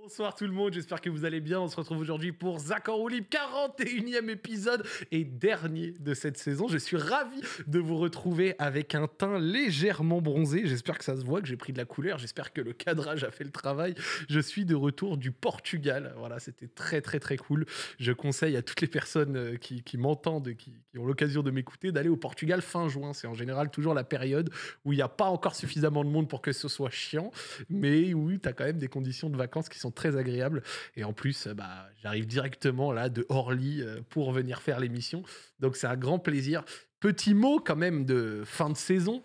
Bonsoir tout le monde, j'espère que vous allez bien. On se retrouve aujourd'hui pour Zach en 41e épisode et dernier de cette saison. Je suis ravi de vous retrouver avec un teint légèrement bronzé. J'espère que ça se voit, que j'ai pris de la couleur. J'espère que le cadrage a fait le travail. Je suis de retour du Portugal. Voilà, c'était très très très cool. Je conseille à toutes les personnes euh, qui, m'entendent, qui, qui ont l'occasion de m'écouter, d'aller au Portugal fin juin. C'est en général toujours la période où il n'y a pas encore suffisamment de monde pour que ce soit chiant, mais oui tu as quand même des conditions de vacances qui sont très agréables. Et en plus, euh, bah, j'arrive directement là de Orly euh, pour venir faire l'émission. Donc c'est un grand plaisir. Petit mot quand même de fin de saison.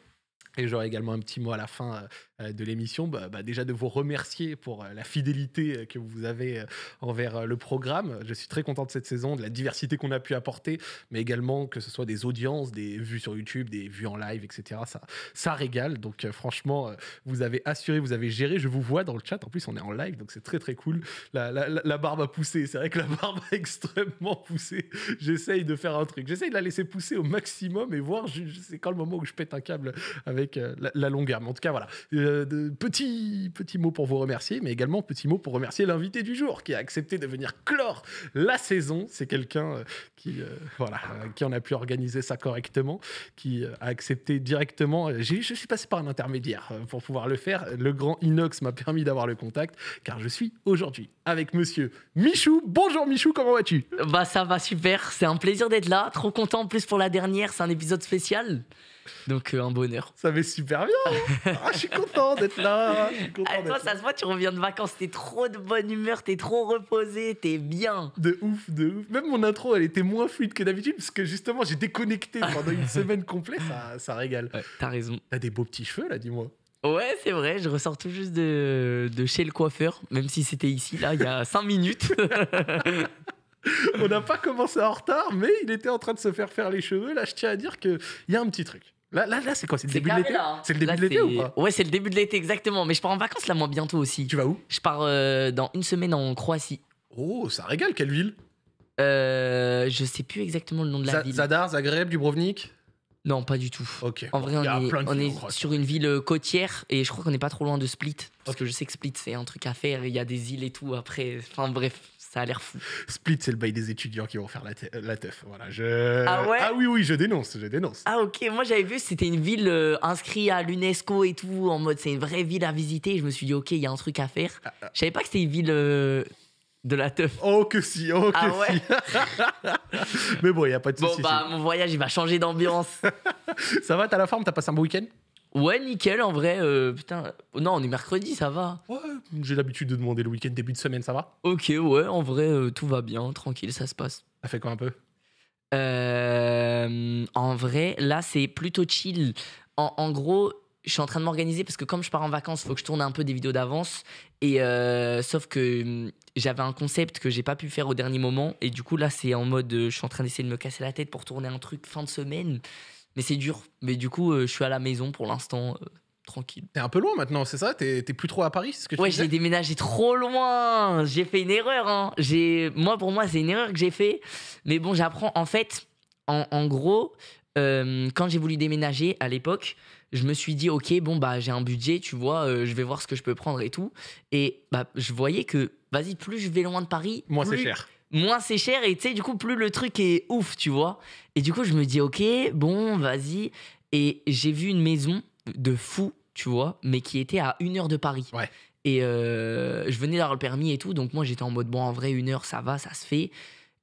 Et j'aurai également un petit mot à la fin euh, euh, de l'émission, bah, bah, déjà de vous remercier pour euh, la fidélité euh, que vous avez envers le programme. Je suis très content de cette saison, de la diversité qu'on a pu apporter, mais également que ce soit des audiences, des vues sur YouTube, des vues en live, etc. Ça, ça régale. Donc franchement, vous avez assuré, vous avez géré. Je vous vois dans le chat. En plus, on est en live, donc c'est très très cool. La, barbe a poussé. C'est vrai que la barbe a extrêmement poussé. J'essaye de faire un truc. J'essaye de la laisser pousser au maximum et voir. C'est quand le moment où je pète un câble avec la, longueur. Mais en tout cas, voilà. Euh, de petit, petits mot pour vous remercier, mais également petit mot pour remercier l'invité du jour qui a accepté de venir clore la saison. C'est quelqu'un euh, qui, euh, voilà, qui en a pu organiser ça correctement, qui a accepté directement. je suis passé par un intermédiaire pour pouvoir le faire. Le grand Inox m'a permis d'avoir le contact, car je suis aujourd'hui avec monsieur Michou. Bonjour Michou, comment vas-tu Bah ça va super, c'est un plaisir d'être là. Trop content en plus pour la dernière, c'est un épisode spécial. Donc, euh, un bonheur. Ça va super bien. Ah, je suis content d'être là. Ah, toi, ça se voit, tu reviens de vacances, t'es trop de bonne humeur, t'es trop reposé, t'es bien. De ouf, de ouf. Même mon intro, elle était moins fluide que d'habitude parce que justement, j'ai déconnecté pendant une semaine complète. Ça, ça régale. t'as raison. T'as des beaux petits cheveux, là, dis-moi. Ouais, c'est vrai, je ressors tout juste de, de chez le coiffeur, même si c'était ici, là, il y a 5 minutes. On n'a pas commencé en retard, mais il était en train de se faire faire les cheveux. Là, je tiens à dire qu'il y a un petit truc. Là, là, c'est quoi C'est le, début de l'été C'est le début de l'été ou pas Ouais, c'est le début de l'été, exactement. Mais je pars en vacances là, moi, bientôt aussi. Tu vas où Je pars euh, dans une semaine en Croatie. Oh, ça régale, quelle ville euh, Je sais plus exactement le nom de la ville. Zadar, Zagreb, Dubrovnik Non, pas du tout. En vrai, on est, sur une ville euh, côtière et je crois qu'on n'est pas trop loin de Split. Parce que je sais que Split, c'est un truc à faire. Il y a des îles et tout après. Enfin, bref. Ça a l'air fou. Split, c'est le bail des étudiants qui vont faire la, teuf. Voilà, je... Ah ouais Ah oui, oui, je dénonce, je dénonce. Ah ok, moi j'avais vu, c'était une ville euh, inscrite à l'UNESCO et tout, en mode c'est une vraie ville à visiter. je me suis dit, ok, il y a un truc à faire. Ah, ah. Je savais pas que c'était une ville euh, de la teuf. Oh que si, oh que ah ouais. si. Mais bon, il n'y a pas de souci. Bon, bah, mon voyage, il va changer d'ambiance. Ça va, t'as la forme T'as passé un bon week-end Ouais, nickel, en vrai. Euh, putain, non, on est mercredi, ça va. Ouais, j'ai l'habitude de demander le week-end, début de semaine, ça va Ok, ouais, en vrai, euh, tout va bien, tranquille, ça se passe. Ça fait quoi un peu euh, En vrai, là, c'est plutôt chill. En, gros, je suis en train de m'organiser parce que comme je pars en vacances, il faut que je tourne un peu des vidéos d'avance. Et sauf que hum, j'avais un concept que j'ai pas pu faire au dernier moment. Et du coup, là, c'est en mode, je suis en train d'essayer de me casser la tête pour tourner un truc fin de semaine. Mais c'est dur. Mais du coup, euh, je suis à la maison pour l'instant euh, tranquille. T'es un peu loin maintenant, c'est ça T'es plus trop à Paris, c'est ce que tu Ouais, j'ai déménagé trop loin. J'ai fait une erreur. Hein. J'ai, moi, pour moi, c'est une erreur que j'ai fait. Mais bon, j'apprends. En fait, en, gros, euh, quand j'ai voulu déménager à l'époque, je me suis dit, ok, bon bah j'ai un budget, tu vois, je vais voir ce que je peux prendre et tout. Et bah je voyais que, vas-y, plus je vais loin de Paris, moins c'est cher moins c'est cher et tu sais, du coup, plus le truc est ouf, tu vois. Et du coup, je me dis, ok, bon, vas-y. Et j'ai vu une maison de fou, tu vois, mais qui était à une heure de Paris. Et euh, je venais d'avoir le permis et tout, donc moi j'étais en mode, bon, en vrai, une heure, ça va, ça se fait.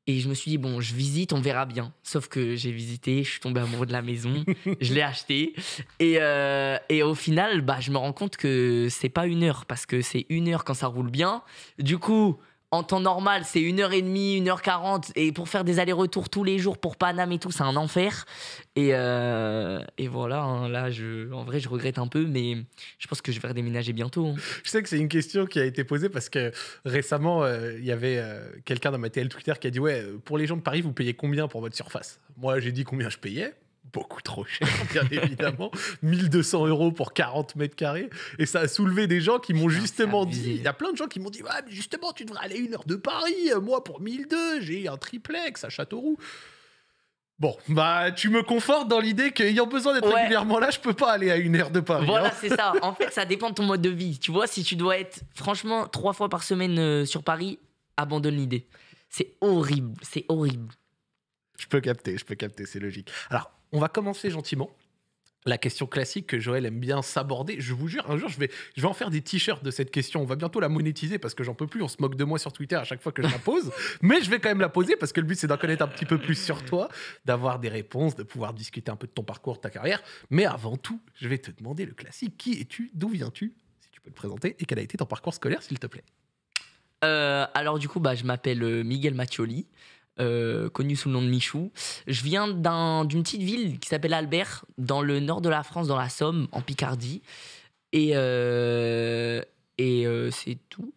Et je me suis dit, bon, je visite, on verra bien. Sauf que j'ai visité, je suis tombé amoureux de la maison, je l'ai acheté. Euh, et, au final, bah, je me rends compte que c'est pas une heure, parce que c'est une heure quand ça roule bien. Du coup, en temps normal, c'est 1h30, 1h40, et pour faire des allers-retours tous les jours pour Paname et tout, c'est un enfer. Et, euh, voilà, hein, là, je, en vrai, je regrette un peu, mais je pense que je vais redéménager bientôt. Hein. Je sais que c'est une question qui a été posée parce que récemment, euh, il y avait euh, quelqu'un dans ma TL Twitter qui a dit Ouais, pour les gens de Paris, vous payez combien pour votre surface Moi, j'ai dit combien je payais beaucoup trop cher, bien évidemment. 1200 euros pour 40 mètres carrés. Et ça a soulevé des gens qui m'ont justement dit. Il y a plein de gens qui m'ont dit justement, tu devrais aller une heure de Paris. Euh, moi, pour 1002, j'ai un triplex à Châteauroux. Bon, bah, tu me confortes dans l'idée qu'ayant besoin d'être régulièrement là, je peux pas aller à une heure de Paris. Voilà, hein. c'est ça. En fait, ça dépend de ton mode de vie. Tu vois, si tu dois être, franchement, trois fois par semaine euh, sur Paris, abandonne l'idée. C'est horrible, c'est horrible. Je peux capter, je peux capter, c'est logique. Alors, on va commencer gentiment. La question classique que Joël aime bien s'aborder, je vous jure, un jour je vais, je vais en faire des t-shirts de cette question. On va bientôt la monétiser parce que j'en peux plus. On se moque de moi sur Twitter à chaque fois que je la pose, mais je vais quand même la poser parce que le but c'est d'en connaître un petit peu plus sur toi, d'avoir des réponses, de pouvoir discuter un peu de ton parcours, de ta carrière. Mais avant tout, je vais te demander le classique qui es-tu, d'où viens-tu, si tu peux te présenter, et quel a été ton parcours scolaire, s'il te plaît. Euh, alors du coup, bah, je m'appelle euh, Miguel Macioli. Euh, connu sous le nom de Michou. Je viens d'une petite ville qui s'appelle Albert, dans le nord de la France, dans la Somme, en Picardie. Et, euh, et euh, c'est tout.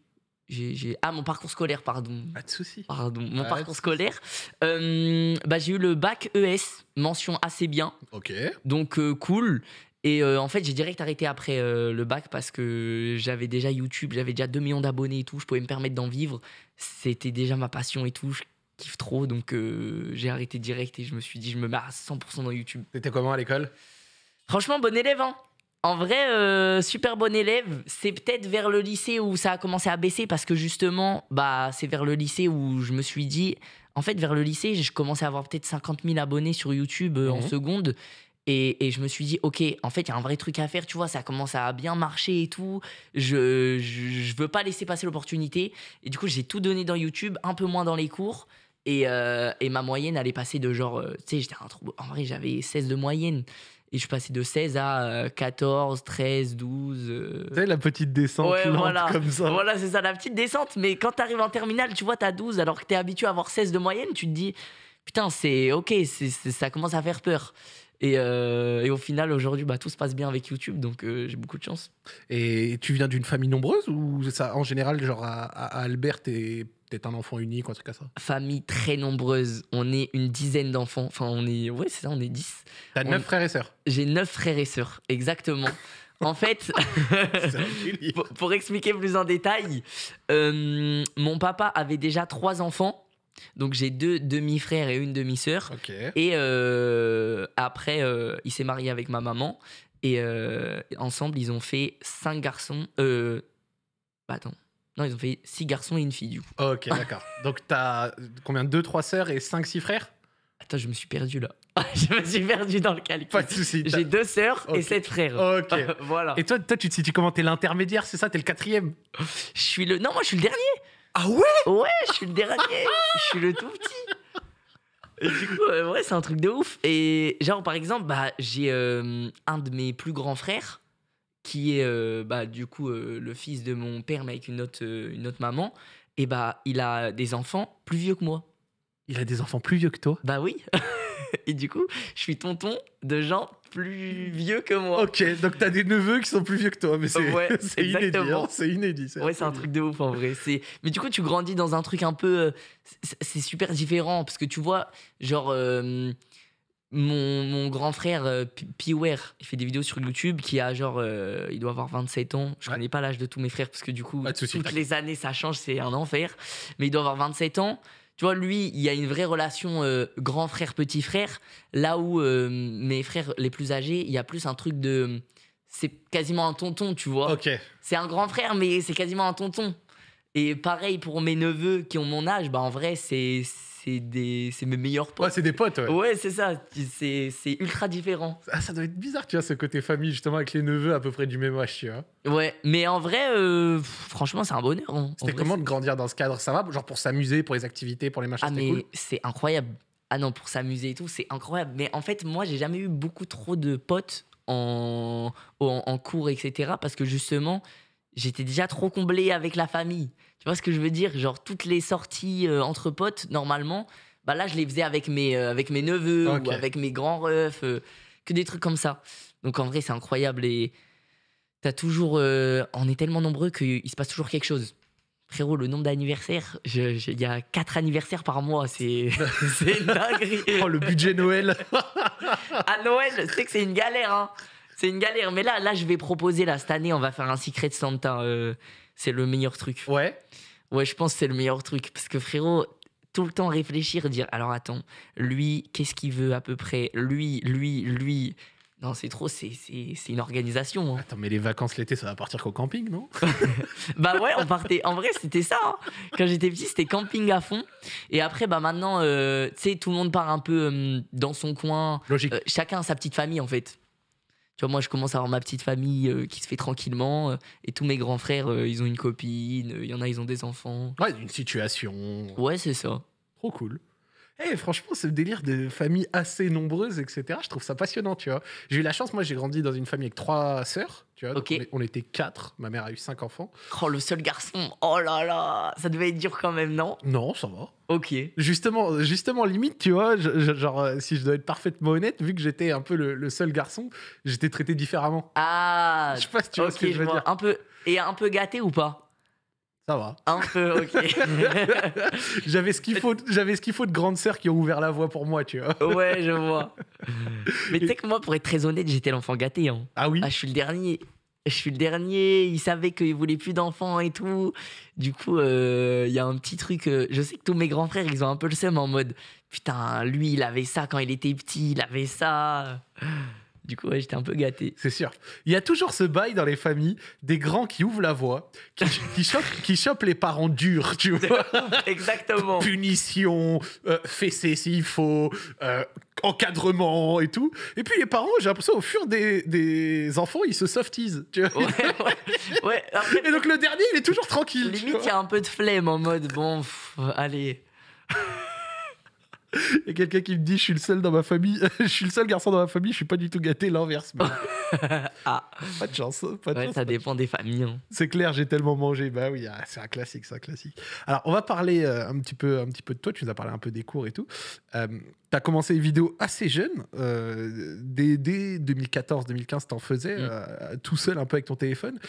j'ai Ah, mon parcours scolaire, pardon. Pas de souci. Pardon, mon parcours scolaire. bah, j'ai eu le bac ES, mention assez bien. Ok. Donc, cool. Et en fait, j'ai direct arrêté après le bac parce que j'avais déjà YouTube, j'avais déjà 2 millions d'abonnés et tout, je pouvais me permettre d'en vivre. C'était déjà ma passion et tout kiffe trop. Donc euh, j'ai arrêté direct et je me suis dit, je me mets à 100% dans YouTube. T'étais comment à l'école Franchement, bon élève, hein en vrai, euh, super bon élève. C'est peut-être vers le lycée où ça a commencé à baisser parce que justement, bah, c'est vers le lycée où je me suis dit, en fait, vers le lycée, je commençais à avoir peut-être 50 000 abonnés sur YouTube euh, en mhm. seconde. Et, je me suis dit, ok, en fait, il y a un vrai truc à faire, tu vois, ça commence à bien marcher et tout. Je, ne veux pas laisser passer l'opportunité. Et du coup, j'ai tout donné dans YouTube, un peu moins dans les cours. Et, euh, et, ma moyenne allait passer de genre, euh, tu sais, j'étais un trou. En vrai, j'avais 16 de moyenne. Et je suis passé de 16 à 14, 13, 12. Tu sais, la petite descente voilà. comme ça. Voilà, c'est ça, la petite descente. Mais quand t'arrives en terminale, tu vois, t'as 12, alors que t'es habitué à avoir 16 de moyenne, tu te dis, putain, c'est ok, c'est, ça commence à faire peur. Et, euh, et au final, aujourd'hui, bah, tout se passe bien avec YouTube, donc j'ai beaucoup de chance. Et tu viens d'une famille nombreuse ou ça, en général, genre à, à Albert, t'es c'est un enfant unique, un truc comme ça Famille très nombreuse. On est une dizaine d'enfants. Enfin, on est. Ouais, c'est ça, on est dix. T'as neuf frères et sœurs J'ai neuf frères et sœurs, exactement. en fait, pour, expliquer plus en détail, euh, mon papa avait déjà trois enfants. Donc j'ai deux demi-frères et une demi-sœur. Et euh, après, euh, il s'est marié avec ma maman. Et ensemble, ils ont fait cinq garçons. Bah, attends, non, ils ont fait six garçons et une fille, du coup. Ah, ok, d'accord. Donc, t'as combien Deux, trois sœurs et cinq, six frères Attends, je me suis perdu là. je me suis perdu dans le calcul. Pas de soucis. J'ai deux sœurs et sept frères. Ok. voilà. Et toi, toi, tu te situes comment T'es l'intermédiaire, c'est ça T'es le quatrième Je suis le. Non, moi, je suis le dernier. Ah ouais Ouais, je suis le dernier. je suis le tout petit. Et du coup, euh, ouais, c'est un truc de ouf. Et genre, par exemple, bah, j'ai euh, un de mes plus grands frères qui est euh, bah, du coup euh, le fils de mon père, mais avec une autre, euh, une autre maman, et bah il a des enfants plus vieux que moi. Il a des enfants plus vieux que toi Bah oui Et du coup, je suis tonton de gens plus vieux que moi. Ok, donc t'as des neveux qui sont plus vieux que toi, mais c'est hein, inédit. c'est inédit. Ouais, c'est un truc de ouf en vrai. Mais du coup, tu grandis dans un truc un peu. C'est super différent parce que tu vois, genre. Mon, grand frère euh, Piware, il fait des vidéos sur YouTube qui a genre, euh, il doit avoir 27 ans. Je connais pas l'âge de tous mes frères parce que du coup, toutes les années ça change, c'est un enfer. Mais il doit avoir 27 ans. Tu vois, lui, il y a une vraie relation euh, grand frère petit frère. Là où euh, mes frères les plus âgés, il y a plus un truc de, c'est quasiment un tonton, tu vois. C'est un grand frère, mais c'est quasiment un tonton. Et pareil pour mes neveux qui ont mon âge, bah en vrai c'est c'est des c'est mes meilleurs potes. Ouais, c'est des potes, ouais. c'est ça. C'est, c'est ultra différent. Ah, ça doit être bizarre, tu vois, ce côté famille, justement, avec les neveux à peu près du même âge, tu vois. Ouais, mais en vrai, euh, franchement, c'est un bonheur. Hein. C'était comment de grandir dans ce cadre Ça va Genre pour s'amuser, pour les activités, pour les machins Ah, mais c'est incroyable. Ah non, pour s'amuser et tout, c'est incroyable. Mais en fait, moi, j'ai jamais eu beaucoup trop de potes en, en cours, etc. Parce que justement, j'étais déjà trop comblé avec la famille. Tu vois ce que je veux dire Genre toutes les sorties euh, entre potes, normalement, bah là je les faisais avec mes, euh, avec mes neveux ou avec mes grands refs, euh, que des trucs comme ça. Donc en vrai c'est incroyable et t'as toujours, on est tellement nombreux qu'il se passe toujours quelque chose. Frérot, le nombre d'anniversaires, il y a 4 anniversaires par mois, c'est dinguerie. oh, le budget Noël. à Noël, sais que c'est une galère. Hein. C'est une galère. Mais là, là, je vais proposer, là, cette année, on va faire un Secret de Santa. Euh, c'est le meilleur truc. Ouais. Ouais, je pense que c'est le meilleur truc. Parce que frérot, tout le temps réfléchir, dire alors attends, lui, qu'est-ce qu'il veut à peu près Lui, lui, lui. Non, c'est trop, c'est une organisation. Hein. Attends, mais les vacances l'été, ça va partir qu'au camping, non Bah ouais, on partait. En vrai, c'était ça. Hein. Quand j'étais petit, c'était camping à fond. Et après, bah maintenant, euh, tu sais, tout le monde part un peu euh, dans son coin. Logique. chacun sa petite famille, en fait. Tu vois, moi, je commence à avoir ma petite famille euh, qui se fait tranquillement, euh, et tous mes grands frères, euh, ils ont une copine, il y en a, ils ont des enfants. Ouais, une situation. Ouais, c'est ça. Trop cool. Eh, franchement c'est le délire de famille assez nombreuse, etc., je trouve ça passionnant, tu vois. J'ai eu la chance, moi, j'ai grandi dans une famille avec trois sœurs, tu vois. On, était quatre, ma mère a eu cinq enfants. Oh, le seul garçon, oh là là, ça devait être dur quand même, non Non, ça va. Ok. Justement, justement limite, tu vois, genre, euh, si je dois être parfaitement honnête, vu que j'étais un peu le, seul garçon, j'étais traité différemment. Ah Je sais pas si tu vois ce que je veux dire. Un peu, et un peu gâté ou pas ça va. Un peu, ok. j'avais ce qu'il faut, j'avais ce qu'il faut de grandes sœurs qui ont ouvert la voie pour moi, tu vois. ouais, je vois. Mais tu sais que moi, pour être très honnête, j'étais l'enfant gâté. Hein. Ah oui. Ah, je suis le dernier. Je suis le dernier. Il savait qu'il voulait plus d'enfants et tout. Du coup, euh, il y a un petit truc. Euh, je sais que tous mes grands frères, ils ont un peu le seum en mode putain, lui, il avait ça quand il était petit, il avait ça. Du coup, j'étais un peu gâté. C'est sûr. Il y a toujours ce bail dans les familles des grands qui ouvrent la voie, qui, chopent, qui les parents durs, tu vois. Exactement. Punition, fessé euh, fessée s'il faut, euh, encadrement et tout. Et puis les parents, j'ai l'impression, au fur des, des enfants, ils se softisent. Tu vois ouais, ouais, et donc le dernier, il est toujours tranquille. Limite, il y a un peu de flemme en mode, bon, allez. Il y a quelqu'un qui me dit Je suis le seul dans ma famille, je suis le seul garçon dans ma famille, je suis pas du tout gâté, l'inverse. ah. Pas de chance. Pas de chance, ça dépend des familles. Hein. C'est clair, j'ai tellement mangé. Bah oui, ah, c'est un classique, c'est un classique. Alors, on va parler euh, un, petit peu, un petit peu de toi. Tu nous as parlé un peu des cours et tout. Euh, t'as tu as commencé les vidéos assez jeune. Euh, dès, 2014-2015, t'en en faisais mm. tout seul, un peu avec ton téléphone.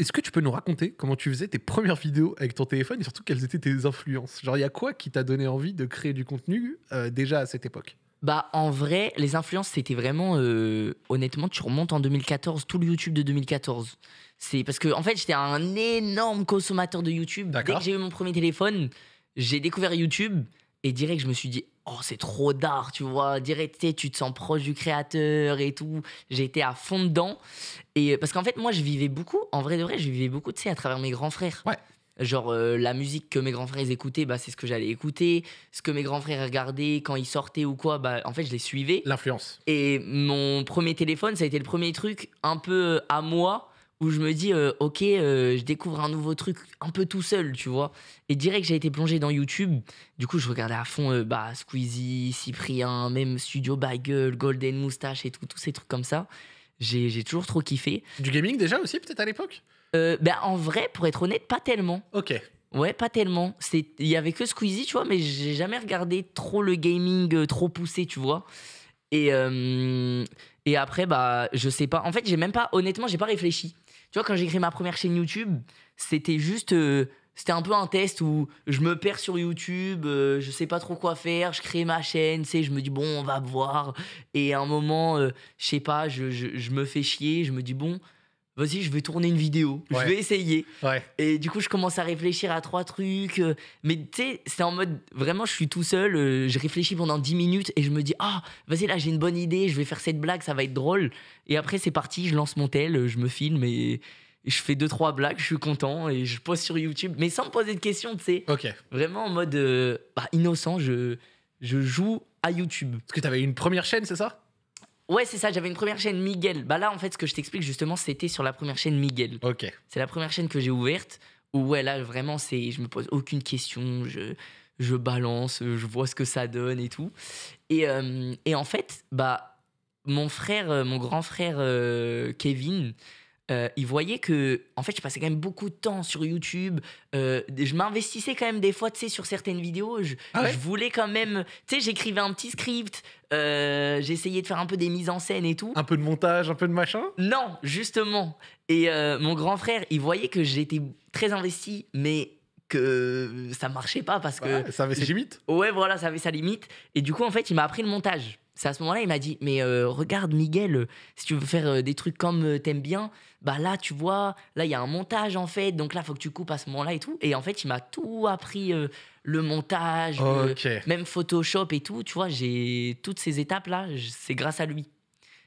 Est-ce que tu peux nous raconter comment tu faisais tes premières vidéos avec ton téléphone et surtout quelles étaient tes influences Genre, il y a quoi qui t'a donné envie de créer du contenu euh, déjà à cette époque bah en vrai, les influences c'était vraiment euh, honnêtement, tu remontes en 2014, tout le YouTube de 2014. C'est parce que en fait, j'étais un énorme consommateur de YouTube. Dès que j'ai eu mon premier téléphone, j'ai découvert YouTube et direct je me suis dit oh c'est trop d'art, tu vois, direct, tu te sens proche du créateur et tout. J'étais à fond dedans. Et euh, parce qu'en fait, moi, je vivais beaucoup, en vrai de vrai, je vivais beaucoup, tu sais, à travers mes grands frères. Ouais. Genre, euh, la musique que mes grands frères écoutaient, bah, c'est ce que j'allais écouter. Ce que mes grands frères regardaient quand ils sortaient ou quoi, bah, en fait, je les suivais. L'influence. Et mon premier téléphone, ça a été le premier truc un peu à moi où je me dis, euh, ok, euh, je découvre un nouveau truc un peu tout seul, tu vois. Et direct, j'ai été plongé dans YouTube. Du coup, je regardais à fond euh, bah, Squeezie, Cyprien, même Studio Bagel, Golden Moustache et tout, tous ces trucs comme ça. J'ai toujours trop kiffé. Du gaming déjà aussi, peut-être à l'époque bah, En vrai, pour être honnête, pas tellement. Ok. Ouais, pas tellement. Il y avait que Squeezie, tu vois, mais j'ai jamais regardé trop le gaming trop poussé, tu vois. Et, et après, bah, je sais pas. En fait, j'ai même pas, honnêtement, j'ai pas réfléchi tu vois, quand j'ai créé ma première chaîne YouTube, c'était juste. Euh, c'était un peu un test où je me perds sur YouTube, euh, je sais pas trop quoi faire, je crée ma chaîne, c'est, je me dis bon, on va voir. Et à un moment, euh, je sais pas, je, me fais chier, je me dis bon, vas-y, je vais tourner une vidéo, je vais essayer. Et du coup, je commence à réfléchir à trois trucs. Euh, mais tu sais, c'est en mode, vraiment, je suis tout seul, euh, je réfléchis pendant dix minutes et je me dis, ah, vas-y, là, j'ai une bonne idée, je vais faire cette blague, ça va être drôle. Et après, c'est parti, je lance mon tel, euh, je me filme et je fais deux trois blagues, je suis content et je pose sur YouTube, mais sans me poser de questions, tu sais. Ok. Vraiment en mode bah, innocent, je, je joue à YouTube. Parce que tu avais une première chaîne, c'est ça Ouais, c'est ça, j'avais une première chaîne Miguel. Bah là, en fait, ce que je t'explique justement, c'était sur la première chaîne Miguel. Ok. C'est la première chaîne que j'ai ouverte où, ouais, là, vraiment, c'est, je me pose aucune question, je, balance, je vois ce que ça donne et tout. Et, euh, en fait, bah, mon frère, euh, mon grand frère euh, Kevin, euh, il voyait que, en fait, je passais quand même beaucoup de temps sur YouTube. Euh, je m'investissais quand même des fois, tu sais, sur certaines vidéos. Je, ah voulais quand même, tu sais, j'écrivais un petit script. Euh, j'essayais de faire un peu des mises en scène et tout. Un peu de montage, un peu de machin Non, justement. Et mon grand frère, il voyait que j'étais très investi, mais que ça marchait pas parce que. ça avait ses limites Ouais, voilà, ça avait sa limite. Et du coup, en fait, il m'a appris le montage. C'est à ce moment-là, il m'a dit Mais regarde, Miguel, si tu veux faire des trucs comme t'aimes bien, bah là, tu vois, là, il y a un montage en fait, donc là, faut que tu coupes à ce moment-là et tout. Et en fait, il m'a tout appris, euh, le montage, même Photoshop et tout. Tu vois, j'ai toutes ces étapes-là, c'est grâce à lui.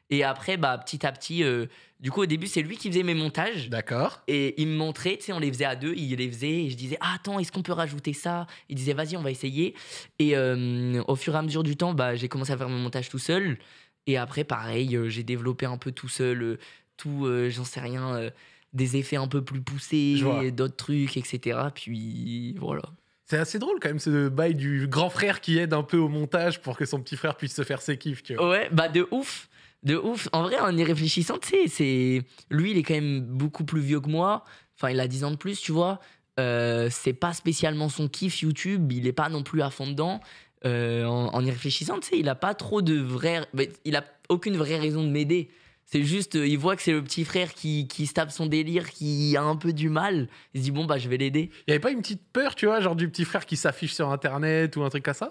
Et après, bah, petit à petit, euh, du coup, au début, c'est lui qui faisait mes montages. D'accord. Et il me montrait, tu sais, on les faisait à deux, il les faisait, et je disais, ah, attends, est-ce qu'on peut rajouter ça Il disait, vas-y, on va essayer. Et euh, au fur et à mesure du temps, bah, j'ai commencé à faire mes montages tout seul. Et après, pareil, j'ai développé un peu tout seul tout, euh, j'en sais rien, euh, des effets un peu plus poussés, d'autres trucs, etc. Puis voilà. C'est assez drôle quand même ce bail du grand frère qui aide un peu au montage pour que son petit frère puisse se faire ses kiffs. vois. Ouais, bah de ouf, de ouf. En vrai, en y réfléchissant, tu sais, c'est lui, il est quand même beaucoup plus vieux que moi. Enfin, il a 10 ans de plus, tu vois. Euh, c'est pas spécialement son kiff YouTube, il est pas non plus à fond dedans. en, y réfléchissant, tu sais, il a pas trop de vrai Il a aucune vraie raison de m'aider. C'est juste, euh, il voit que c'est le petit frère qui, qui se son délire, qui a un peu du mal. Il se dit, bon, bah, je vais l'aider. Il n'y avait pas une petite peur, tu vois, genre du petit frère qui s'affiche sur Internet ou un truc comme ça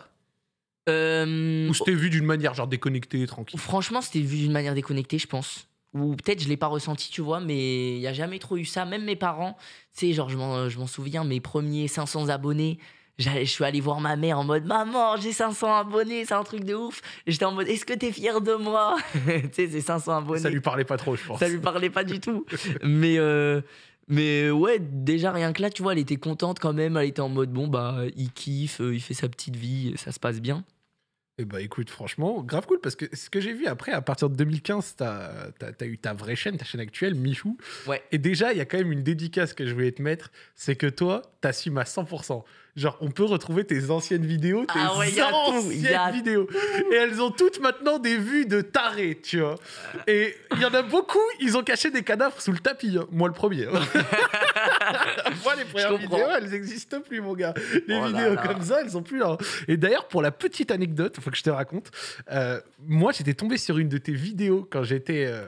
euh, Ou c'était vu d'une manière genre déconnectée, tranquille Franchement, c'était vu d'une manière déconnectée, je pense. Ou peut-être je l'ai pas ressenti, tu vois, mais il n'y a jamais trop eu ça. Même mes parents, tu sais, genre, je m'en souviens, mes premiers 500 abonnés, je suis allé voir ma mère en mode maman j'ai 500 abonnés c'est un truc de ouf j'étais en mode est-ce que t'es fier de moi tu sais c'est 500 abonnés ça lui parlait pas trop je pense ça lui parlait pas du tout mais euh, mais euh, ouais déjà rien que là tu vois elle était contente quand même elle était en mode bon bah il kiffe euh, il fait sa petite vie ça se passe bien et eh bah écoute, franchement, grave cool parce que ce que j'ai vu après, à partir de 2015, t'as as, eu ta vraie chaîne, ta chaîne actuelle, Michou. Ouais. Et déjà, il y a quand même une dédicace que je voulais te mettre, c'est que toi, t'assumes à 100%. Genre, on peut retrouver tes anciennes vidéos, tes ah anciennes vidéos. Et elles ont toutes maintenant des vues de tarés, tu vois. Et il y en a beaucoup, ils ont caché des cadavres sous le tapis. Hein. Moi, le premier. Hein. Moi, les premières vidéos, elles n'existent plus, mon gars. Les oh vidéos comme ça, elles sont plus là. Hein. Et d'ailleurs, pour la petite anecdote, il faut que je te raconte, euh, moi, j'étais tombé sur une de tes vidéos quand j'étais euh,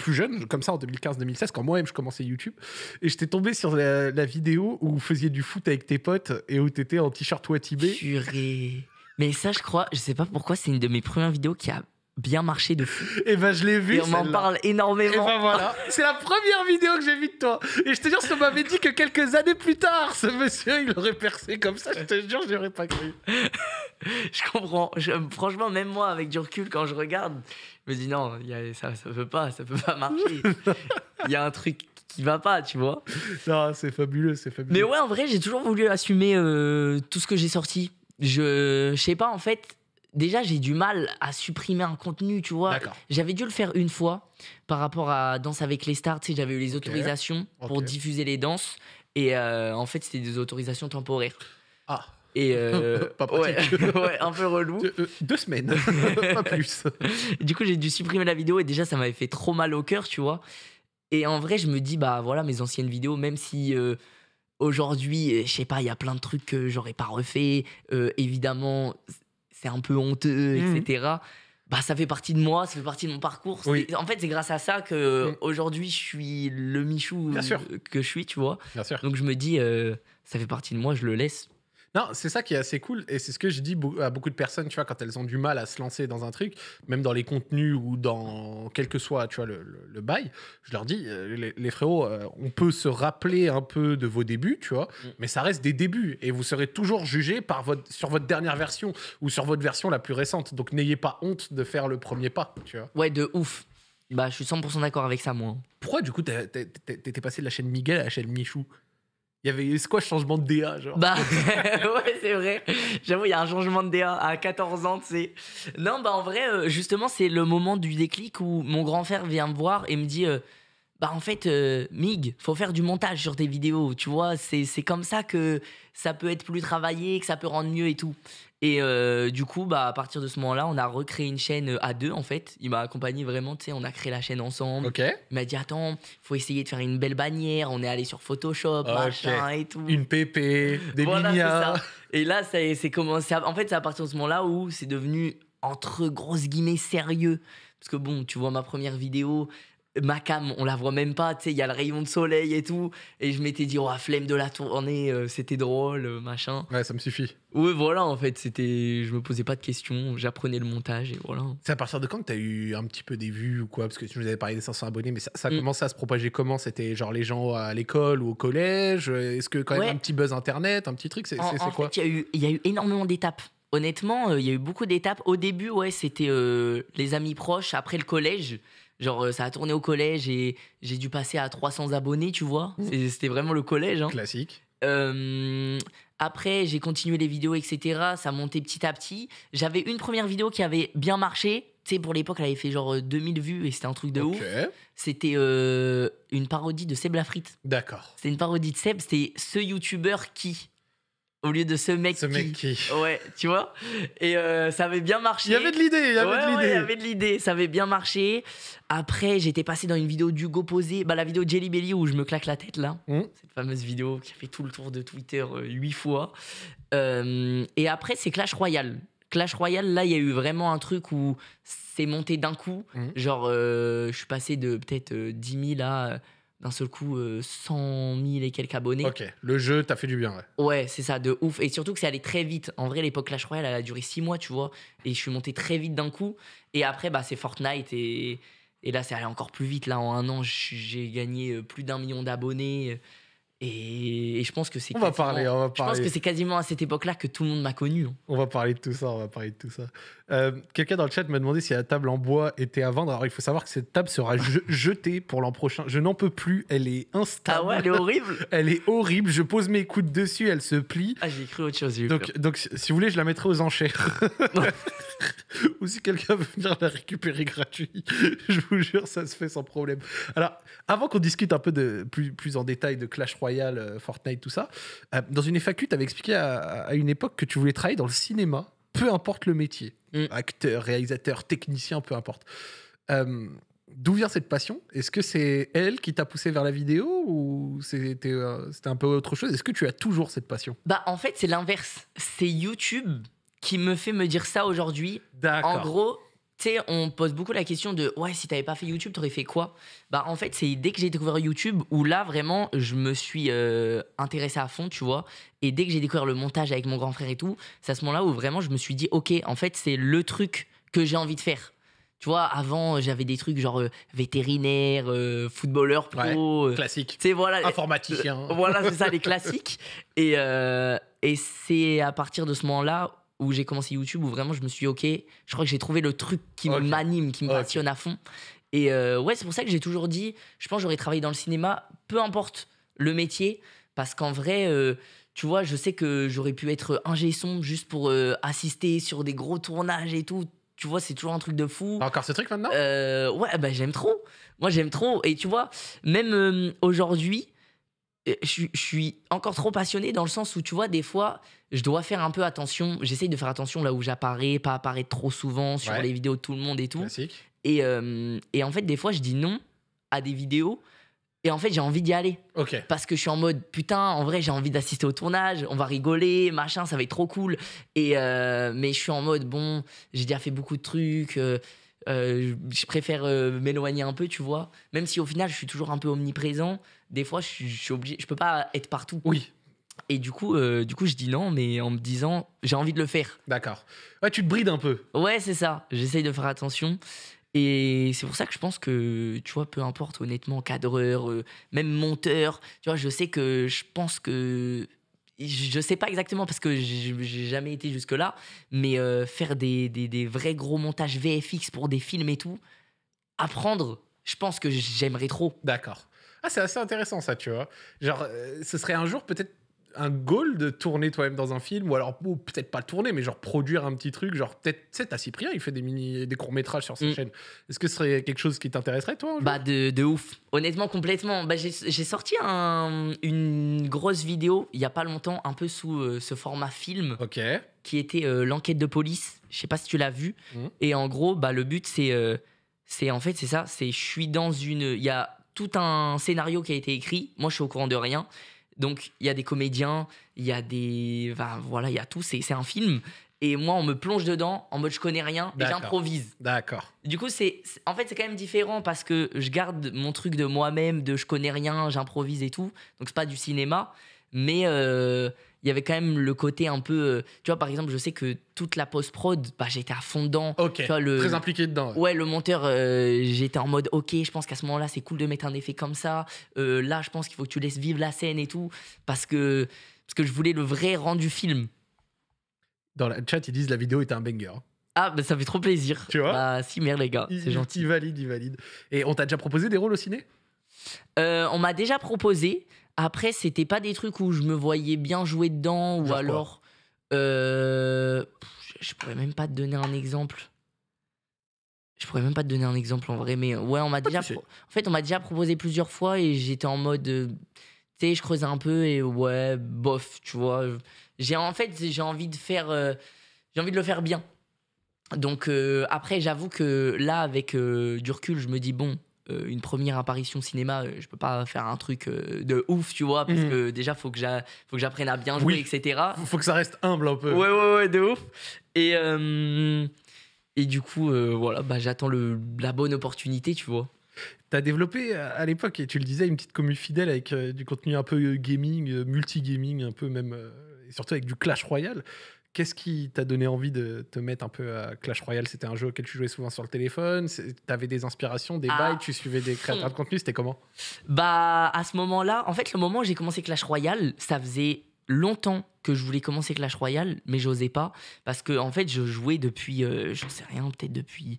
plus jeune, comme ça en 2015-2016, quand moi-même je commençais YouTube, et j'étais tombé sur la, vidéo où vous faisiez du foot avec tes potes et où t'étais en t-shirt Watibé. Purée. Mais ça, je crois, je sais pas pourquoi, c'est une de mes premières vidéos qui a bien marché de fou. Et eh ben je l'ai vu. Et on m'en parle énormément. Et eh ben, voilà, c'est la première vidéo que j'ai vue de toi. Et je te jure, si on m'avait dit que quelques années plus tard, ce monsieur, il aurait percé comme ça, je te jure, je pas cru. je comprends. franchement, même moi, avec du recul, quand je regarde, je me dis non, ça, ça peut pas, ça peut pas marcher. Il y a un truc qui va pas, tu vois. Non, c'est fabuleux, c'est fabuleux. Mais ouais, en vrai, j'ai toujours voulu assumer euh, tout ce que j'ai sorti. Je, sais pas, en fait, déjà, j'ai du mal à supprimer un contenu, tu vois. J'avais dû le faire une fois par rapport à Danse avec les stars, si j'avais eu les autorisations pour diffuser les danses. Et euh, en fait, c'était des autorisations temporaires. Ah. Et euh, pas ouais, ouais, un peu relou. Euh, euh, deux semaines, pas plus. du coup, j'ai dû supprimer la vidéo et déjà, ça m'avait fait trop mal au cœur, tu vois. Et en vrai, je me dis, bah voilà, mes anciennes vidéos, même si aujourd'hui, je sais pas, il y a plein de trucs que j'aurais pas refait, évidemment, c'est un peu honteux, etc. Mm. Bah, ça fait partie de moi, ça fait partie de mon parcours. En fait, c'est grâce à ça que mm. aujourd'hui je suis le Michou que je suis, tu vois. Donc je me dis, ça fait partie de moi, je le laisse non, c'est ça qui est assez cool et c'est ce que je dis à beaucoup de personnes, tu vois, quand elles ont du mal à se lancer dans un truc, même dans les contenus ou dans quel que soit, tu vois, le, bail, je leur dis, euh, les, les, frérots, euh, on peut se rappeler un peu de vos débuts, tu vois, mm. mais ça reste des débuts et vous serez toujours jugé par votre, sur votre dernière version ou sur votre version la plus récente. Donc n'ayez pas honte de faire le premier pas, tu vois. Ouais, de ouf. Bah, je suis 100% d'accord avec ça, moi. Pourquoi, du coup, t'es passé de la chaîne Miguel à la chaîne Michou il y avait c'est quoi changement de DA genre Bah ouais c'est vrai. J'avoue il y a un changement de DA à 14 ans tu Non bah en vrai euh, justement c'est le moment du déclic où mon grand frère vient me voir et me dit euh, bah en fait Mig, euh, Mig faut faire du montage sur tes vidéos tu vois c'est comme ça que ça peut être plus travaillé que ça peut rendre mieux et tout. Et euh, du coup, bah, à partir de ce moment-là, on a recréé une chaîne euh, à deux, en fait. Il m'a accompagné vraiment, tu sais, on a créé la chaîne ensemble. Il m'a dit, attends, faut essayer de faire une belle bannière. On est allé sur Photoshop, machin et tout. Une pépé, des voilà, Et là, c'est commencé. En fait, c'est à partir de ce moment-là où c'est devenu, entre grosses guillemets, sérieux. Parce que bon, tu vois ma première vidéo, ma cam, on la voit même pas, tu sais, il y a le rayon de soleil et tout. Et je m'étais dit, oh, flemme de la tournée, euh, c'était drôle, euh, machin. Ouais, ça me suffit. Ouais, voilà, en fait, c'était. Je me posais pas de questions, j'apprenais le montage et voilà. C'est à partir de quand que as eu un petit peu des vues ou quoi Parce que tu nous avais parlé des 500 abonnés, mais ça, a mm. commencé à se propager comment C'était genre les gens à l'école ou au collège Est-ce que quand même un petit buzz internet, un petit truc C'est quoi Il y, a eu énormément d'étapes. Honnêtement, euh, il y a eu beaucoup d'étapes. Au début, ouais, c'était les amis proches, après le collège. Genre, euh, ça a tourné au collège et j'ai dû passer à 300 abonnés, tu vois. Mmh. C'était vraiment le collège. Hein. Classique. Euh, après, j'ai continué les vidéos, etc. Ça montait petit à petit. J'avais une première vidéo qui avait bien marché. Tu sais, pour l'époque, elle avait fait genre 2000 euh, vues et c'était un truc de ouf. C'était une parodie de Seb Lafrite. D'accord. c'est une parodie de Seb. C'était ce youtubeur qui au lieu de ce mec qui. mec Ouais, tu vois. Et euh, ça avait bien marché. Il y avait de l'idée, il y avait de l'idée. Ouais, il y avait de l'idée, ça avait bien marché. Après, j'étais passé dans une vidéo d'Hugo Posé, bah, la vidéo Jelly Belly où je me claque la tête là. Mmh. Cette fameuse vidéo qui a fait tout le tour de Twitter euh, huit fois. Euh, et après, c'est Clash Royale. Clash Royale, là, il y a eu vraiment un truc où c'est monté d'un coup. Mmh. Genre, je suis passé de peut-être 10 000 à d'un seul coup 100 euh, 000 et quelques abonnés. Ok, le jeu t'a fait du bien, ouais. Ouais, c'est ça, de ouf. Et surtout que c'est allé très vite. En vrai, l'époque Clash Royale, elle a duré 6 mois, tu vois. Et je suis monté très vite d'un coup. Et après, bah, c'est Fortnite. Et, et là, c'est allé encore plus vite. Là, en un an, j'ai gagné euh, plus d'un million d'abonnés. Et, je pense que c'est. On va parler, on va parler. Je pense que c'est quasiment à cette époque-là que tout le monde m'a connu. Hein. On va parler de tout ça, on va parler de tout ça. Euh, quelqu'un dans le chat m'a demandé si la table en bois était à vendre. Alors il faut savoir que cette table sera jetée pour l'an prochain. Je n'en peux plus, elle est instable. Ah ouais, elle est horrible. elle est horrible. Je pose mes coudes dessus, elle se plie. Ah, j'ai cru autre chose. Donc, donc, si vous voulez, je la mettrai aux enchères. Ou si quelqu'un veut venir la récupérer gratuit, je vous jure, ça se fait sans problème. Alors, avant qu'on discute un peu de, plus, plus en détail de Clash Royale, euh, Fortnite, tout ça. Euh, dans une FAQ, tu avais expliqué à, une époque que tu voulais travailler dans le cinéma, peu importe le métier. Mm. acteur, réalisateur, technicien, peu importe. Euh, d'où vient cette passion Est-ce que c'est elle qui t'a poussé vers la vidéo ou c'était un peu autre chose Est-ce que tu as toujours cette passion Bah en fait c'est l'inverse. C'est YouTube qui me fait me dire ça aujourd'hui. En gros, tu sais, on pose beaucoup la question de ouais, si t'avais pas fait YouTube, t'aurais fait quoi Bah, en fait, c'est dès que j'ai découvert YouTube où là, vraiment, je me suis euh, intéressé à fond, tu vois. Et dès que j'ai découvert le montage avec mon grand frère et tout, c'est à ce moment-là où vraiment, je me suis dit, ok, en fait, c'est le truc que j'ai envie de faire. Tu vois, avant, euh, j'avais des trucs genre euh, vétérinaire, footballeur pro. Ouais, classique. c'est voilà, Informaticien. voilà, c'est ça, les classiques. Et, et c'est à partir de ce moment-là où j'ai commencé YouTube, où vraiment je me suis ok, je crois que j'ai trouvé le truc qui m'anime, qui me passionne à fond. Et euh, ouais, c'est pour ça que j'ai toujours dit, je pense j'aurais travaillé dans le cinéma, peu importe le métier, parce qu'en vrai, euh, tu vois, je sais que j'aurais pu être ingé son juste pour euh, assister sur des gros tournages et tout. Tu vois, c'est toujours un truc de fou. encore ce truc maintenant Ouais, bah j'aime trop. Moi, j'aime trop. Et tu vois, même aujourd'hui, je suis encore trop passionné dans le sens où, tu vois, des fois, je dois faire un peu attention. J'essaye de faire attention là où j'apparais, pas apparaître trop souvent sur les vidéos de tout le monde et tout. Et, euh, et, en fait, des fois, je dis non à des vidéos. Et en fait, j'ai envie d'y aller. Parce que je suis en mode, putain, en vrai, j'ai envie d'assister au tournage, on va rigoler, machin, ça va être trop cool. Et euh, mais je suis en mode, bon, j'ai déjà fait beaucoup de trucs. Euh, je préfère m'éloigner un peu, tu vois. Même si au final, je suis toujours un peu omniprésent. Des fois, je, je suis obligé, je peux pas être partout. Oui. Et du coup, euh, du coup, je dis non, mais en me disant, j'ai envie de le faire. D'accord. Ouais, tu te brides un peu. Ouais, c'est ça. J'essaye de faire attention. Et c'est pour ça que je pense que, tu vois, peu importe, honnêtement, cadreur, euh, même monteur, tu vois, je sais que je pense que. Je sais pas exactement parce que j'ai jamais été jusque-là, mais euh, faire des, des, des, vrais gros montages VFX pour des films et tout, apprendre, je pense que j'aimerais trop. D'accord. Ah, c'est assez intéressant ça, tu vois. Genre, ce serait un jour peut-être un goal de tourner toi-même dans un film, ou alors peut-être pas tourner, mais genre produire un petit truc, genre peut-être, tu sais, Cyprien, il fait des mini, des courts métrages sur sa mm. chaîne. Est-ce que ce serait quelque chose qui t'intéresserait, toi Bah de, de, ouf, honnêtement, complètement. Bah, j'ai sorti un, une grosse vidéo il y a pas longtemps, un peu sous euh, ce format film. Ok. Qui était euh, l'enquête de police. Je sais pas si tu l'as vu. Mm. Et en gros, bah le but c'est, euh, c'est en fait c'est ça, c'est je suis dans une, il y a tout un scénario qui a été écrit. Moi, je suis au courant de rien. Donc il y a des comédiens, il y a des. voilà, il y a tout, c'est un film. Et moi, on me plonge dedans en mode je connais rien et j'improvise. D'accord. Du coup, c'est en fait, c'est quand même différent parce que je garde mon truc de moi-même, de je connais rien, j'improvise et tout. Donc, c'est pas du cinéma. Mais. Euh, il y avait quand même le côté un peu. Euh, tu vois, par exemple, je sais que toute la post-prod, bah, j'étais à fond dedans. Ok. très impliqué dedans. Ouais, le monteur, euh, j'étais en mode, ok, je pense qu'à ce moment-là, c'est cool de mettre un effet comme ça. Euh, là, je pense qu'il faut que tu laisses vivre la scène et tout. Parce que, parce que je voulais le vrai rendu film. Dans le chat, ils disent la vidéo était un banger. Ah, bah, ça fait trop plaisir. Tu vois Bah, si, merde, les gars. C'est gentil. valide, il valide. Et on t'a déjà proposé des rôles au ciné On m'a déjà proposé. Après, c'était pas des trucs où je me voyais bien jouer dedans ou alors. Euh, je pourrais même pas te donner un exemple. Je pourrais même pas te donner un exemple en vrai, mais ouais, on m'a déjà. En fait, on m'a déjà proposé plusieurs fois et j'étais en mode. Euh, tu sais, je creusais un peu et ouais, bof, tu vois. J'ai en fait, j'ai envie de faire. Euh, j'ai envie de le faire bien. Donc euh, après, j'avoue que là, avec du recul, je me dis bon, euh, une première apparition cinéma, euh, je peux pas faire un truc euh, de ouf, tu vois, parce mhm. que déjà, faut que j'apprenne à bien jouer, etc. etc. Faut que ça reste humble un peu. Ouais, ouais, ouais, de ouf. Et, et du coup, voilà, bah, j'attends la bonne opportunité, tu vois. Tu as développé à l'époque, et tu le disais, une petite commune fidèle avec du contenu un peu gaming, multi gaming un peu même, et surtout avec du Clash Royale. Qu'est-ce qui t'a donné envie de te mettre un peu à Clash Royale C'était un jeu auquel tu jouais souvent sur le téléphone T'avais des inspirations, des ah. Tu suivais des créateurs de contenu C'était comment Bah, à ce moment-là, en fait, le moment où j'ai commencé Clash Royale, ça faisait longtemps que je voulais commencer Clash Royale, mais j'osais pas parce que, en fait, je jouais depuis, euh, j'en sais rien, peut-être depuis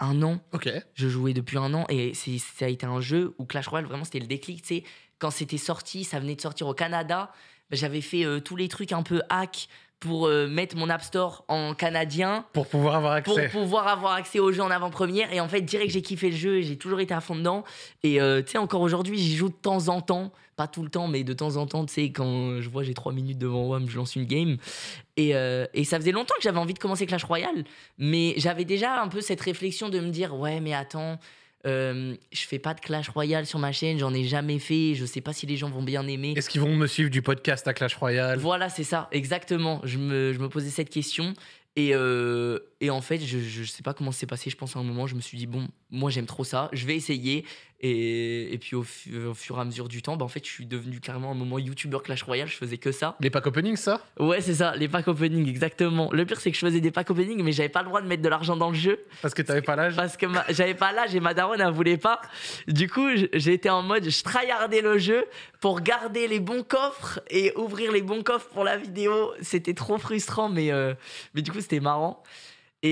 un an. Ok. Je jouais depuis un an et ça a été un jeu où Clash Royale, vraiment, c'était le déclic. Tu sais, quand c'était sorti, ça venait de sortir au Canada. J'avais fait euh, tous les trucs un peu hack pour euh, mettre mon App Store en canadien. Pour pouvoir avoir accès. Pour pouvoir avoir accès au jeu en avant-première. Et en fait, direct, j'ai kiffé le jeu, j'ai toujours été à fond dedans. Et euh, tu sais, encore aujourd'hui, j'y joue de temps en temps. Pas tout le temps, mais de temps en temps, tu sais, quand je vois j'ai trois minutes devant WAM, je lance une game. Et, euh, et ça faisait longtemps que j'avais envie de commencer Clash Royale. Mais j'avais déjà un peu cette réflexion de me dire, ouais, mais attends euh, je fais pas de Clash Royale sur ma chaîne, j'en ai jamais fait. Je sais pas si les gens vont bien aimer. Est-ce qu'ils vont me suivre du podcast à Clash Royale Voilà, c'est ça, exactement. Je me, posais cette question. Et, euh, et en fait, je, je sais pas comment c'est passé. Je pense à un moment, je me suis dit, bon, moi j'aime trop ça, je vais essayer. Et, et puis au, euh, fur et à mesure du temps, bah, en fait, je suis devenu clairement un moment YouTuber Clash Royale, je faisais que ça. Les pack openings ça Ouais, c'est ça, les pack opening, exactement. Le pire, c'est que je faisais des pack openings mais j'avais pas le droit de mettre de l'argent dans le jeu. Parce que t'avais pas l'âge Parce que j'avais pas l'âge et ma daronne, elle voulait pas. Du coup, j'étais en mode, je tryhardais le jeu pour garder les bons coffres et ouvrir les bons coffres pour la vidéo. C'était trop frustrant, mais, euh, mais du coup, c'était marrant.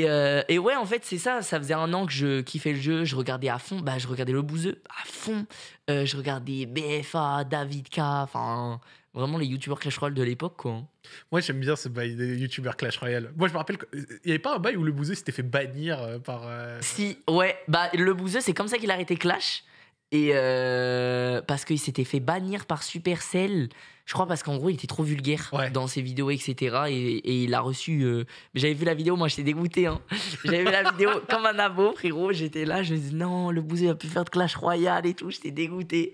Euh, et, ouais, en fait, c'est ça. Ça faisait un an que je kiffais le jeu. Je regardais à fond. Bah, je regardais Le Bouzeux à fond. Euh, je regardais BFA, David K. Enfin, vraiment les youtubeurs Clash Royale de l'époque, quoi. Moi, j'aime bien ce bail des youtubeurs Clash Royale. Moi, je me rappelle qu'il euh, n'y avait pas un bail où Le Bouzeux s'était fait bannir par. Si, ouais. Bah, Le Bouzeux, c'est comme ça qu'il a arrêté Clash. Et parce qu'il s'était fait bannir par Supercell. Je crois parce qu'en gros, il était trop vulgaire dans ses vidéos, etc. Et, il a reçu. Euh, j'avais vu la vidéo, moi j'étais dégoûté. Hein. J'avais vu la vidéo comme un abo, frérot. J'étais là, je me dis non, le bousé a pu faire de Clash Royale et tout. J'étais dégoûté.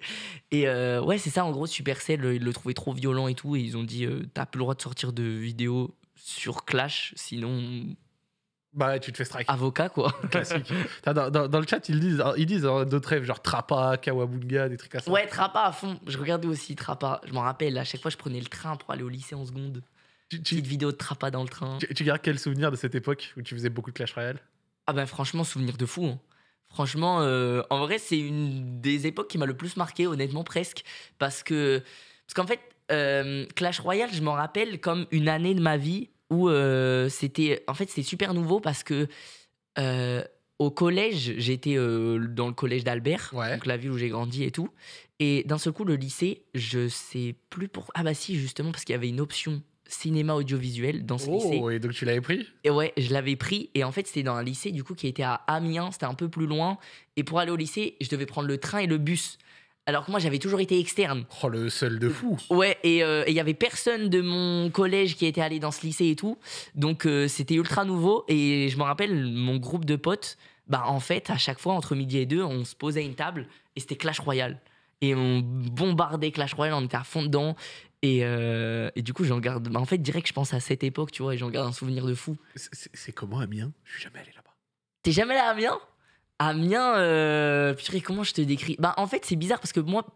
Et euh, ouais, c'est ça, en gros, Supercell, euh, ils le trouvaient trop violent et tout. Et ils ont dit, t'as plus le droit de sortir de vidéos sur Clash, sinon bah, tu te fais strike. Avocat, quoi. Classique. dans, le chat, ils disent, hein, ils disent hein, d'autres rêves, genre Trapa, Kawabunga, des trucs comme ça. Ouais, Trapa à fond. Je regardais aussi Trapa. Je m'en rappelle, à chaque fois, je prenais le train pour aller au lycée en seconde. Tu, Petite vidéo de Trapa dans le train. Tu, gardes quel souvenir de cette époque où tu faisais beaucoup de Clash Royale Ah, ben franchement, souvenir de fou. Hein. Franchement, euh, en vrai, c'est une des époques qui m'a le plus marqué, honnêtement, presque. Parce que, parce qu'en fait, euh, Clash Royale, je m'en rappelle comme une année de ma vie où euh, c'était en fait c'était super nouveau parce que euh, au collège j'étais euh, dans le collège d'Albert donc la ville où j'ai grandi et tout et d'un seul coup le lycée je sais plus pourquoi. ah bah si justement parce qu'il y avait une option cinéma audiovisuel dans ce lycée. Oh, et donc tu l'avais pris Et ouais, je l'avais pris. Et en fait, c'était dans un lycée du coup qui était à Amiens, c'était un peu plus loin. Et pour aller au lycée, je devais prendre le train et le bus alors que moi j'avais toujours été externe. Oh le seul de fou. Ouais et il euh, y avait personne de mon collège qui était allé dans ce lycée et tout, donc euh, c'était ultra nouveau et je me rappelle mon groupe de potes, bah en fait à chaque fois entre midi et deux on se posait une table et c'était Clash Royale et on bombardait Clash Royale, en était à fond dedans et, euh, du coup j'en garde, bah, en fait direct je pense à cette époque tu vois et j'en garde un souvenir de fou. C'est comment Amiens Je suis jamais allé là-bas. T'es jamais allé à Amiens Amiens, euh, purée, comment je te décris Bah en fait c'est bizarre parce que moi,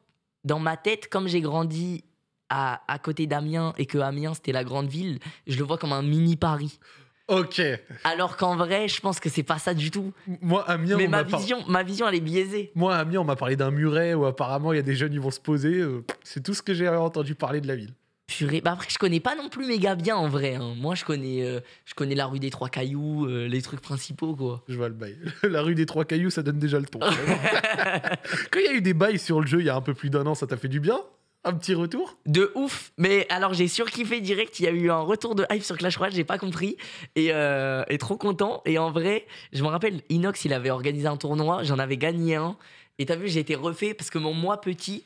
dans ma tête, comme j'ai grandi à, côté d'Amiens et que Amiens c'était la grande ville, je le vois comme un mini Paris. Ok. Alors qu'en vrai, je pense que c'est pas ça du tout. Moi, Amiens, mais ma vision, ma vision, elle est biaisée. Moi, Amiens, on m'a parlé d'un muret où apparemment il y a des jeunes qui vont se poser. Euh, c'est tout ce que j'ai entendu parler de la ville. Purée. Bah, après, je connais pas non plus méga bien en vrai. Hein. Moi, je connais, euh, je connais la rue des Trois Cailloux, euh, les trucs principaux, quoi. Je vois le bail. La rue des Trois Cailloux, ça donne déjà le ton. Quand il y a eu des bails sur le jeu il y a un peu plus d'un an, ça t'a fait du bien un petit retour De ouf Mais alors j'ai surkiffé direct, il y a eu un retour de hype sur Clash Royale, j'ai pas compris, et, euh, et, trop content. Et en vrai, je me rappelle, Inox, il avait organisé un tournoi, j'en avais gagné un, et t'as vu, j'ai été refait parce que mon moi petit,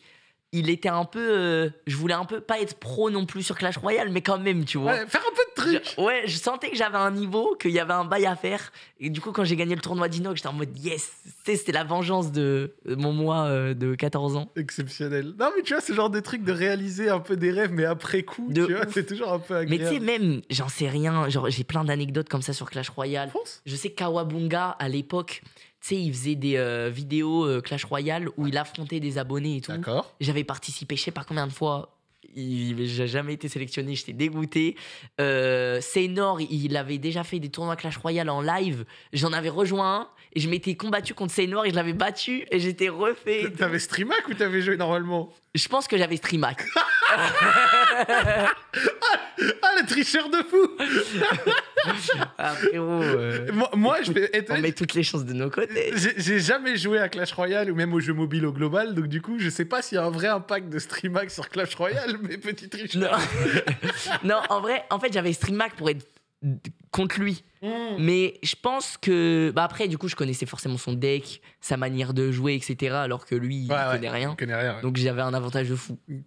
il était un peu. Euh, je voulais un peu pas être pro non plus sur Clash Royale, mais quand même, tu vois. faire un peu de trucs. ouais, je sentais que j'avais un niveau, qu'il y avait un bail à faire. Et du coup, quand j'ai gagné le tournoi d'Inox, j'étais en mode yes, c'était la vengeance de euh, mon mois euh, de 14 ans. Exceptionnel. Non, mais tu vois, ce genre de truc de réaliser un peu des rêves, mais après coup, tu vois, c'est toujours un peu agréable. Mais tu sais, même, j'en sais rien. Genre, j'ai plein d'anecdotes comme ça sur Clash Royale. je sais Kawabunga, à l'époque, tu sais, il faisait des euh, vidéos euh, Clash Royale où il affrontait des abonnés et tout. D'accord. J'avais participé, je sais pas combien de fois. J'ai jamais été sélectionné, j'étais dégoûté. Euh, Seynor, il avait déjà fait des tournois Clash Royale en live. J'en avais rejoint un et je m'étais combattu contre Seynor et je l'avais battu et j'étais refait. T'avais Streamac ou t'avais joué normalement Je pense que j'avais Streamac. ah, ah le tricheur de fou ah, euh. moi, je vais être... On met toutes les chances de nos côtés. J'ai jamais joué à Clash Royale ou même au jeu mobile au global, donc du coup, je sais pas s'il y a un vrai impact de StreamHack sur Clash Royale, mais petit tricheur. Non, en vrai, en fait, j'avais StreamHack pour être contre lui. Mm. Mais je pense que. Bah après, du coup, je connaissais forcément son deck, sa manière de jouer, etc. Alors que lui, il ouais, rien. Donc j'avais un avantage de fou.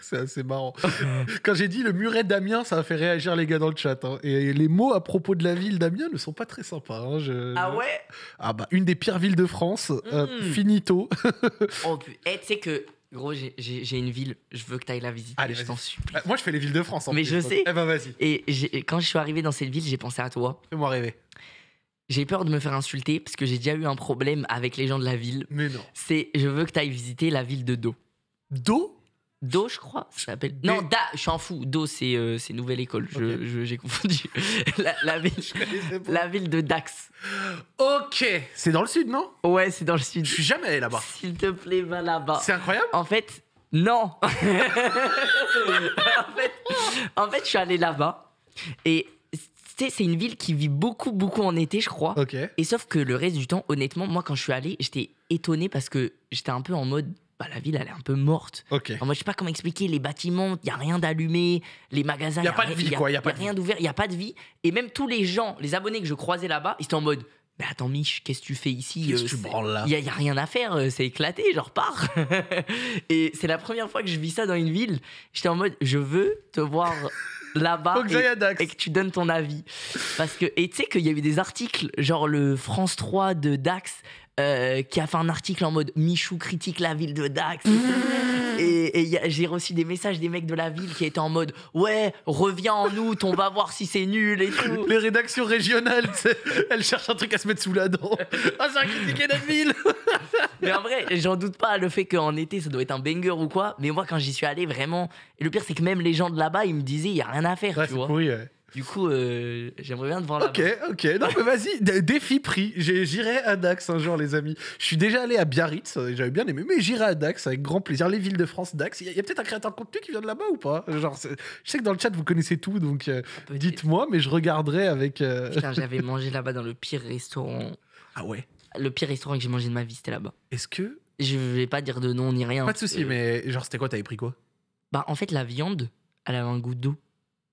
c'est assez marrant. Quand j'ai dit le muret d'Amiens, ça a fait réagir les gars dans le chat. Hein. Et les mots à propos de la ville d'Amiens ne sont pas très sympas. Hein. Ah ouais Ah bah, une des pires villes de France. Euh, mm. finito. oh, eh, tu sais que Gros, j'ai une ville, je veux que tu ailles la visiter, Allez, je t'en supplie. Bah, moi, je fais les villes de France Mais je sais. Eh ben, Et quand je suis arrivé dans cette ville, j'ai pensé à toi. Fais-moi rêver. J'ai peur de me faire insulter parce que j'ai déjà eu un problème avec les gens de la ville. Mais non. C'est je veux que tu ailles visiter la ville de Do. Do Do, je crois, ça s'appelle. Non, Da, je suis en fou. Do, c'est euh, Nouvelle École. J'ai je, confondu. la, la, ville, de Dax. Ok, c'est dans le sud, non Ouais, c'est dans le sud. Je suis jamais allé là-bas. S'il te plaît, va là-bas. C'est incroyable En fait, non. en, fait, je suis allé là-bas. Et c'est une ville qui vit beaucoup, beaucoup en été, je crois. Ok. Et sauf que le reste du temps, honnêtement, moi, quand je suis allé, j'étais étonné parce que j'étais un peu en mode bah, la ville, elle est un peu morte. Ok. Alors, moi, je sais pas comment expliquer. Les bâtiments, il n'y a rien d'allumé. Les magasins, il n'y a, pas rien, de vie, y a, rien d'ouvert. Il y a pas de vie. Et même tous les gens, les abonnés que je croisais là-bas, ils étaient en mode. Mais attends, Mich, qu'est-ce que tu fais ici Qu'est-ce euh, que tu branles là Il n'y a, rien à faire, euh, c'est éclaté, genre pars Et c'est la première fois que je vis ça dans une ville. J'étais en mode, je veux te voir là-bas et, que tu donnes ton avis. Parce que, et tu sais qu'il y a eu des articles, genre le France 3 de Dax euh, qui a fait un article en mode Michou critique la ville de Dax. et, j'ai reçu des messages des mecs de la ville qui étaient en mode ouais reviens en août on va voir si c'est nul et tout les rédactions régionales elles cherchent un truc à se mettre sous la dent ah c'est un critiqué la ville mais en vrai j'en doute pas le fait qu'en été ça doit être un banger ou quoi mais moi quand j'y suis allé vraiment et le pire c'est que même les gens de là-bas ils me disaient il y a rien à faire ouais, tu pourri, du coup, euh, j'aimerais bien te voir là. Ok, ok. Non, mais vas-y, défi pris. J'irai à Dax un jour, les amis. Je suis déjà allé à Biarritz, euh, j'avais bien aimé, mais j'irai à Dax avec grand plaisir. Les villes de France, Dax. Il y a, peut-être un créateur de contenu qui vient de là-bas ou pas Genre, Je sais que dans le chat, vous connaissez tout, donc euh, dites-moi, mais je regarderai avec. Putain, j'avais mangé là-bas dans le pire restaurant. Ah ouais Le pire restaurant que j'ai mangé de ma vie, c'était là-bas. Est-ce que. Je vais pas dire de nom ni rien. Pas de souci, mais genre, c'était quoi T'avais pris quoi Bah, en fait, la viande, elle avait un goût d'eau.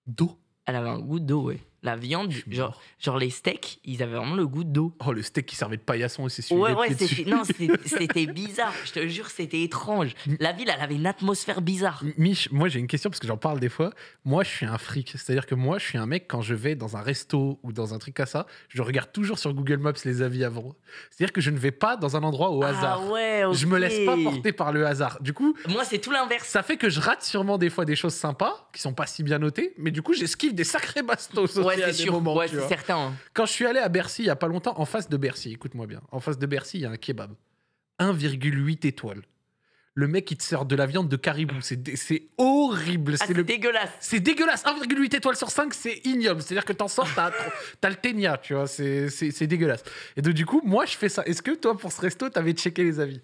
D'eau elle avait un goût d'eau, oui. La viande, genre, genre, les steaks, ils avaient vraiment le goût d'eau. Oh, le steak qui servait de paillasson, c'est Ouais, ouais, c'était, c'était bizarre. Je te jure, c'était étrange. La ville, elle avait une atmosphère bizarre. Mich, moi, j'ai une question parce que j'en parle des fois. Moi, je suis un fric. C'est-à-dire que moi, je suis un mec, quand je vais dans un resto ou dans un truc à ça, je regarde toujours sur Google Maps les avis avant. C'est-à-dire que je ne vais pas dans un endroit au ah hasard. Je me laisse pas porter par le hasard. Du coup. Moi, c'est tout l'inverse. Ça fait que je rate sûrement des fois des choses sympas qui sont pas si bien notées, mais du coup, j'esquive des sacrés bastos ouais, c'est sûr. c'est certain. Quand je suis allé à Bercy il y a pas longtemps, en face de Bercy, écoute-moi bien, en face de Bercy, il y a un kebab. 1,8 étoiles. Le mec, il te sort de la viande de caribou. C'est horrible. Ah, c'est le... dégueulasse. C'est dégueulasse. 1,8 étoiles sur 5, c'est ignoble. C'est-à-dire que t'en sors, t'as le ténia, tu vois. C'est dégueulasse. Et donc, du coup, moi, je fais ça. Est-ce que toi, pour ce resto, t'avais checké les avis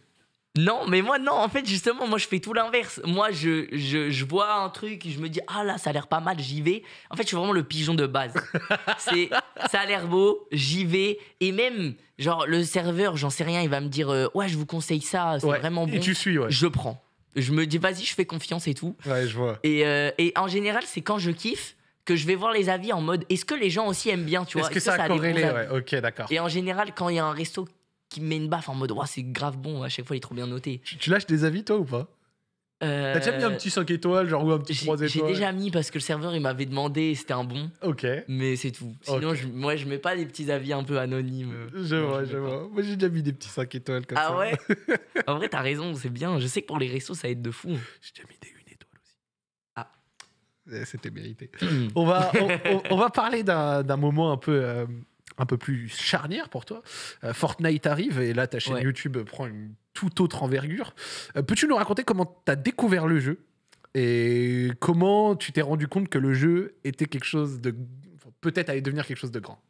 non, mais moi, non, en fait, justement, moi, je fais tout l'inverse. Moi, je, je, vois un truc, je me dis, ah là, ça a l'air pas mal, j'y vais. En fait, je suis vraiment le pigeon de base. c'est, ça a l'air beau, j'y vais. Et même, genre, le serveur, j'en sais rien, il va me dire, euh, ouais, je vous conseille ça, c'est vraiment bon. Et tu suis, ouais. Je prends. Je me dis, vas-y, je fais confiance et tout. Ouais, je vois. Euh, et, en général, c'est quand je kiffe que je vais voir les avis en mode, est-ce que les gens aussi aiment bien, tu vois Est-ce que, ça, a, ok, d'accord. Et en général, quand il y a un resto qui met une baffe en mode, oh, c'est grave bon, à chaque fois il est trop bien noté. Tu, lâches des avis toi ou pas euh, T'as déjà mis un petit 5 étoiles, genre ou un petit 3 étoiles J'ai déjà mis parce que le serveur il m'avait demandé et c'était un bon. Ok. Mais c'est tout. Sinon, je, moi je mets pas des petits avis un peu anonymes. Je vois, je, vois. Moi j'ai déjà mis des petits 5 étoiles comme ah ça. Ah ouais En vrai, t'as raison, c'est bien. Je sais que pour les réseaux ça aide de fou. J'ai déjà mis des 1 étoile aussi. Ah. Eh, c'était mérité. on, va, on, va parler d'un moment un peu. Euh, un peu plus charnière pour toi. Euh, Fortnite arrive et là, ta chaîne YouTube prend une toute autre envergure. Euh, peux-tu nous raconter comment tu as découvert le jeu et comment tu t'es rendu compte que le jeu était quelque chose de. peut-être allait devenir quelque chose de grand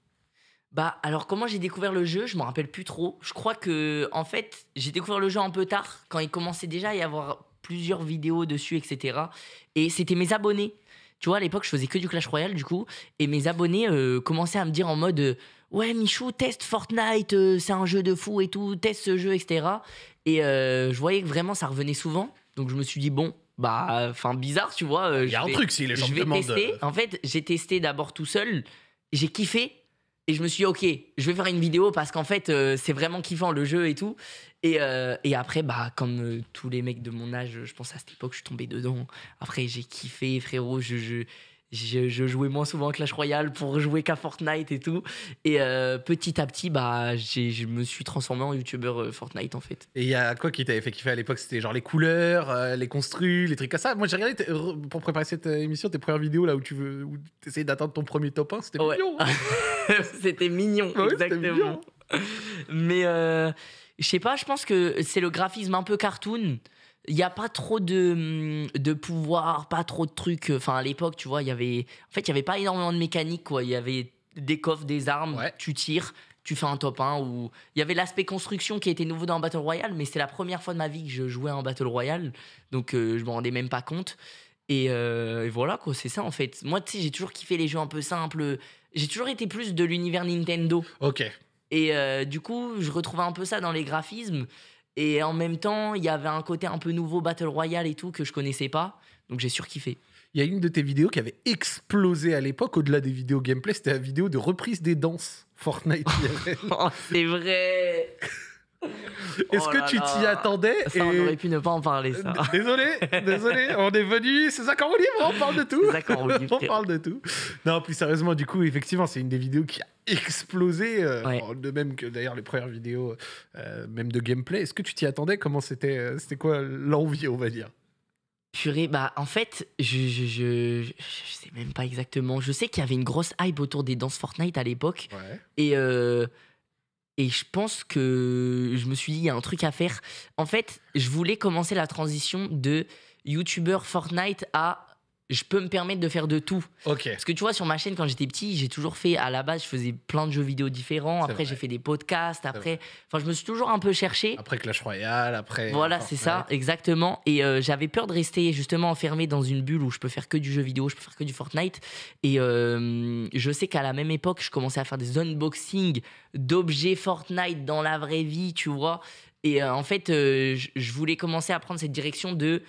bah alors comment j'ai découvert le jeu, je m'en rappelle plus trop. Je crois que en fait j'ai découvert le jeu un peu tard, quand il commençait déjà à y avoir plusieurs vidéos dessus, etc. Et c'était mes abonnés. Tu vois, à l'époque, je faisais que du Clash Royale, du coup. Et mes abonnés euh, commençaient à me dire en mode ouais Michou teste Fortnite euh, c'est un jeu de fou et tout teste ce jeu etc et euh, je voyais que vraiment ça revenait souvent donc je me suis dit bon bah enfin bizarre tu vois euh, il y a un truc si les gens je vais demandent tester. en fait j'ai testé d'abord tout seul j'ai kiffé et je me suis dit, ok, je vais faire une vidéo parce qu'en fait, c'est vraiment kiffant le jeu et tout. Et, et après, bah, comme tous les mecs de mon âge, je pense à cette époque, je suis tombé dedans. Après, j'ai kiffé, frérot. je, je, jouais moins souvent à Clash Royale pour jouer qu'à Fortnite et tout. Et euh, petit à petit, bah, je me suis transformé en youtubeur euh, Fortnite en fait. Et il y a quoi qui t'avait fait kiffer à l'époque C'était genre les couleurs, euh, les construits, les trucs comme ça. Moi j'ai regardé pour préparer cette émission tes premières vidéos là où tu veux où essayais d'atteindre ton premier top 1. Hein. C'était mignon. Bah c'était mignon, exactement. Mais je sais pas, je pense que c'est le graphisme un peu cartoon il n'y a pas trop mm, de, pouvoir, pas trop de trucs. Euh, enfin, à l'époque, tu vois, il y avait. En fait, il n'y avait pas énormément de mécanique, quoi. Il y avait des coffres, des armes, tu tires, tu fais un top 1. Ou... Il y avait l'aspect construction qui était nouveau dans Battle Royale, mais c'est la première fois de ma vie que je jouais en Battle Royale. Donc, euh, je je me rendais même pas compte. Euh, et, voilà, quoi, c'est ça, en fait. Moi, tu sais, j'ai toujours kiffé les jeux un peu simples. J'ai toujours été plus de l'univers Nintendo. Ok. Et du coup, je retrouvais un peu ça dans les graphismes. Et en même temps, il y avait un côté un peu nouveau Battle Royale et tout que je connaissais pas. Donc j'ai surkiffé. Il y a une de tes vidéos qui avait explosé à l'époque, au-delà des vidéos gameplay, c'était la vidéo de reprise des danses Fortnite. Oh, c'est vrai Est-ce oh que tu t'y attendais ça, On aurait pu ne pas en parler, ça. Désolé, désolé, on est venu, c'est Zach en libre, on parle de tout. on parle de tout. Non, plus sérieusement, du coup, effectivement, c'est une des vidéos qui a explosé, euh, de même que d'ailleurs les premières vidéos, euh, même de gameplay. Est-ce que tu t'y attendais Comment c'était euh, C'était quoi l'envie, on va dire Purée, bah en fait, je je, je, sais même pas exactement. Je sais qu'il y avait une grosse hype autour des danses Fortnite à l'époque. Ouais. Et et je pense que je me suis dit, il y a un truc à faire. En fait, je voulais commencer la transition de YouTuber Fortnite à je peux me permettre de faire de tout. Parce que tu vois, sur ma chaîne, quand j'étais petit, j'ai toujours fait, à la base, je faisais plein de jeux vidéo différents. Après, j'ai fait des podcasts. Après, enfin, je me suis toujours un peu cherché. Après Clash Royale, après. Voilà, c'est ça, exactement. Et euh, j'avais peur de rester justement enfermé dans une bulle où je peux faire que du jeu vidéo, je peux faire que du Fortnite. Et euh, je sais qu'à la même époque, je commençais à faire des unboxings d'objets Fortnite dans la vraie vie, tu vois. Et euh, en fait, je voulais commencer à prendre cette direction de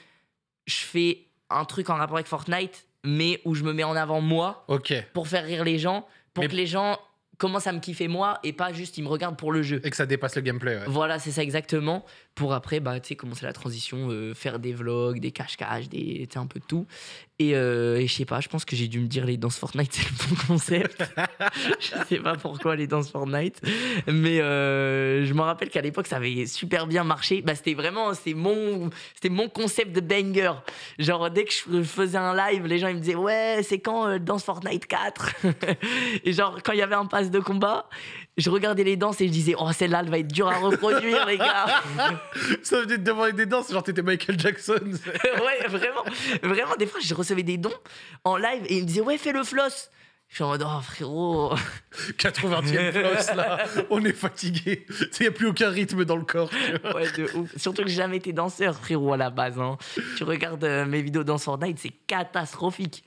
je fais un truc en rapport avec Fortnite, mais où je me mets en avant moi pour faire rire les gens, pour que les gens comment à me kiffer moi et pas juste il me regarde pour le jeu. Et que ça dépasse le gameplay. Voilà, c'est ça exactement. Pour après, bah, tu sais, commencer la transition, euh, faire des vlogs, des cache-cache, des, un peu de tout. Euh, et, je sais pas, je pense que j'ai dû me dire les danses Fortnite, c'est le bon concept. je sais pas pourquoi les danses Fortnite. Mais euh, je me rappelle qu'à l'époque, ça avait super bien marché. Bah, c'était vraiment, c'était mon, c'était mon concept de banger. Genre, dès que je faisais un live, les gens ils me disaient, ouais, c'est quand danse Fortnite 4 Et genre, quand il y avait un pass de combat, je regardais les danses et je disais, oh, celle-là, elle va être dure à reproduire, les gars. Ça venait de demander des danses, genre t'étais Michael Jackson. ouais, vraiment. Vraiment, des fois, je recevais des dons en live et ils me disaient, ouais, fais le floss. Je suis en mode, oh frérot. 80e floss, là, on est fatigué. Il n'y a plus aucun rythme dans le corps. Ouais, de ouf. Surtout que j'ai jamais été danseur, frérot, à la base. Hein. Tu regardes euh, mes vidéos dans night c'est catastrophique.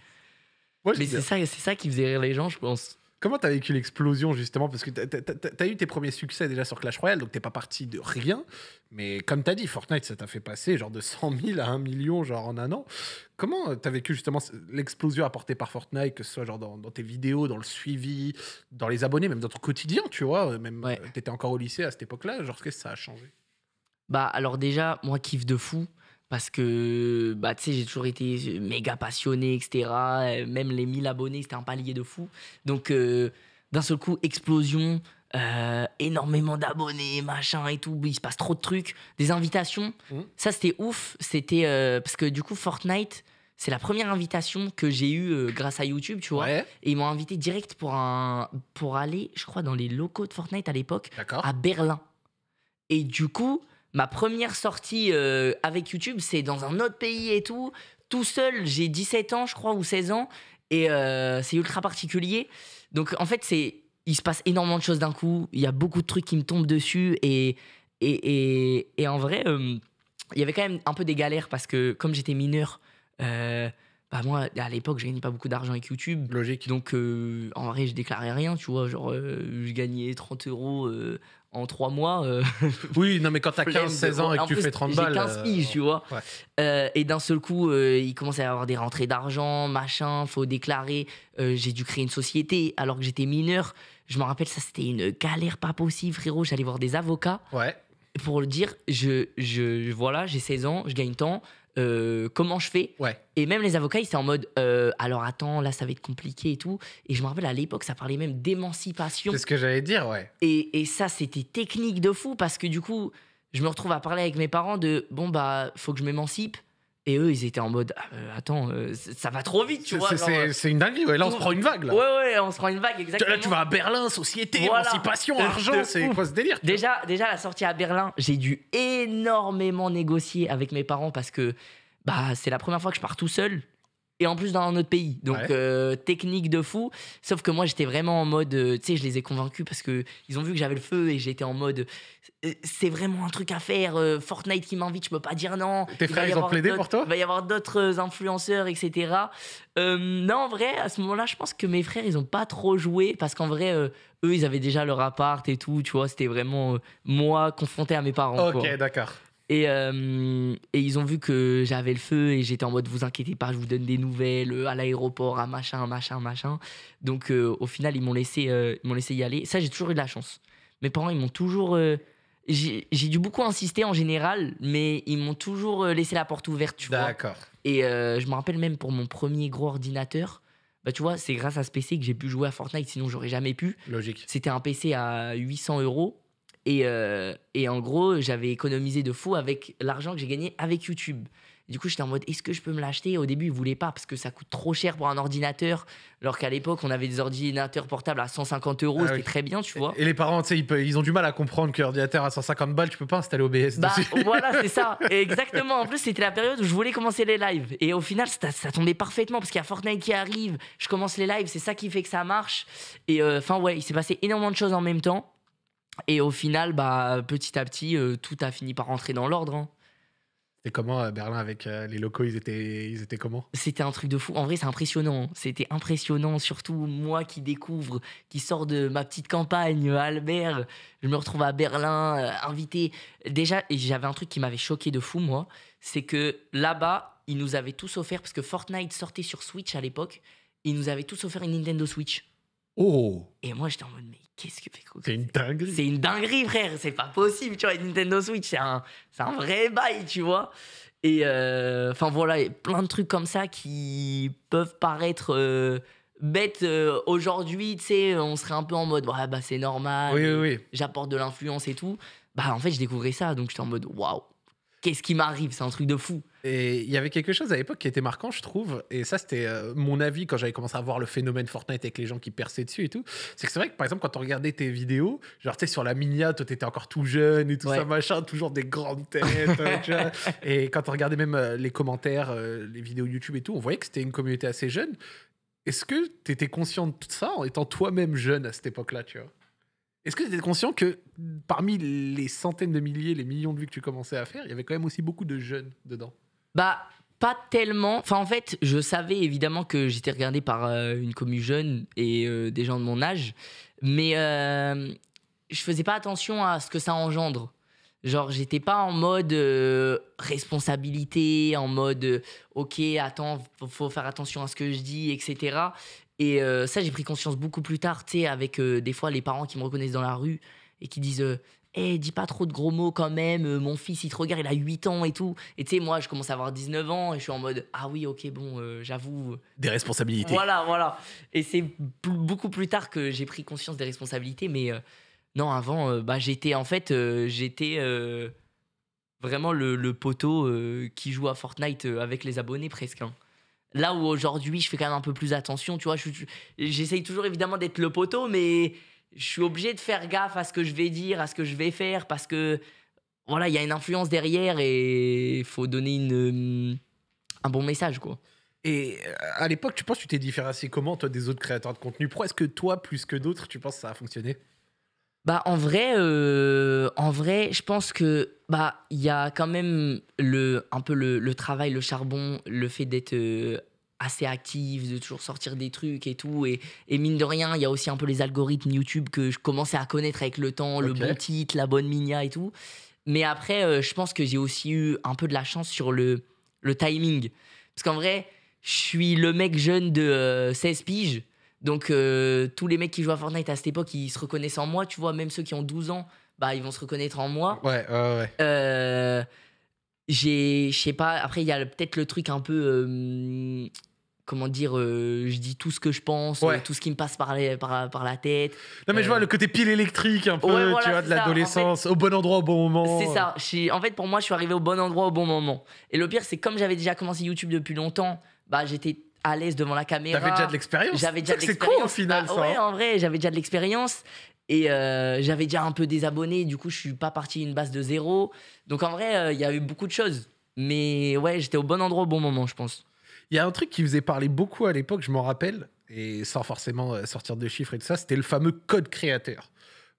Mais c'est ça, ça qui faisait rire les gens, je pense. Comment t'as vécu l'explosion justement Parce que t'as eu tes premiers succès déjà sur Clash Royale, donc t'es pas parti de rien. Mais comme t'as dit, Fortnite, ça t'a fait passer genre de 100 000 à 1 million genre en un an. Comment euh, t'as vécu justement l'explosion apportée par Fortnite, que ce soit genre dans, tes vidéos, dans le suivi, dans les abonnés, même dans ton quotidien, tu vois euh, Même tu euh, t'étais encore au lycée à cette époque-là. Genre qu'est-ce que ça a changé Bah alors déjà, moi kiffe de fou. Parce que, bah, tu sais, j'ai toujours été euh, méga passionné, etc. Même les 1000 abonnés, c'était un palier de fou. Donc, euh, d'un seul coup, explosion, euh, énormément d'abonnés, machin et tout. Il se passe trop de trucs, des invitations. Mmh. Ça, c'était ouf. C'était parce que du coup, Fortnite, c'est la première invitation que j'ai eue grâce à YouTube, tu vois. Et ils m'ont invité direct pour, un, pour aller, je crois, dans les locaux de Fortnite à l'époque, à Berlin. Et du coup, ma première sortie euh, avec YouTube, c'est dans un autre pays et tout, tout seul. J'ai 17 ans, je crois, ou 16 ans. Et euh, c'est ultra particulier. Donc, en fait, c'est il se passe énormément de choses d'un coup. Il y a beaucoup de trucs qui me tombent dessus. Et, et, en vrai, euh, il y avait quand même un peu des galères parce que, comme j'étais mineur, bah moi, à l'époque, je gagnais pas beaucoup d'argent avec YouTube. Logique. Donc, en vrai, je déclarais rien, tu vois. Genre, je gagnais 30 euros en trois mois. Euh, oui, non, mais quand t'as 15-16 ans et que tu fais 30 balles. 15 euh, tu vois. Euh, et d'un seul coup, il commence à avoir des rentrées d'argent, machin, faut déclarer. j'ai dû créer une société alors que j'étais mineur. Je me rappelle, ça, c'était une galère pas possible, frérot. J'allais voir des avocats. Ouais. Pour le dire, je, je, voilà, j'ai 16 ans, je gagne tant. Euh, comment je fais Et même les avocats, ils étaient en mode euh, alors attends, là ça va être compliqué et tout. Et je me rappelle à l'époque, ça parlait même d'émancipation. C'est ce que j'allais dire, ouais. et ça, c'était technique de fou parce que du coup, je me retrouve à parler avec mes parents de bon, bah, faut que je m'émancipe. Et eux, ils étaient en mode ah, euh, Attends, euh, ça va trop vite, tu vois. Euh. C'est une dinguerie, ouais. là on se prend une vague. Là. Ouais, ouais, on se prend une vague, exactement. Là, tu vas à Berlin, société, passion émancipation, argent, c'est quoi ce délire déjà, déjà, la sortie à Berlin, j'ai dû énormément négocier avec mes parents parce que bah, c'est la première fois que je pars tout seul et en plus dans un autre pays. Donc euh, technique de fou. Sauf que moi j'étais vraiment en mode, euh, tu sais, je les ai convaincus parce que ils ont vu que j'avais le feu et j'étais en mode, euh, c'est vraiment un truc à faire. Fortnite qui m'invite, je peux pas dire non. Tes frères ils ont plaidé pour toi Il va y avoir d'autres influenceurs, etc. non, en vrai, à ce moment-là, je pense que mes frères ils ont pas trop joué parce qu'en vrai, eux ils avaient déjà leur appart et tout. Tu vois, c'était vraiment moi confronté à mes parents. Ok, d'accord. Et, euh, et, ils ont vu que j'avais le feu et j'étais en mode vous inquiétez pas, je vous donne des nouvelles euh, à l'aéroport, à machin, machin, machin. Donc euh, au final, ils m'ont laissé, m'ont laissé y aller. Ça, j'ai toujours eu de la chance. Mes parents, ils m'ont toujours. j'ai dû beaucoup insister en général, mais ils m'ont toujours laissé la porte ouverte, tu vois. D'accord. Et je me rappelle même pour mon premier gros ordinateur, bah, tu vois, c'est grâce à ce PC que j'ai pu jouer à Fortnite, sinon j'aurais jamais pu. Logique. C'était un PC à 800 euros et, euh, et en gros, j'avais économisé de fou avec l'argent que j'ai gagné avec YouTube. Du coup, j'étais en mode, est-ce que je peux me l'acheter Au début, ils voulaient pas parce que ça coûte trop cher pour un ordinateur. Alors qu'à l'époque, on avait des ordinateurs portables à 150 euros, ah c'était très bien, tu vois. Et les parents, ils, ont du mal à comprendre qu'un ordinateur à 150 balles, tu peux pas installer OBS. Bah voilà, c'est ça. Exactement. En plus, c'était la période où je voulais commencer les lives. Et au final, ça, ça tombait parfaitement parce qu'il y a Fortnite qui arrive, je commence les lives, c'est ça qui fait que ça marche. Et euh, enfin, ouais, il s'est passé énormément de choses en même temps. Et au final, bah, petit à petit, euh, tout a fini par rentrer dans l'ordre. Hein. C'était comment euh, Berlin avec euh, les locaux Ils étaient, ils étaient comment C'était un truc de fou. En vrai, c'est impressionnant. Hein. C'était impressionnant, surtout moi qui découvre, qui sort de ma petite campagne Albert. Je me retrouve à Berlin, invité. Déjà, j'avais un truc qui m'avait choqué de fou, moi. C'est que là-bas, ils nous avaient tous offert, parce que Fortnite sortait sur Switch à l'époque, ils nous avaient tous offert une Nintendo Switch. Oh Et moi, j'étais en mode, mais qu'est-ce que C'est une dinguerie. C'est une dinguerie, frère. C'est pas possible, tu vois. Nintendo Switch, c'est un, un, vrai bail, tu vois. Et euh, enfin voilà, plein de trucs comme ça qui peuvent paraître euh, bêtes euh, aujourd'hui, tu sais, on serait un peu en mode ouais bah c'est normal, oui, oui, oui. j'apporte de l'influence et tout. Bah en fait, je découvrais ça, donc j'étais en mode waouh, qu'est-ce qui m'arrive C'est un truc de fou. Et il y avait quelque chose à l'époque qui était marquant, je trouve, et ça c'était euh, mon avis quand j'avais commencé à voir le phénomène Fortnite avec les gens qui perçaient dessus et tout. C'est que c'est vrai que par exemple, quand on regardait tes vidéos, genre tu sais, sur la miniature, toi t'étais encore tout jeune et tout ça, machin, toujours des grandes têtes. Euh, vois. et quand on regardait même euh, les commentaires, les vidéos YouTube et tout, on voyait que c'était une communauté assez jeune. Est-ce que t'étais conscient de tout ça en étant toi-même jeune à cette époque-là, tu vois est-ce que tu étais conscient que parmi les centaines de milliers, les millions de vues que tu commençais à faire, il y avait quand même aussi beaucoup de jeunes dedans Bah, pas tellement. Enfin, en fait, je savais évidemment que j'étais regardé par euh, une commu jeune et euh, des gens de mon âge, mais je euh, je faisais pas attention à ce que ça engendre. Genre, j'étais pas en mode responsabilité, en mode ok, attends, faut, faut, faire attention à ce que je dis, etc. Et euh, ça, j'ai pris conscience beaucoup plus tard, tu avec euh, des fois les parents qui me reconnaissent dans la rue et qui disent euh, Eh dis pas trop de gros mots quand même, mon fils, il te regarde, il a 8 ans et tout. Et tu sais, moi, je commence à avoir 19 ans et je suis en mode Ah oui, ok, bon, j'avoue. Des responsabilités. Voilà, voilà. Et c'est beaucoup plus tard que j'ai pris conscience des responsabilités, mais non, avant, bah, j'étais, en fait, j'étais vraiment le, poteau qui joue à Fortnite avec les abonnés presque. Hein. Là où aujourd'hui, je fais quand même un peu plus attention, tu vois. J'essaye toujours évidemment d'être le poteau, mais je suis obligé de faire gaffe à ce que je vais dire, à ce que je vais faire, parce que voilà, il y a une influence derrière et il faut donner une, un bon message, quoi. Et euh, à l'époque, tu penses que tu t'es différencié comment, toi, des autres créateurs de contenu Pourquoi est-ce que toi, plus que d'autres, tu penses que ça a fonctionné bah en vrai, euh, en vrai, je pense que bah il y a quand même le un peu le, le travail, le charbon, le fait d'être euh, assez actif, de toujours sortir des trucs et tout. Et, mine de rien, il y a aussi un peu les algorithmes YouTube que je commençais à connaître avec le temps, le bon titre, la bonne minia et tout. Mais après, euh, je pense que j'ai aussi eu un peu de la chance sur le, le timing. Parce qu'en vrai, je suis le mec jeune de 16 piges donc, euh, tous les mecs qui jouent à Fortnite à cette époque, ils se reconnaissent en moi, tu vois. Même ceux qui ont 12 ans, bah, ils vont se reconnaître en moi. Ouais, ouais, ouais. Euh, j'ai, je sais pas, après, il y a peut-être le truc un peu. Euh, comment dire, je dis tout ce que je pense, tout ce qui me passe par, la tête. Non, mais je vois le côté pile électrique un peu, tu vois, de l'adolescence, au bon endroit, au bon moment. C'est ça. en fait, pour moi, je suis arrivé au bon endroit, au bon moment. Et le pire, c'est comme j'avais déjà commencé YouTube depuis longtemps, bah, j'étais à l'aise devant la caméra. déjà de l'expérience. J'avais déjà de l'expérience. C'est con, au final, ah ça. Ouais, hein. en vrai, j'avais déjà de l'expérience. Et euh, j'avais déjà un peu des abonnés, du coup, je suis pas parti d'une base de zéro. Donc en vrai, euh, il y a eu beaucoup de choses. Mais ouais, j'étais au bon endroit au bon moment, je pense. Il y a un truc qui faisait parler beaucoup à l'époque, je m'en rappelle, et sans forcément euh, sortir de chiffres et tout ça, c'était le fameux code créateur.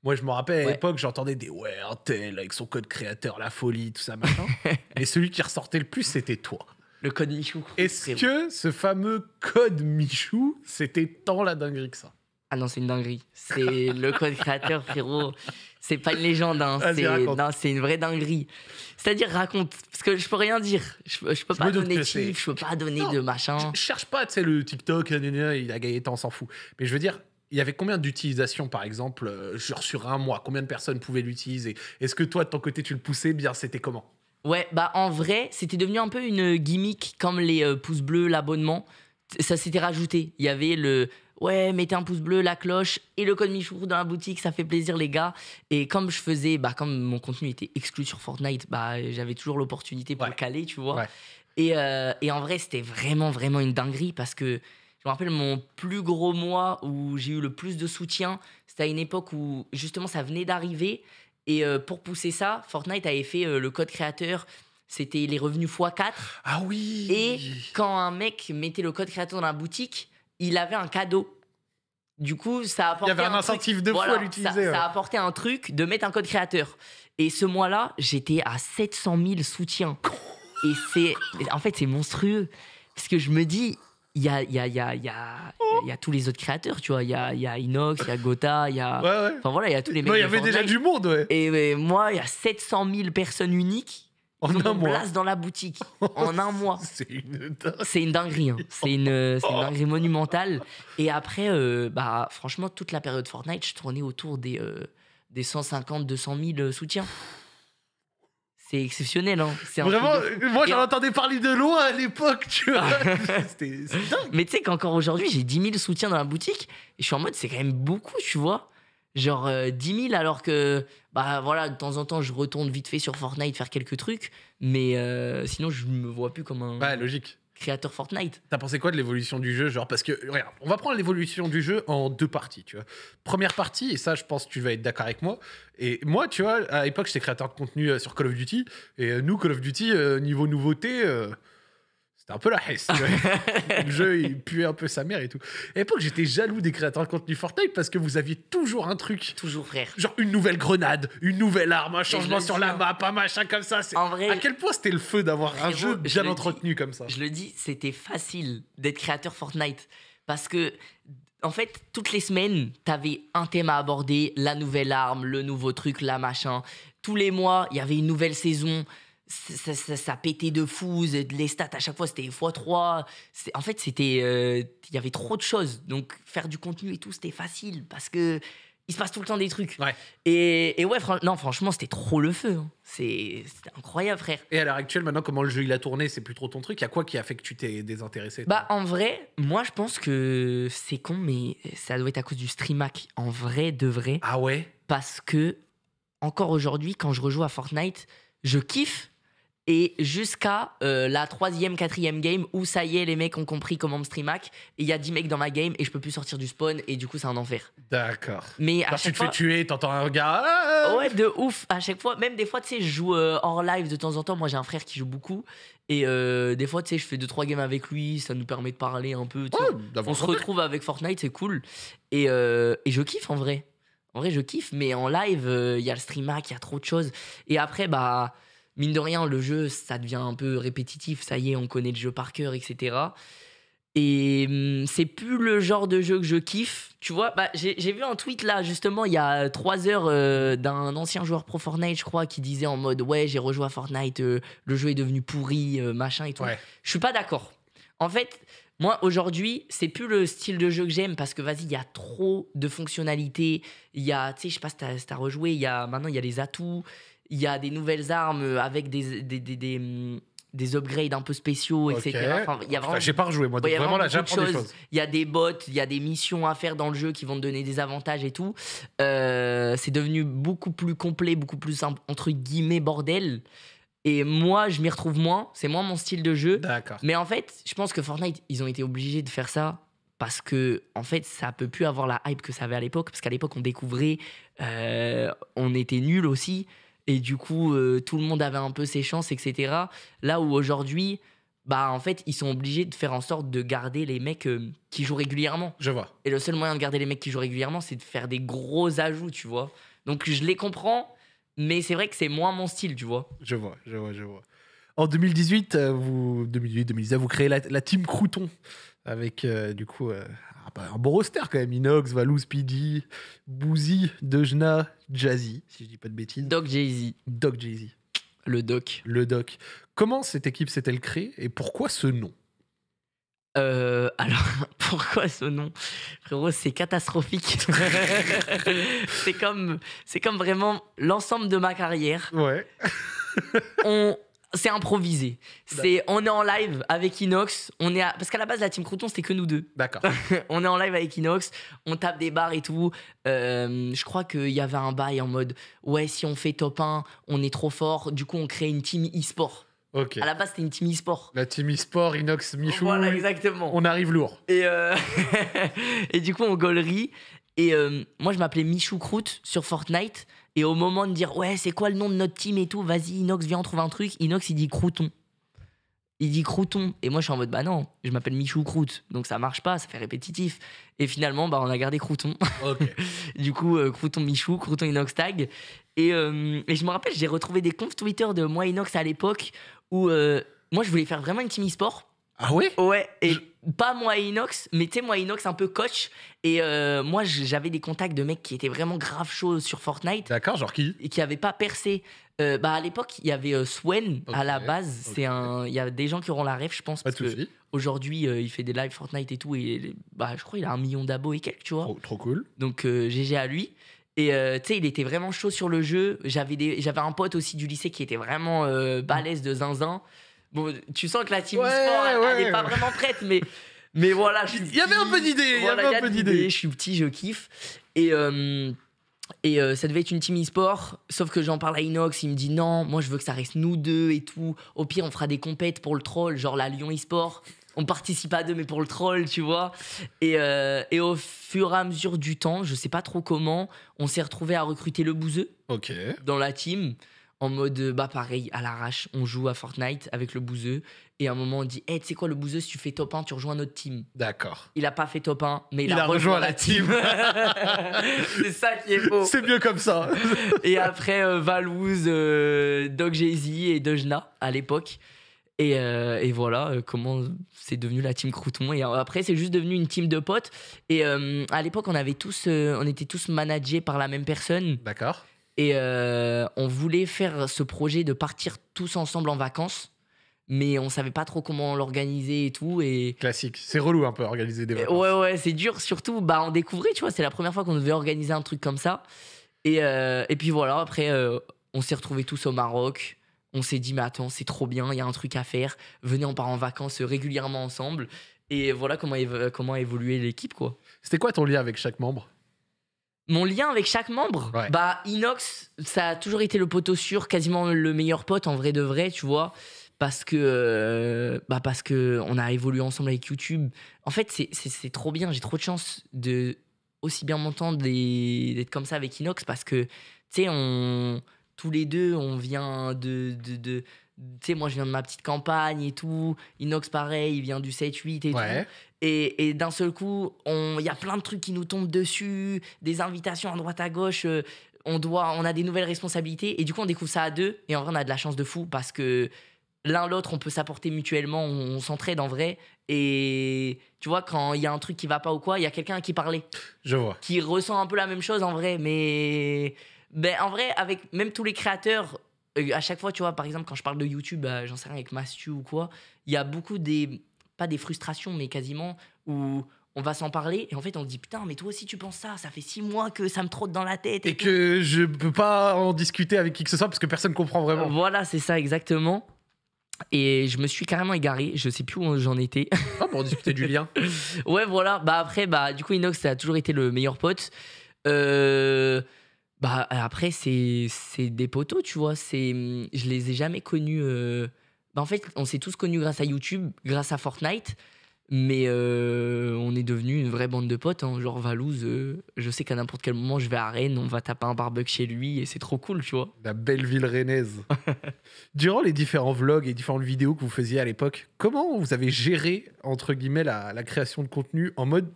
Moi, je me rappelle à l'époque, j'entendais des ouais, un tel avec son code créateur, la folie, tout ça, machin. Mais celui qui ressortait le plus, c'était toi. Le code Michou. Est-ce que ce fameux code Michou, c'était tant la dinguerie que ça Ah non, c'est une dinguerie. C'est le code créateur, frérot. C'est pas une légende, hein. c'est une vraie dinguerie. C'est-à-dire, raconte, parce que je peux rien dire. Je, peux pas donner de chiffres, je peux pas donner de machin. Je cherche pas, tu sais, le TikTok, il a gagné tant, on s'en fout. Mais je veux dire, il y avait combien d'utilisations, par exemple, euh, genre sur un mois Combien de personnes pouvaient l'utiliser Est-ce que toi, de ton côté, tu le poussais eh bien C'était comment Ouais, bah en vrai, c'était devenu un peu une gimmick comme les euh, pouces bleus, l'abonnement. Ça s'était rajouté. Il y avait le ouais, mettez un pouce bleu, la cloche et le code Michou dans la boutique, ça fait plaisir les gars. Et comme je faisais, bah comme mon contenu était exclu sur Fortnite, bah j'avais toujours l'opportunité pour le caler, tu vois. Et, euh, et, en vrai, c'était vraiment vraiment une dinguerie parce que je me rappelle mon plus gros mois où j'ai eu le plus de soutien, c'était à une époque où justement ça venait d'arriver et euh, pour pousser ça, Fortnite avait fait euh, le code créateur. C'était les revenus x4. Ah oui Et quand un mec mettait le code créateur dans la boutique, il avait un cadeau. Du coup, ça apportait. Il y avait un, incentive de à l'utiliser. Ça, ça apportait un truc de mettre un code créateur. Et ce mois-là, j'étais à 700 000 soutiens. Et c'est. En fait, c'est monstrueux. Parce que je me dis, il y a, y, a, y, a, y a tous les autres créateurs, tu vois. Il y a, y a Inox, il y a Gotha, il y a. Enfin voilà, il y a tous les mecs. Il y avait déjà du monde, ouais. Et moi, il y a 700 000 personnes uniques en un mois. place dans la boutique en un mois. C'est une, dinguerie. Hein. C'est une, une, dinguerie monumentale. Et après, bah, franchement, toute la période Fortnite, je tournais autour des, 150 des 150, 200 000 soutiens. C'est exceptionnel, hein. Vraiment, moi j'en entendais parler de loin à l'époque, tu vois. Mais tu sais qu'encore aujourd'hui, j'ai 10 000 soutiens dans la boutique. Et je suis en mode, c'est quand même beaucoup, tu vois. Genre 10 euh, 000 alors que, bah voilà, de temps en temps, je retourne vite fait sur Fortnite faire quelques trucs. Mais euh, sinon, je me vois plus comme un. Ouais, logique créateur Fortnite. T'as pensé quoi de l'évolution du jeu Genre, parce que, regarde, on va prendre l'évolution du jeu en deux parties, tu vois. Première partie, et ça, je pense que tu vas être d'accord avec moi. Et moi, tu vois, à l'époque, j'étais créateur de contenu euh, sur Call of Duty. Et euh, nous, Call of Duty, euh, niveau nouveauté. C'est un peu la hesse. le jeu, il puait un peu sa mère et tout. À l'époque, j'étais jaloux des créateurs de contenu Fortnite parce que vous aviez toujours un truc. Toujours, frère. Genre une nouvelle grenade, une nouvelle arme, un changement sur la hein. map, un machin comme ça. En vrai, à quel point c'était le feu d'avoir un jeu bien entretenu comme ça Je le dis, c'était facile d'être créateur Fortnite parce que en fait, toutes les semaines, t'avais un thème à aborder, la nouvelle arme, le nouveau truc, la machin. Tous les mois, il y avait une nouvelle saison ça, ça, pétait de fou, les stats à chaque fois c'était x3. En fait, c'était il euh, y avait trop de choses. Donc faire du contenu et tout, c'était facile parce que il se passe tout le temps des trucs. Ouais. Et, ouais, non, franchement, c'était trop le feu. Hein. C'est incroyable, frère. Et à l'heure actuelle, maintenant, comment le jeu il a tourné, c'est plus trop ton truc. Il y a quoi qui a fait que tu t'es désintéressé Bah, en vrai, moi, je pense que c'est con, mais ça doit être à cause du stream streamac. En vrai, de vrai. Ah ouais Parce que, encore aujourd'hui, quand je rejoue à Fortnite, je kiffe, et jusqu'à euh, la troisième, quatrième game où ça y est, les mecs ont compris comment me stream hack. Il y a 10 mecs dans ma game et je peux plus sortir du spawn et du coup, c'est un enfer. D'accord. Mais à tu te fais tuer, t'entends un regard. Ah ouais, de ouf. À chaque fois, même des fois, tu sais, je joue euh, live de temps en temps. Moi, j'ai un frère qui joue beaucoup. Et euh, des fois, tu sais, je fais 2 trois games avec lui, ça nous permet de parler un peu. on se retrouve avec Fortnite, c'est cool. Et, et, je kiffe en vrai. En vrai, je kiffe, mais en live, il y a le stream hack, il y a trop de choses. Et après, bah, mine de rien, le jeu, ça devient un peu répétitif. Ça y est, on connaît le jeu par cœur, etc. Et hum, c'est plus le genre de jeu que je kiffe. Tu vois, bah, j'ai vu un tweet là, justement, il y a trois heures euh, d'un ancien joueur pro Fortnite, je crois, qui disait en mode Ouais, j'ai à Fortnite, euh, le jeu est devenu pourri, euh, machin et tout. Je suis pas d'accord. En fait, moi aujourd'hui, c'est plus le style de jeu que j'aime parce que vas-y, il y a trop de fonctionnalités. Il y a, tu sais, je sais pas si t'as rejoué, il y a, maintenant il y a les atouts, il y a des nouvelles armes euh, avec des, des, des, des mm, des upgrades un peu spéciaux, et etc. vraiment... j'ai pas rejoué, moi. vraiment, là, j'apprends des choses. Il y a des bots, il y a des missions à faire dans le jeu qui vont te donner des avantages et tout. Euh, c'est devenu beaucoup plus complet, beaucoup plus, entre guillemets, bordel. Et moi, je m'y retrouve moins. C'est moins mon style de jeu. Mais en fait, je pense que Fortnite, ils ont été obligés de faire ça parce que en fait ça peut plus avoir la hype que ça avait à l'époque parce qu'à l'époque on découvrait euh, on était nul aussi et du coup euh, tout le monde avait un peu ses chances, etc. Là où aujourd'hui, bah en fait ils sont obligés de faire en sorte de garder les mecs euh, qui jouent régulièrement. Je vois. Et le seul moyen de garder les mecs qui jouent régulièrement, c'est de faire des gros ajouts, tu vois. Donc je les comprends, mais c'est vrai que c'est moins mon style, tu vois. Je vois, je vois, je vois. En 2018, euh, vous, 2018, vous créez la, team Crouton avec du coup un bon roster quand même. Inox, Valou, Speedy, Bouzi, Dejna, Jazzy, si je dis pas de bêtises. Doc Jay-Z. Doc Jay-Z. Le Doc. Le Doc. Comment cette équipe s'est-elle créée et pourquoi ce nom euh, alors, pourquoi ce nom Frérot, c'est catastrophique. c'est comme, c'est comme vraiment l'ensemble de ma carrière. Ouais. on, c'est improvisé. C'est on est en live avec Inox, on est parce qu'à la base la team Crouton c'était que nous deux. D'accord. on est en live avec Inox, on tape des bars et tout. Euh, je crois qu'il y avait un bail en mode ouais si on fait top 1, on est trop fort. Du coup on crée une team e-sport. À la base, c'était une team e-sport. La team e-sport, Inox, Michou. Voilà, exactement. On arrive lourd. Et, euh, et du coup, on gaulerie. Et euh, moi, je m'appelais Michou Croûte sur Fortnite. Et au moment de dire, ouais, c'est quoi le nom de notre team et tout, vas-y, Inox, viens, on trouve un truc. Inox, il dit Crouton. Il dit Crouton. Et moi, je suis en mode, bah non, je m'appelle Michou Croute. Donc ça marche pas, ça fait répétitif. Et finalement, bah, on a gardé Crouton. du coup, euh, Crouton Michou, Crouton Inox Tag. Euh, et, je me rappelle, j'ai retrouvé des confs Twitter de moi Inox à l'époque où euh, moi, je voulais faire vraiment une team e-sport ah ouais Ouais, et pas moi Inox, mais tu moi Inox un peu coach. Et euh, moi, j'avais des contacts de mecs qui étaient vraiment grave chauds sur Fortnite. D'accord, genre qui Et qui n'avaient pas percé. Euh, bah, à l'époque, il y avait euh, Swen à la base. C'est un, il y a des gens qui auront la rêve, je pense. Pas parce que aujourd'hui, il fait des lives Fortnite et tout. Et bah, je crois qu'il a un million d'abos et quelques, tu vois. Trop, cool. Donc, GG à lui. Et tu sais, il était vraiment chaud sur le jeu. J'avais un pote aussi du lycée qui était vraiment balaise balèze de zinzin. Bon, tu sens que la team e sport, elle n'est pas vraiment prête, mais, mais voilà. Il y avait un peu d'idée. il y avait un peu d'idée. Je suis petit, je kiffe. Et. Euh, et euh, ça devait être une team e-sport, sauf que j'en parle à Inox, il me dit non, moi je veux que ça reste nous deux et tout. Au pire, on fera des compètes pour le troll, genre la Lyon e-sport. On participe à deux, mais pour le troll, tu vois. Et, euh, au fur et à mesure du temps, je sais pas trop comment, on s'est retrouvé à recruter le bouseux dans la team en mode euh, bah pareil à l'arrache on joue à Fortnite avec le bouseux et à un moment on dit hey «Eh, tu sais quoi le bouseux si tu fais top 1 tu rejoins notre team d'accord il a pas fait top 1 mais il, a, rejoint, la team, c'est ça qui est beau c'est mieux comme ça et après Valouze euh, Valouz euh, Jay-Z et Dejna à l'époque et, voilà comment c'est devenu la team Crouton. Et après, c'est juste devenu une team de potes. Et à l'époque, on avait tous, on était tous managés par la même personne. D'accord. Et euh, on voulait faire ce projet de partir tous ensemble en vacances, mais on savait pas trop comment l'organiser et tout. Et... Classique, c'est relou un peu organiser des vacances. Ouais, ouais, c'est dur, surtout bah, on découvrait, tu vois, c'est la première fois qu'on devait organiser un truc comme ça. Et, euh, et puis voilà, après, euh, on s'est retrouvés tous au Maroc. On s'est dit, mais attends, c'est trop bien, il y a un truc à faire. Venez, on part en vacances régulièrement ensemble. Et voilà comment, comment a évolué l'équipe, quoi. C'était quoi ton lien avec chaque membre mon lien avec chaque membre, bah Inox, ça a toujours été le poteau sûr, quasiment le meilleur pote en vrai de vrai, tu vois, parce que euh, bah parce que on a évolué ensemble avec YouTube. En fait, c'est trop bien, j'ai trop de chance de aussi bien m'entendre d'être comme ça avec Inox parce que tu sais on tous les deux on vient de, de, de tu sais, moi je viens de ma petite campagne et tout. Inox, pareil, il vient du 7-8 et tout. Et, et d'un seul coup, il y a plein de trucs qui nous tombent dessus, des invitations à droite à gauche. Euh, on doit, on a des nouvelles responsabilités et du coup on découvre ça à deux. Et en vrai, on a de la chance de fou parce que l'un l'autre, on peut s'apporter mutuellement, on, s'entraide en vrai. Et tu vois, quand il y a un truc qui va pas ou quoi, il y a quelqu'un qui parlait. Je vois. Qui ressent un peu la même chose en vrai, mais ben, en vrai, avec même tous les créateurs, euh, à chaque fois, tu vois, par exemple, quand je parle de YouTube, bah, j'en sais rien, avec Mastu ou quoi, il y a beaucoup des, pas des frustrations, mais quasiment où on va s'en parler et en fait on se dit putain mais toi aussi tu penses ça ça fait six mois que ça me trotte dans la tête et, que je peux pas en discuter avec qui que ce soit parce que personne comprend vraiment euh, voilà c'est ça exactement et je me suis carrément égaré, je sais plus où j'en étais. Ah, pour bah, discuter du lien. ouais, voilà. Bah après, bah du coup, Inox ça a toujours été le meilleur pote. Euh, bah après, c'est des poteaux, tu vois. C'est, je les ai jamais connus. Euh, bah, en fait, on s'est tous connus grâce à YouTube, grâce à Fortnite. Mais euh, on est devenus une vraie bande de potes. Hein. Genre Valouze, euh, je sais qu'à n'importe quel moment, je vais à Rennes, on va taper un barbecue chez lui et c'est trop cool, tu vois. La belle ville rennaise. Durant les différents vlogs et différentes vidéos que vous faisiez à l'époque, comment vous avez géré, entre guillemets, la, la création de contenu en mode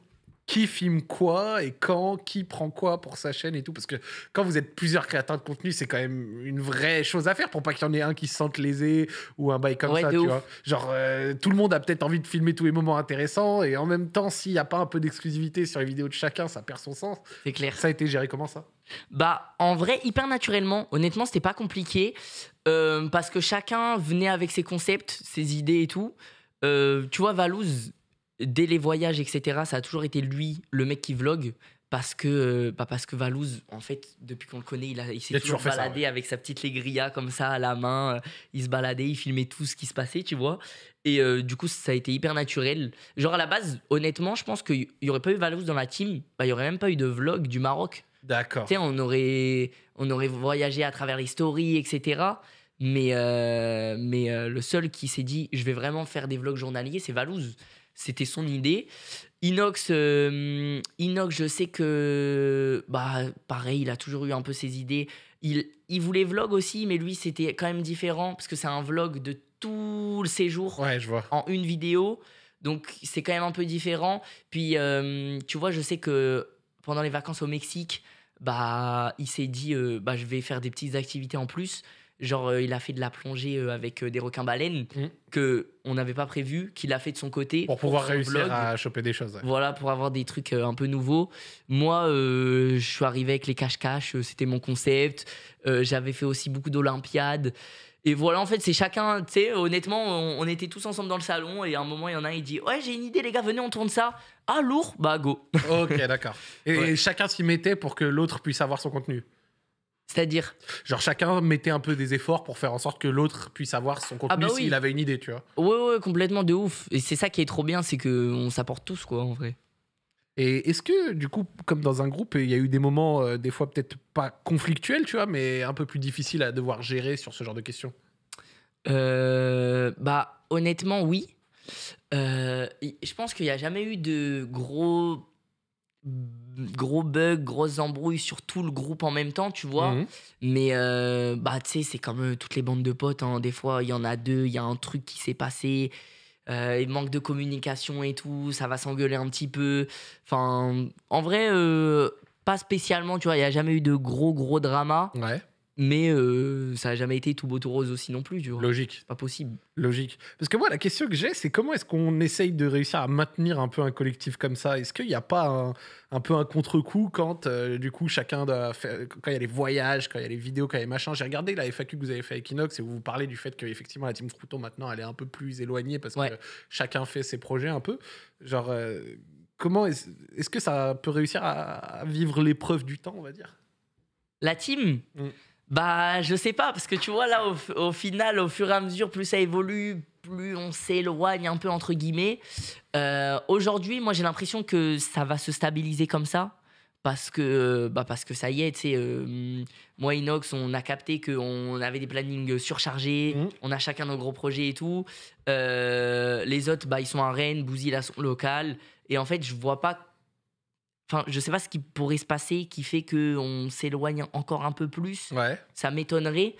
qui filme quoi et quand, qui prend quoi pour sa chaîne et tout. Parce que quand vous êtes plusieurs créateurs de contenu, c'est quand même une vraie chose à faire pour pas qu'il y en ait un qui se sente lésé ou un bail comme ça, tu vois. Genre, euh, tout le monde a peut-être envie de filmer tous les moments intéressants et en même temps, s'il n'y a pas un peu d'exclusivité sur les vidéos de chacun, ça perd son sens. C'est clair. Ça a été géré comment ça bah, en vrai, hyper naturellement. Honnêtement, c'était pas compliqué euh, parce que chacun venait avec ses concepts, ses idées et tout. Euh, tu vois, Valouz, dès les voyages, etc., ça a toujours été lui, le mec qui vlog. Parce que, euh, bah, parce que Valouz, en fait, depuis qu'on le connaît, il, il s'est toujours, baladé avec sa petite légrilla comme ça à la main. Euh, il se baladait, il filmait tout ce qui se passait, tu vois. Et euh, du coup, ça a été hyper naturel. Genre, à la base, honnêtement, je pense qu'il n'y aurait pas eu Valouz dans la team. Bah, il bah, n'y aurait même pas eu de vlog du Maroc. D'accord. Tu sais, on aurait, on aurait voyagé à travers les stories, etc. Mais, mais le seul qui s'est dit, je vais vraiment faire des vlogs journaliers, c'est Valouz. C'était son idée. Inox, euh, Inox, je sais que, bah, pareil, il a toujours eu un peu ses idées. Il, il voulait vlog aussi, mais lui, c'était quand même différent parce que c'est un vlog de tout le séjour en une vidéo. Donc, c'est quand même un peu différent. Puis, euh, tu vois, je sais que pendant les vacances au Mexique, bah, il s'est dit, euh, bah, je vais faire des petites activités en plus. Genre, euh, il a fait de la plongée euh, avec euh, des requins-baleines mmh. que on n'avait pas prévu, qu'il a fait de son côté. Pour, pouvoir réussir à choper des choses. Voilà, pour avoir des trucs un peu nouveaux. Moi, je suis arrivé avec les cache-cache, c'était mon concept. J'avais fait aussi beaucoup d'Olympiades. Et voilà, en fait, c'est chacun, tu sais, honnêtement, on, était tous ensemble dans le salon et à un moment, il y en a il dit Ouais, j'ai une idée, les gars, venez, on tourne ça. Ah, lourd Bah, go. Ok, d'accord. et, chacun s'y mettait pour que l'autre puisse avoir son contenu. C'est-à-dire Genre chacun mettait un peu des efforts pour faire en sorte que l'autre puisse avoir son contenu ah bah s'il avait une idée, tu vois. Oui, complètement de ouf. Et c'est ça qui est trop bien, c'est qu'on s'apporte tous, quoi, en vrai. Et est-ce que, du coup, comme dans un groupe, il y a eu des moments, euh, des fois peut-être pas conflictuels, tu vois, mais un peu plus difficiles à devoir gérer sur ce genre de questions euh, bah, honnêtement, oui. Euh, je pense qu'il n'y a jamais eu de gros gros bug Grosse embrouille sur tout le groupe en même temps, tu vois. Mhm. Mais euh, bah, tu sais, c'est comme toutes les bandes de potes. Hein. Des fois, il y en a deux, il y a un truc qui s'est passé. Euh, il manque de communication et tout, ça va s'engueuler un petit peu. Enfin, en vrai, euh, pas spécialement, tu vois, il n'y a jamais eu de gros, gros drama. Ouais. Mais euh, ça n'a jamais été tout beau, tout rose aussi non plus. du Logique. C'est pas possible. Logique. Parce que moi, la question que j'ai, c'est comment est-ce qu'on essaye de réussir à maintenir un peu un collectif comme ça Est-ce qu'il n'y a pas un, un peu un contre-coup quand, euh, du coup, chacun doit faire, Quand il y a les voyages, quand il y a les vidéos, quand il y a les machins. J'ai regardé la FAQ que vous avez fait avec Inox et vous vous parlez du fait qu'effectivement, la team Frouton maintenant, elle est un peu plus éloignée parce que chacun fait ses projets un peu. Genre, euh, comment est-ce, que ça peut réussir à, vivre l'épreuve du temps, on va dire La team mm. Bah, je sais pas, parce que tu vois, là, au, final, au fur et à mesure, plus ça évolue, plus on s'éloigne un peu, entre guillemets. Euh, aujourd'hui, moi, j'ai l'impression que ça va se stabiliser comme ça. Parce que, bah parce que ça y est, tu sais, euh, moi, Inox, on a capté qu'on avait des plannings surchargés, mmh. on a chacun nos gros projets et tout. Euh, les autres, bah, ils sont à Rennes, Bouzy, là, sont local Et en fait, je vois pas Enfin, je sais pas ce qui pourrait se passer qui fait qu'on s'éloigne encore un peu plus. Ça m'étonnerait.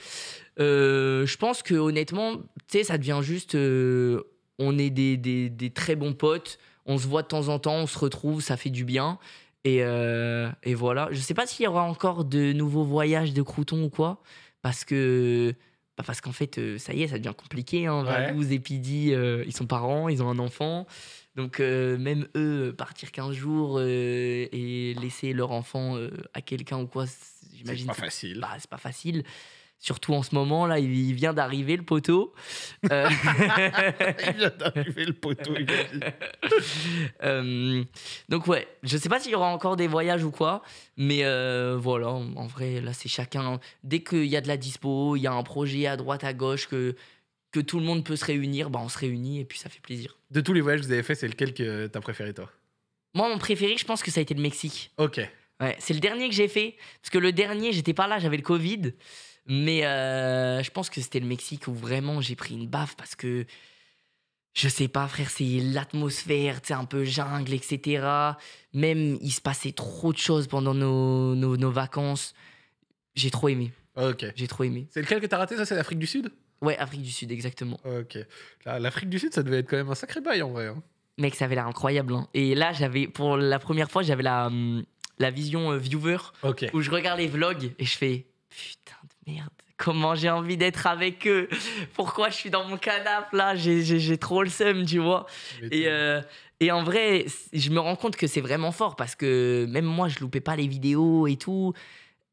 Euh, je pense que honnêtement, tu sais, ça devient juste. Euh, on est des, des, très bons potes. On se voit de temps en temps, on se retrouve, ça fait du bien. Et, euh, et voilà. Je sais pas s'il y aura encore de nouveaux voyages de croûtons ou quoi. Parce que. Bah, parce qu'en fait, ça y est, ça devient compliqué. Hein, ouais. Valouz et Pidi, ils sont parents, ils ont un enfant. Donc euh, même eux, euh, partir 15 jours euh, et laisser leur enfant à quelqu'un ou quoi, j'imagine. C'est pas facile. Bah, c'est pas facile. Surtout en ce moment, là, il vient d'arriver le poteau. il vient d'arriver le poteau. donc ouais, je sais pas s'il y aura encore des voyages ou quoi, mais voilà, en vrai, là, c'est chacun. Dès qu'il y a de la dispo, il y a un projet à droite, à gauche que que tout le monde peut se réunir, bah on se réunit et puis ça fait plaisir. De tous les voyages que vous avez fait, c'est lequel que t'as préféré toi Moi, mon préféré, je pense que ça a été le Mexique. Ok. Ouais, c'est le dernier que j'ai fait parce que le dernier, j'étais pas là, j'avais le Covid, mais euh, je pense que c'était le Mexique où vraiment j'ai pris une baffe parce que je sais pas, frère, c'est l'atmosphère, c'est un peu jungle, etc. Même il se passait trop de choses pendant nos, nos vacances. J'ai trop aimé. Ok. J'ai trop aimé. C'est lequel que t'as raté, ça C'est l'Afrique du Sud Ouais, Afrique du Sud, exactement. Ok. L'Afrique du Sud, ça devait être quand même un sacré bail en vrai. Hein. Mec, ça avait l'air incroyable. Hein. Et là, j'avais pour la première fois, j'avais la, hum, la vision euh, viewer où je regarde les vlogs et je fais putain de merde. Comment j'ai envie d'être avec eux Pourquoi je suis dans mon canapé là J'ai trop le seum, tu vois. Et, euh, et en vrai, je me rends compte que c'est vraiment fort parce que même moi, je loupais pas les vidéos et tout.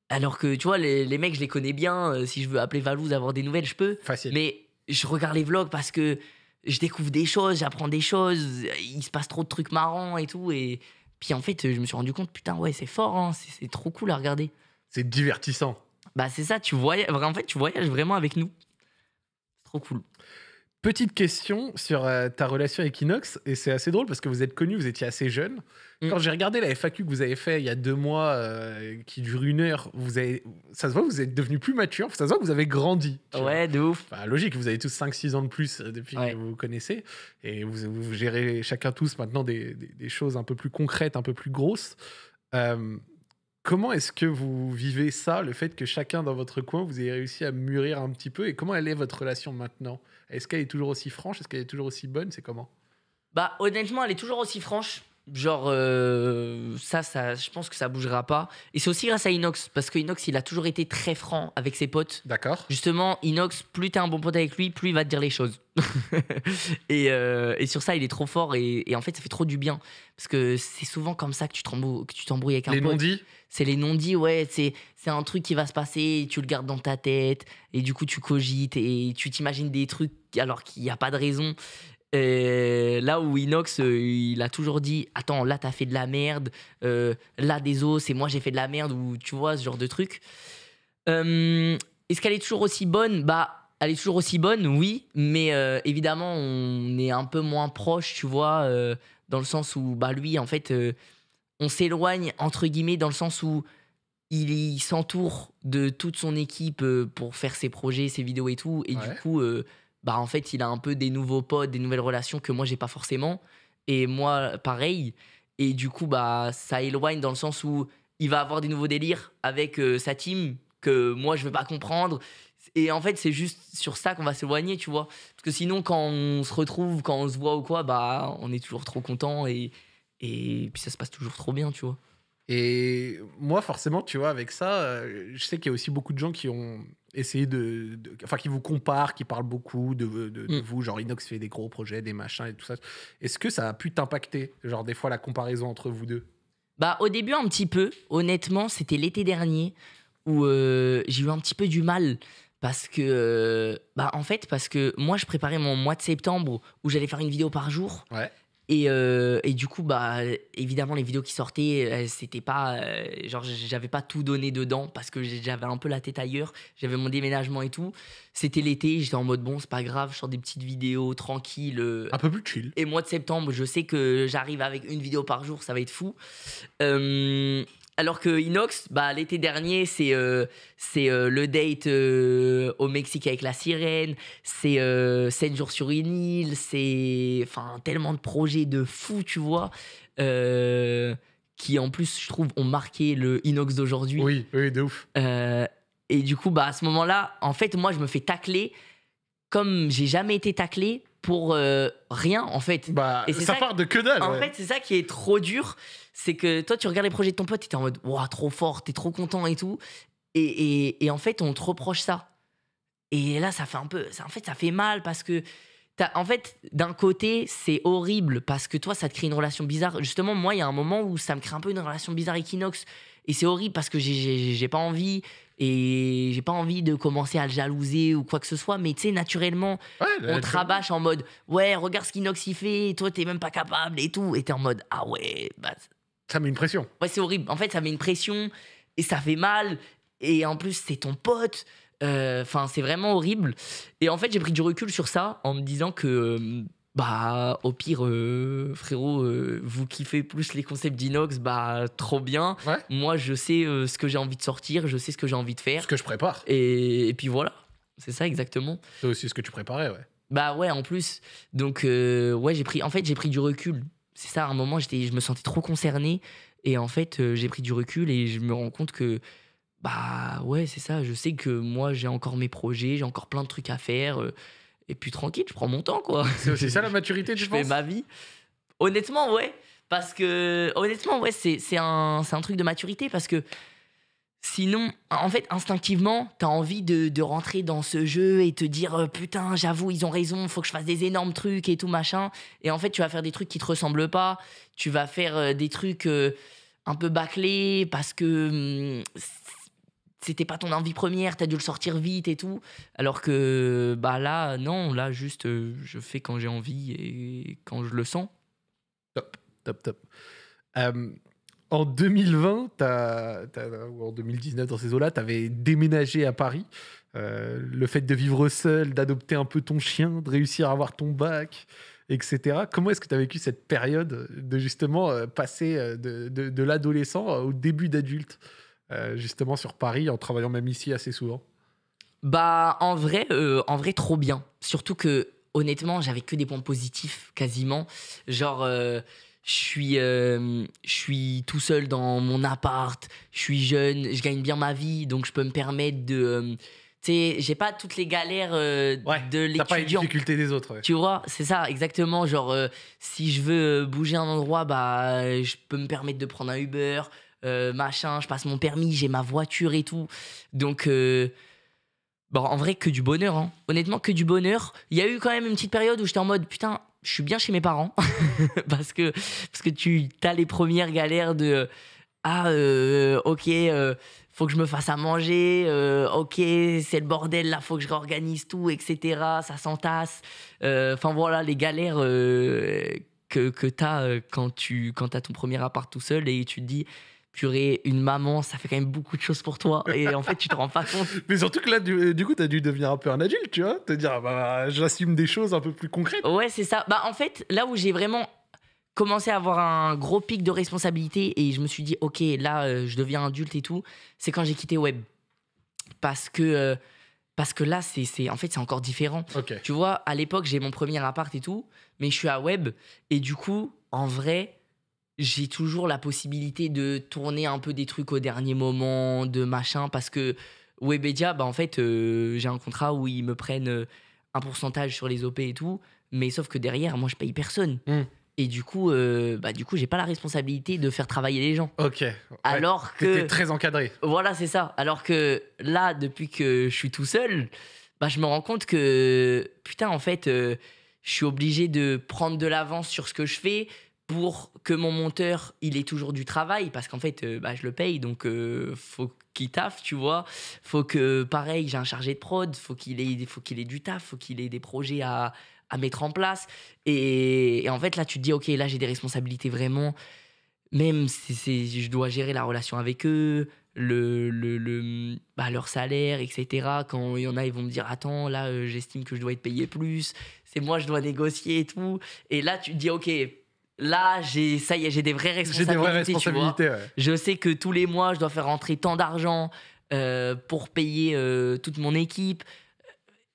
Alors que, tu vois, les, mecs, je les connais bien. Euh, si je veux appeler Valouz, avoir des nouvelles, je peux. Facile. Mais je regarde les vlogs parce que je découvre des choses, j'apprends des choses. Il se passe trop de trucs marrants et tout. Et puis, en fait, je me suis rendu compte, putain, ouais, c'est fort. Hein, c'est trop cool à regarder. C'est divertissant. Bah, c'est ça. Tu voyages, en fait, tu voyages vraiment avec nous. C'est trop cool petite question sur euh, ta relation avec Inox, et c'est assez drôle parce que vous êtes connu, vous étiez assez jeune. Mm. Quand j'ai regardé la FAQ que vous avez fait il y a deux mois, euh, qui dure une heure, vous avez, ça se voit que vous êtes devenu plus mature, ça se voit que vous avez grandi. Ouais, de ouf. logique, vous avez tous 5-6 ans de plus euh, depuis que vous vous connaissez, et vous, gérez chacun tous maintenant des, choses un peu plus concrètes, un peu plus grosses. comment est-ce que vous vivez ça, le fait que chacun dans votre coin, vous ayez réussi à mûrir un petit peu, et comment elle est votre relation maintenant est-ce qu'elle est toujours aussi franche Est-ce qu'elle est toujours aussi bonne C'est comment Bah honnêtement, elle est toujours aussi franche genre euh, ça, ça, je pense que ça bougera pas. Et c'est aussi grâce à Inox parce que Inox, il a toujours été très franc avec ses potes. D'accord. Justement, Inox, plus t'es un bon pote avec lui, plus il va te dire les choses. Euh, et, sur ça, il est trop fort et, en fait, ça fait trop du bien parce que c'est souvent comme ça que tu t'embrouilles avec un les pote. Les non-dits. C'est les non-dits, ouais. C'est c'est un truc qui va se passer, et tu le gardes dans ta tête et du coup tu cogites et tu t'imagines des trucs alors qu'il n'y a pas de raison. Euh, là où Inox, euh, il a toujours dit Attends, là, t'as fait de la merde, euh, Là là, os c'est moi, j'ai fait de la merde, ou tu vois, ce genre de truc. Est-ce qu'elle est toujours aussi bonne Bah, elle est toujours aussi bonne, oui, mais évidemment, on est un peu moins proche, tu vois, dans le sens où, bah, lui, en fait, on s'éloigne, entre guillemets, dans le sens où il, s'entoure de toute son équipe pour faire ses projets, ses vidéos et tout, et du coup bah, en fait, il a un peu des nouveaux potes, des nouvelles relations que moi j'ai pas forcément et moi pareil et du coup bah ça éloigne dans le sens où il va avoir des nouveaux délires avec euh, sa team que moi je veux pas comprendre et en fait c'est juste sur ça qu'on va s'éloigner tu vois parce que sinon quand on se retrouve quand on se voit ou quoi bah on est toujours trop content et et puis ça se passe toujours trop bien tu vois et moi forcément tu vois avec ça euh, je sais qu'il y a aussi beaucoup de gens qui ont essayer de, Enfin, qui vous compare, qui parle beaucoup de, de, mm. vous, genre Inox fait des gros projets, des machins et tout ça. Est-ce que ça a pu t'impacter, genre des fois, la comparaison entre vous deux Bah, au début, un petit peu. Honnêtement, c'était l'été dernier où euh, j'ai eu un petit peu du mal. Parce que, euh, bah en fait, parce que moi je préparais mon mois de septembre où j'allais faire une vidéo par jour. Ouais. Euh, et, du coup, bah, évidemment, les vidéos qui sortaient, euh, c'était pas. Euh, genre, j'avais pas tout donné dedans parce que j'avais un peu la tête ailleurs. J'avais mon déménagement et tout. C'était l'été, j'étais en mode bon, c'est pas grave, je sors des petites vidéos tranquilles. un peu plus chill. Et mois de septembre, je sais que j'arrive avec une vidéo par jour, ça va être fou. Alors que Inox, bah, l'été dernier, c'est euh, euh, le date euh, au Mexique avec la sirène, c'est 7 jours sur une île, c'est enfin tellement de projets de fou, tu vois, qui en plus, je trouve, ont marqué le Inox d'aujourd'hui. Oui, oui, de ouf. et du coup, bah, à ce moment-là, en fait, moi, je me fais tacler comme j'ai jamais été taclé pour euh, rien en fait. Bah, et ça, part de que dalle. En fait, c'est ça qui est trop dur, c'est que toi tu regardes les projets de ton pote, t'es en mode trop fort, t'es trop content et tout, et, en fait on te reproche ça. Et là ça fait un peu, ça, en fait ça fait mal parce que en fait d'un côté c'est horrible parce que toi ça te crée une relation bizarre. Justement moi il y a un moment où ça me crée un peu une relation bizarre équinoxe et c'est horrible parce que j'ai pas envie et j'ai pas envie de commencer à le jalouser ou quoi que ce soit, mais tu sais, naturellement, on te rabâche en mode Ouais, regarde ce qu'Inox fait, toi t'es même pas capable et tout. Et t'es en mode Ah ouais, bah. Ça met une pression. Ouais, c'est horrible. En fait, ça met une pression et ça fait mal. Et en plus, c'est ton pote. Euh, enfin, c'est vraiment horrible. Et en fait, j'ai pris du recul sur ça en me disant que. Euh, bah au pire euh, frérot euh, vous kiffez plus les concepts d'inox bah trop bien moi je sais euh, ce que j'ai envie de sortir je sais ce que j'ai envie de faire ce que je prépare et, puis voilà c'est ça exactement c'est aussi ce que tu préparais ouais bah ouais en plus donc ouais j'ai pris en fait j'ai pris du recul c'est ça à un moment j'étais je me sentais trop concerné et en fait j'ai pris du recul et je me rends compte que bah ouais c'est ça je sais que moi j'ai encore mes projets j'ai encore plein de trucs à faire et puis tranquille, je prends mon temps, quoi. C'est ça la maturité, tu je penses Je fais ma vie. Honnêtement, ouais. Parce que, honnêtement, ouais, c'est un, un truc de maturité. Parce que sinon, en fait, instinctivement, t'as envie de, de, rentrer dans ce jeu et te dire euh, putain, j'avoue, ils ont raison, faut que je fasse des énormes trucs et tout machin. Et en fait, tu vas faire des trucs qui te ressemblent pas. Tu vas faire euh, des trucs euh, un peu bâclés parce que hum, c'était pas ton envie première, t'as dû le sortir vite et tout. Alors que bah là, non, là juste euh, je fais quand j'ai envie et quand je le sens. Top, top, top. Euh, en 2020, ou en 2019 dans ces eaux-là, t'avais déménagé à Paris. Euh, le fait de vivre seul, d'adopter un peu ton chien, de réussir à avoir ton bac, etc. Comment est-ce que tu as vécu cette période de justement passer de l'adolescent au début d'adulte euh, justement sur Paris en travaillant même ici assez souvent Bah en vrai, euh, en vrai trop bien. Surtout que honnêtement, j'avais que des points positifs quasiment. Genre, euh, je suis, je suis tout seul dans mon appart, je suis jeune, je gagne bien ma vie, donc je peux me permettre de. j'ai pas toutes les galères de l'étudiant. pas difficultés des autres. Tu vois, c'est ça, exactement. Genre, si je veux bouger un endroit, bah, je peux me permettre de prendre un Uber, euh, machin, je passe mon permis, j'ai ma voiture et tout. Donc, euh, bon, en vrai, que du bonheur. Hein. Honnêtement, que du bonheur. Il y a eu quand même une petite période où j'étais en mode, putain, je suis bien chez mes parents. parce, que, parce que tu as les premières galères de, ah, euh, ok, faut que je me fasse à manger, ok, c'est le bordel là, faut que je réorganise tout, etc. Ça s'entasse. Enfin voilà, les galères que, que tu as quand tu quand as ton premier appart tout seul et tu te dis purée, une maman, ça fait quand même beaucoup de choses pour toi. Et en fait, tu te rends pas compte. Mais surtout que là, du, euh, coup, tu as dû devenir un peu un adulte, tu vois. Te dire, ah bah, j'assume des choses un peu plus concrètes. Ouais, c'est ça. Bah, en fait, là où j'ai vraiment commencé à avoir un gros pic de responsabilité et je me suis dit, OK, là, euh, je deviens adulte et tout, c'est quand j'ai quitté Web. Parce que. Euh, parce que là, c'est en fait, c'est encore différent. Tu vois, à l'époque, j'ai mon premier appart et tout, mais je suis à Web. Et du coup, en vrai, j'ai toujours la possibilité de tourner un peu des trucs au dernier moment, de machin, parce que Webedia, bah en fait, euh, j'ai un contrat où ils me prennent euh, un pourcentage sur les OP et tout, mais sauf que derrière, moi, je paye personne. Hmm. Et du coup, euh, bah, du coup, j'ai pas la responsabilité de faire travailler les gens. Ok. Alors que. T'étais très encadré. Voilà, c'est ça. Alors que là, depuis que je suis tout seul, bah, je me rends compte que, putain, en fait, je suis obligé de prendre de l'avance sur ce que je fais pour que mon monteur, il ait toujours du travail, parce qu'en fait, euh, bah, je le paye, donc il euh, faut qu'il taffe, tu vois. Faut que, pareil, j'ai un chargé de prod, faut qu'il ait, faut qu'il ait du taf, faut qu'il ait des projets à, mettre en place. Et, en fait, là, tu te dis, ok, là, j'ai des responsabilités vraiment. Même si je dois gérer la relation avec eux, le, le, bah, leur salaire, etc. Quand il y en a, ils vont me dire Attends, là, euh, j'estime que je dois être payé plus, c'est moi, je dois négocier et tout. Et là, tu te dis Ok, là, j'ai ça y est, j'ai des vraies responsabilités. J'ai des vraies responsabilités. Ouais. Je sais que tous les mois, je dois faire rentrer tant d'argent euh, pour payer euh, toute mon équipe.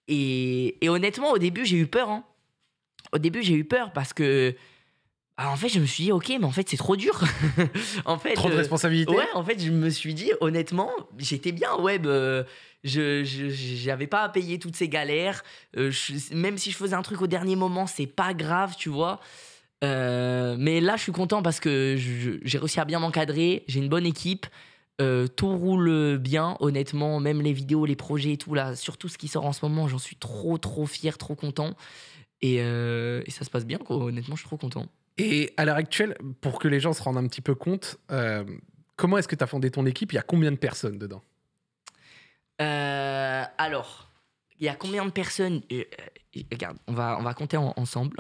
Et, honnêtement, au début, j'ai eu peur. Hein. Au début, j'ai eu peur parce que. Bah, en fait, je me suis dit, ok, mais en fait, c'est trop dur. en fait, trop de euh, responsabilités. Ouais, en fait, je me suis dit, honnêtement, j'étais bien au web. Bah, je n'avais pas à payer toutes ces galères. même si je faisais un truc au dernier moment, c'est pas grave, tu vois. Euh, mais là, je suis content parce que j'ai réussi à bien m'encadrer, j'ai une bonne équipe, euh, tout roule bien, honnêtement, même les vidéos, les projets et tout, là, surtout ce qui sort en ce moment, j'en suis trop, trop fier, trop content. Et, euh, ça se passe bien, honnêtement, je suis trop content. Et à l'heure actuelle, pour que les gens se rendent un petit peu compte, comment est-ce que tu as fondé ton équipe Il y a combien de personnes dedans Alors, il y a combien de personnes euh, euh, Regarde, on va, on va compter ensemble.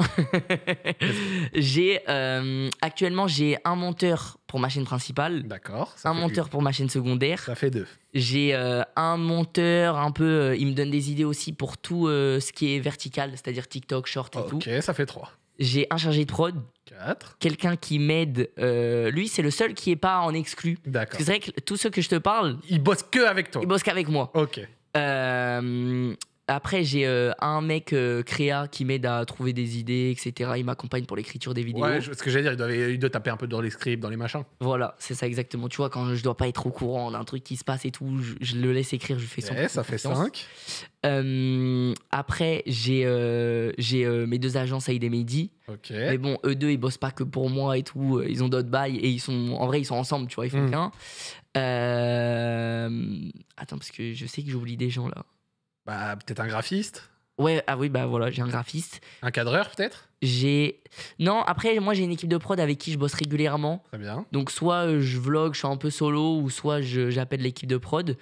j'ai euh, actuellement j'ai un monteur pour ma chaîne principale. D'accord. Un monteur pour ma chaîne secondaire. Ça fait deux. J'ai un monteur un peu. il me donne des idées aussi pour tout ce qui est vertical, c'est-à-dire TikTok, short et tout. Ok, ça fait trois. J'ai un chargé de prod. Quatre. Quelqu'un qui m'aide. lui, c'est le seul qui n'est pas en exclu. D'accord. C'est vrai que tous ceux que je te parle. Ils bossent que avec toi. Ils bossent qu'avec moi. Ok. Euh, après, j'ai euh, un mec euh, créa qui m'aide à trouver des idées, etc. Il m'accompagne pour l'écriture des vidéos. Ouais, ce que j'allais dire, il doit, taper un peu dans les scripts, dans les machins. Voilà, c'est ça exactement. Tu vois, quand je dois pas être au courant d'un truc qui se passe et tout, je, le laisse écrire, je fais son. Eh, ça fait 5. après, j'ai j'ai, mes deux agences Saïd et Mehdi. Mais bon, eux deux, ils bossent pas que pour moi et tout. Ils ont d'autres bails et ils sont, en vrai, ils sont ensemble, tu vois, ils font hmm. qu'un. Euh... Attends, parce que je sais que j'oublie des gens là. Bah, peut-être un graphiste Ouais, ah oui, bah voilà, j'ai un graphiste. Un cadreur peut-être J'ai. Non, après, moi j'ai une équipe de prod avec qui je bosse régulièrement. Très bien. Donc, soit euh, je vlog, je suis un peu solo, ou soit j'appelle l'équipe de prod.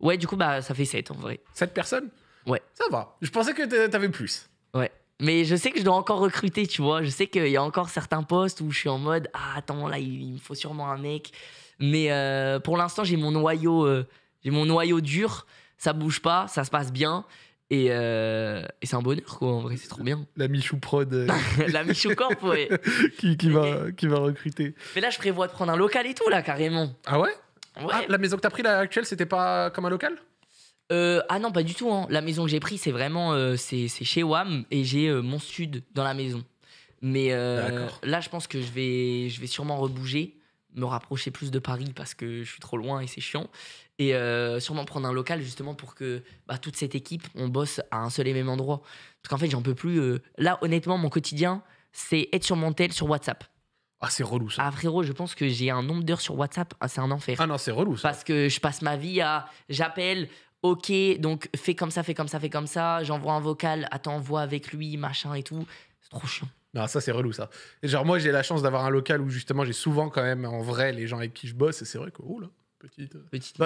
Ouais, du coup, bah ça fait 7 en vrai. 7 personnes Ouais. Ça va. Je pensais que t'avais plus. Ouais. Mais je sais que je dois encore recruter, tu vois. Je sais qu'il y a encore certains postes où je suis en mode Ah, attends, là, il me faut sûrement un mec. Mais euh, pour l'instant, j'ai mon noyau, euh, j'ai mon noyau dur. Ça bouge pas, ça se passe bien. Euh, et, c'est un bonheur, quoi, en vrai, c'est trop bien. La Michou Prod. la Michou Corp, qui, va, qui va recruter. Mais là, je prévois de prendre un local et tout, là, carrément. Ah ouais, ah, La maison que t'as pris, là, actuelle, c'était pas comme un local Ah non, pas du tout. Hein. La maison que j'ai pris c'est vraiment. c'est chez WAM et j'ai mon sud dans la maison. Mais là, je pense que je vais, je vais sûrement rebouger me rapprocher plus de Paris parce que je suis trop loin et c'est chiant. Et euh, sûrement prendre un local justement pour que bah, toute cette équipe, on bosse à un seul et même endroit. Parce qu'en fait, j'en peux plus. Euh, là, honnêtement, mon quotidien, c'est être sur mon tel sur WhatsApp. Ah, c'est relou ça. Ah, frérot, je pense que j'ai un nombre d'heures sur WhatsApp, ah, c'est un enfer. Ah non, c'est relou ça. Parce que je passe ma vie à. J'appelle, ok, donc fais comme ça, fais comme ça, fais comme ça, j'envoie un vocal, attends, voix avec lui, machin et tout. C'est trop chiant. Non, ça c'est relou ça. genre moi j'ai la chance d'avoir un local où justement j'ai souvent quand même en vrai les gens avec qui je bosse et c'est vrai que oh là, petite. Euh, petite.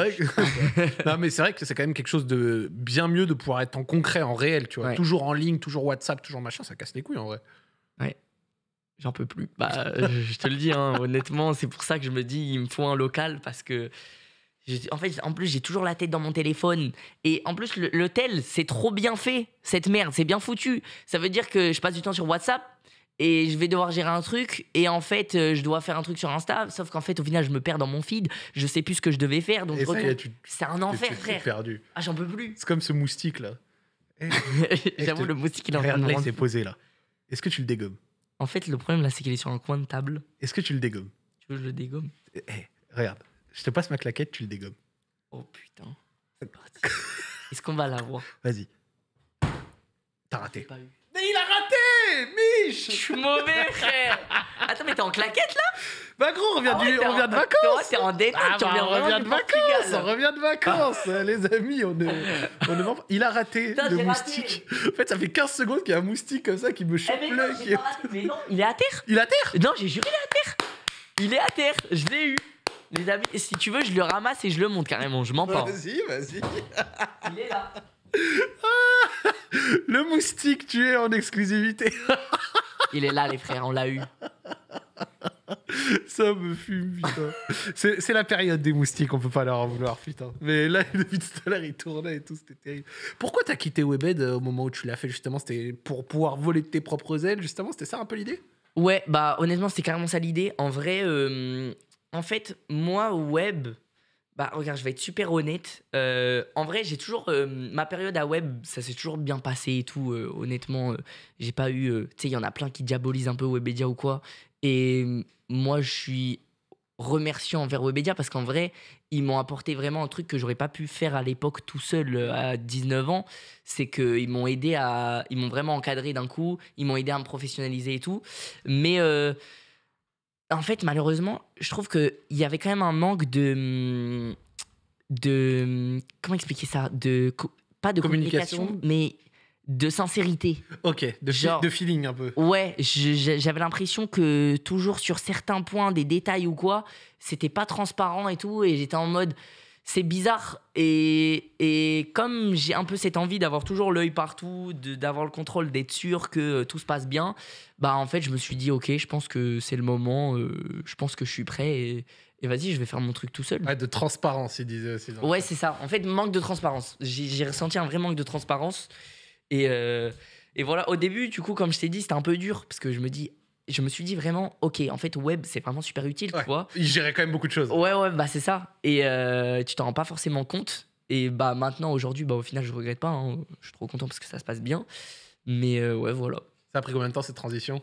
non mais c'est vrai que c'est quand même quelque chose de bien mieux de pouvoir être en concret, en réel, tu vois. Toujours en ligne, toujours WhatsApp, toujours machin, ça casse les couilles en vrai. Ouais. J'en peux plus. Bah, euh, je te le dis, hein, honnêtement, c'est pour ça que je me dis, il me faut un local parce que en fait, en plus, j'ai toujours la tête dans mon téléphone. Et en plus, l'hôtel, c'est trop bien fait, cette merde, c'est bien foutu. Ça veut dire que je passe du temps sur WhatsApp, et je vais devoir gérer un truc et en fait euh, je dois faire un truc sur Insta sauf qu'en fait au final je me perds dans mon feed je sais plus ce que je devais faire donc c'est un enfer frère perdu ah j'en peux plus c'est comme ce moustique là eh, eh, j'avoue le moustique il est en train de s'est posé là est-ce que tu le dégommes en fait le problème là c'est qu'il est sur un coin de table est-ce que tu le dégommes tu veux que je le dégomme eh, eh, regarde je te passe ma claquette tu le dégommes oh putain est-ce qu'on va l'avoir vas-y t'as raté je suis mauvais, frère. Attends, mais t'es en claquette là Bah gros, on revient, ah du, on revient de vacances. T'es en détail, tu reviens on revient de vacances. On revient de vacances, les amis. On est, on Il a raté le moustique. En fait, ça fait 15 secondes qu'il y a un moustique comme ça qui me eh, chope Mais non, il est à terre. Il est à terre Non, j'ai juré, il est à terre. Il est à terre. Je l'ai eu. Les amis, si tu veux, je le ramasse et je le monte carrément. Je m'en Vas-y, vas-y. il est là. Ah, le moustique tué en exclusivité. Il est là, les frères, on l'a eu. Ça me fume, putain. C'est la période des moustiques, on peut pas leur en vouloir, putain. Mais là, depuis tout à l'heure, il tournait et tout, c'était terrible. Pourquoi t'as quitté Webed euh, au moment où tu l'as fait, justement C'était pour pouvoir voler de tes propres ailes, justement C'était ça un peu l'idée Ouais, bah honnêtement, c'était carrément ça l'idée. En vrai, euh, en fait, moi, Web, bah, regarde, je vais être super honnête. Euh, en vrai, j'ai toujours. Euh, ma période à web, ça s'est toujours bien passé et tout. Euh, honnêtement, j'ai pas eu. tu sais, il y en a plein qui diabolisent un peu Webedia ou quoi. Et moi, je suis remerciant envers Webedia parce qu'en vrai, ils m'ont apporté vraiment un truc que j'aurais pas pu faire à l'époque tout seul à 19 ans. C'est qu'ils m'ont aidé à. Ils m'ont vraiment encadré d'un coup. Ils m'ont aidé à me professionnaliser et tout. Mais en fait, malheureusement, je trouve qu'il y avait quand même un manque de. Mm, de mm, comment expliquer ça de, Pas de communication, mais de sincérité. Ok, de, de feeling un peu. Ouais, j'avais l'impression que toujours sur certains points, des détails ou quoi, c'était pas transparent et tout, et j'étais en mode, c'est bizarre. Et, comme j'ai un peu cette envie d'avoir toujours l'œil partout, d'avoir le contrôle, d'être sûr que euh, tout se passe bien, bah en fait, je me suis dit, ok, je pense que c'est le moment, euh, je pense que je suis prêt et, vas-y, je vais faire mon truc tout seul. de transparence, il disait aussi. ouais, c'est ça. En fait, manque de transparence. J'ai ressenti un vrai manque de transparence. Et, euh, et voilà, au début, du coup, comme je t'ai dit, c'était un peu dur parce que je me dis, je me suis dit vraiment, ok, en fait, web, c'est vraiment super utile, tu vois. Il gérait quand même beaucoup de choses. Ouais, ouais, bah c'est ça. Et euh, tu t'en rends pas forcément compte. Et bah maintenant, aujourd'hui, bah au final, je regrette pas. Hein. Je suis trop content parce que ça se passe bien. Mais euh, ouais, voilà. Ça a pris combien de temps cette transition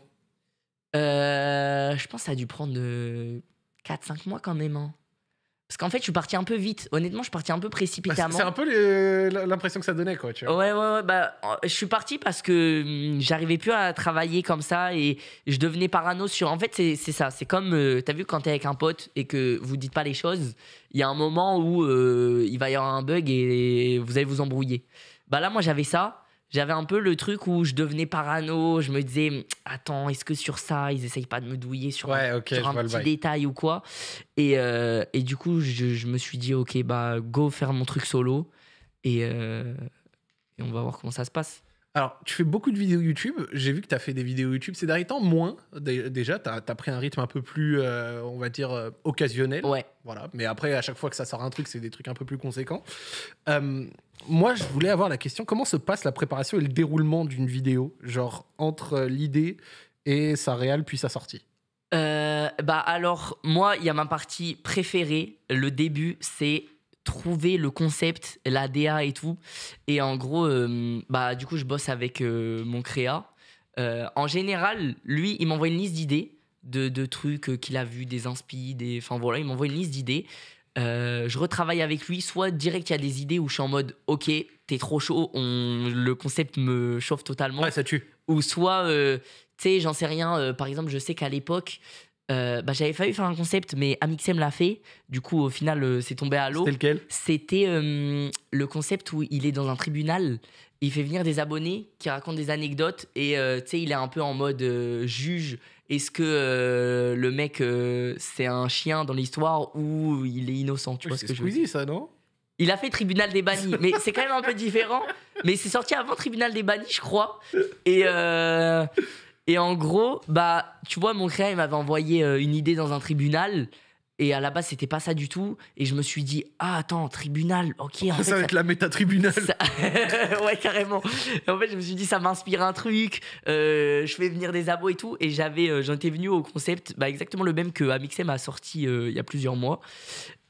euh, Je pense que ça a dû prendre 4-5 mois quand même. Hein. Parce qu'en fait, je suis parti un peu vite. Honnêtement, je suis parti un peu bah, précipitamment. C'est un peu l'impression que ça donnait, quoi. Ouais, ouais, Bah, je suis parti parce que hum, j'arrivais plus à travailler comme ça et je devenais parano sur. En fait, c'est ça. C'est comme. Euh, t'as vu quand t'es avec un pote et que vous dites pas les choses, il y a un moment où euh, il va y avoir un bug et vous allez vous embrouiller. Bah là, moi, j'avais ça j'avais un peu le truc où je devenais parano, je me disais attends, est-ce que sur ça, ils essayent pas de me douiller sur un, petit détail ou quoi euh, et, du coup, je, me suis dit ok, bah go faire mon truc solo et euh, on va voir comment ça se passe. Alors, tu fais beaucoup de vidéos YouTube. J'ai vu que tu as fait des vidéos YouTube ces derniers temps, moins. Déjà, tu as, pris un rythme un peu plus, euh, on va dire, euh, occasionnel. Ouais. Voilà. Mais après, à chaque fois que ça sort un truc, c'est des trucs un peu plus conséquents. Euh, moi, je voulais avoir la question comment se passe la préparation et le déroulement d'une vidéo Genre, entre l'idée et sa réelle puis sa sortie Bah, alors, moi, il y a ma partie préférée. Le début, c'est trouver le concept, l'ADA et tout. Et en gros, euh, bah, du coup, je bosse avec euh, mon créa. Euh, en général, lui, il m'envoie une liste d'idées, de, trucs qu'il a vu, des inspi, des. Enfin voilà, il m'envoie une liste d'idées. je retravaille avec lui, soit direct il y a des idées où je suis en mode ok, t'es trop chaud, on... le concept me chauffe totalement. Ouais, ça tue. Ou soit, tu sais, j'en sais rien, par exemple, je sais qu'à l'époque, euh, bah, j'avais failli faire un concept, mais Amixem l'a fait. Du coup, au final, euh, c'est tombé à l'eau. C'était lequel C'était euh, le concept où il est dans un tribunal. Il fait venir des abonnés qui racontent des anecdotes et tu sais, il est un peu en mode juge. Est-ce que le mec c'est un chien dans l'histoire ou il est innocent Tu que je veux dire ça, non il a fait Tribunal des bannis, mais c'est quand même un peu différent. Mais c'est sorti avant Tribunal des bannis, je crois. Et, euh, et en gros, bah, tu vois, mon créa, il m'avait envoyé euh, une idée dans un tribunal. Et à la base, c'était pas ça du tout. Et je me suis dit, ah, attends, tribunal, ok. En ça fait, va être la méta-tribunal. ouais, carrément. en fait, je me suis dit, ça m'inspire un truc. Euh, je fais venir des abos et tout. Et j'avais, euh, venu au concept bah, exactement le même que Amixem a sorti il y a plusieurs mois.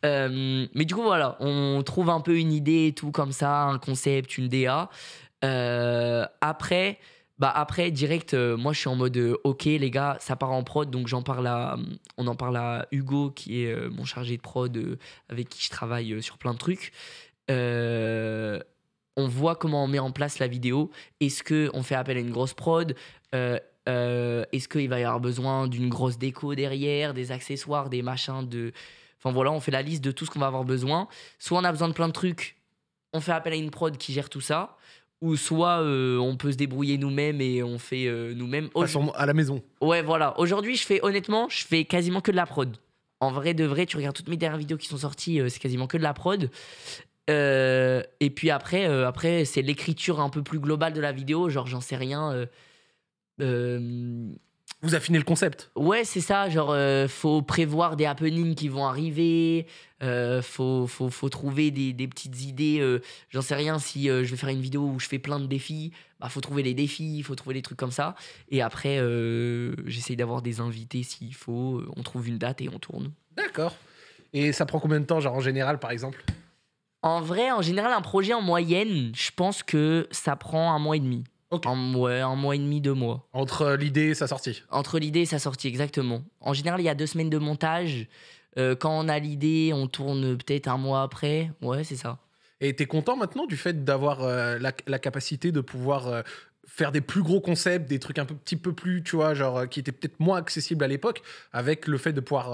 mais du coup, voilà, on trouve un peu une idée et tout, comme ça, un concept, une DA. après. Bah après, direct, euh, moi je suis en mode euh, ok les gars, ça part en prod, donc j'en parle à, on en parle à Hugo qui est euh, mon chargé de prod avec qui je travaille sur plein de trucs. on voit comment on met en place la vidéo. Est-ce que on fait appel à une grosse prod Est-ce qu'il va y avoir besoin d'une grosse déco derrière, des accessoires, des machins de. Enfin voilà, on fait la liste de tout ce qu'on va avoir besoin. Soit on a besoin de plein de trucs, on fait appel à une prod qui gère tout ça ou soit euh, on peut se débrouiller nous-mêmes et on fait euh, nous-mêmes. à la maison. Ouais, voilà. Aujourd'hui, je fais honnêtement, je fais quasiment que de la prod. En vrai de vrai, tu regardes toutes mes dernières vidéos qui sont sorties, euh, c'est quasiment que de la prod. et puis après, après c'est l'écriture un peu plus globale de la vidéo. Genre, j'en sais rien vous affinez le concept. Ouais, c'est ça. Genre, euh, faut prévoir des happenings qui vont arriver. Euh, faut, trouver des, petites idées. Euh, j'en sais rien, si euh, je vais faire une vidéo où je fais plein de défis, bah faut trouver les défis, il faut trouver des trucs comme ça. Et après, j'essaye d'avoir des invités s'il faut. On trouve une date et on tourne. D'accord. Et ça prend combien de temps, genre en général, par exemple En vrai, en général, un projet en moyenne, je pense que ça prend un mois et demi. En, ouais, un mois et demi, deux mois. Entre l'idée et sa sortie Entre l'idée et sa sortie, exactement. En général, il y a deux semaines de montage. Euh, quand on a l'idée, on tourne peut-être un mois après. Ouais, c'est ça. Et t'es content maintenant du fait d'avoir euh, la, capacité de pouvoir euh, faire des plus gros concepts, des trucs un peu, petit peu plus, tu vois, genre qui étaient peut-être moins accessibles à l'époque, avec le fait de pouvoir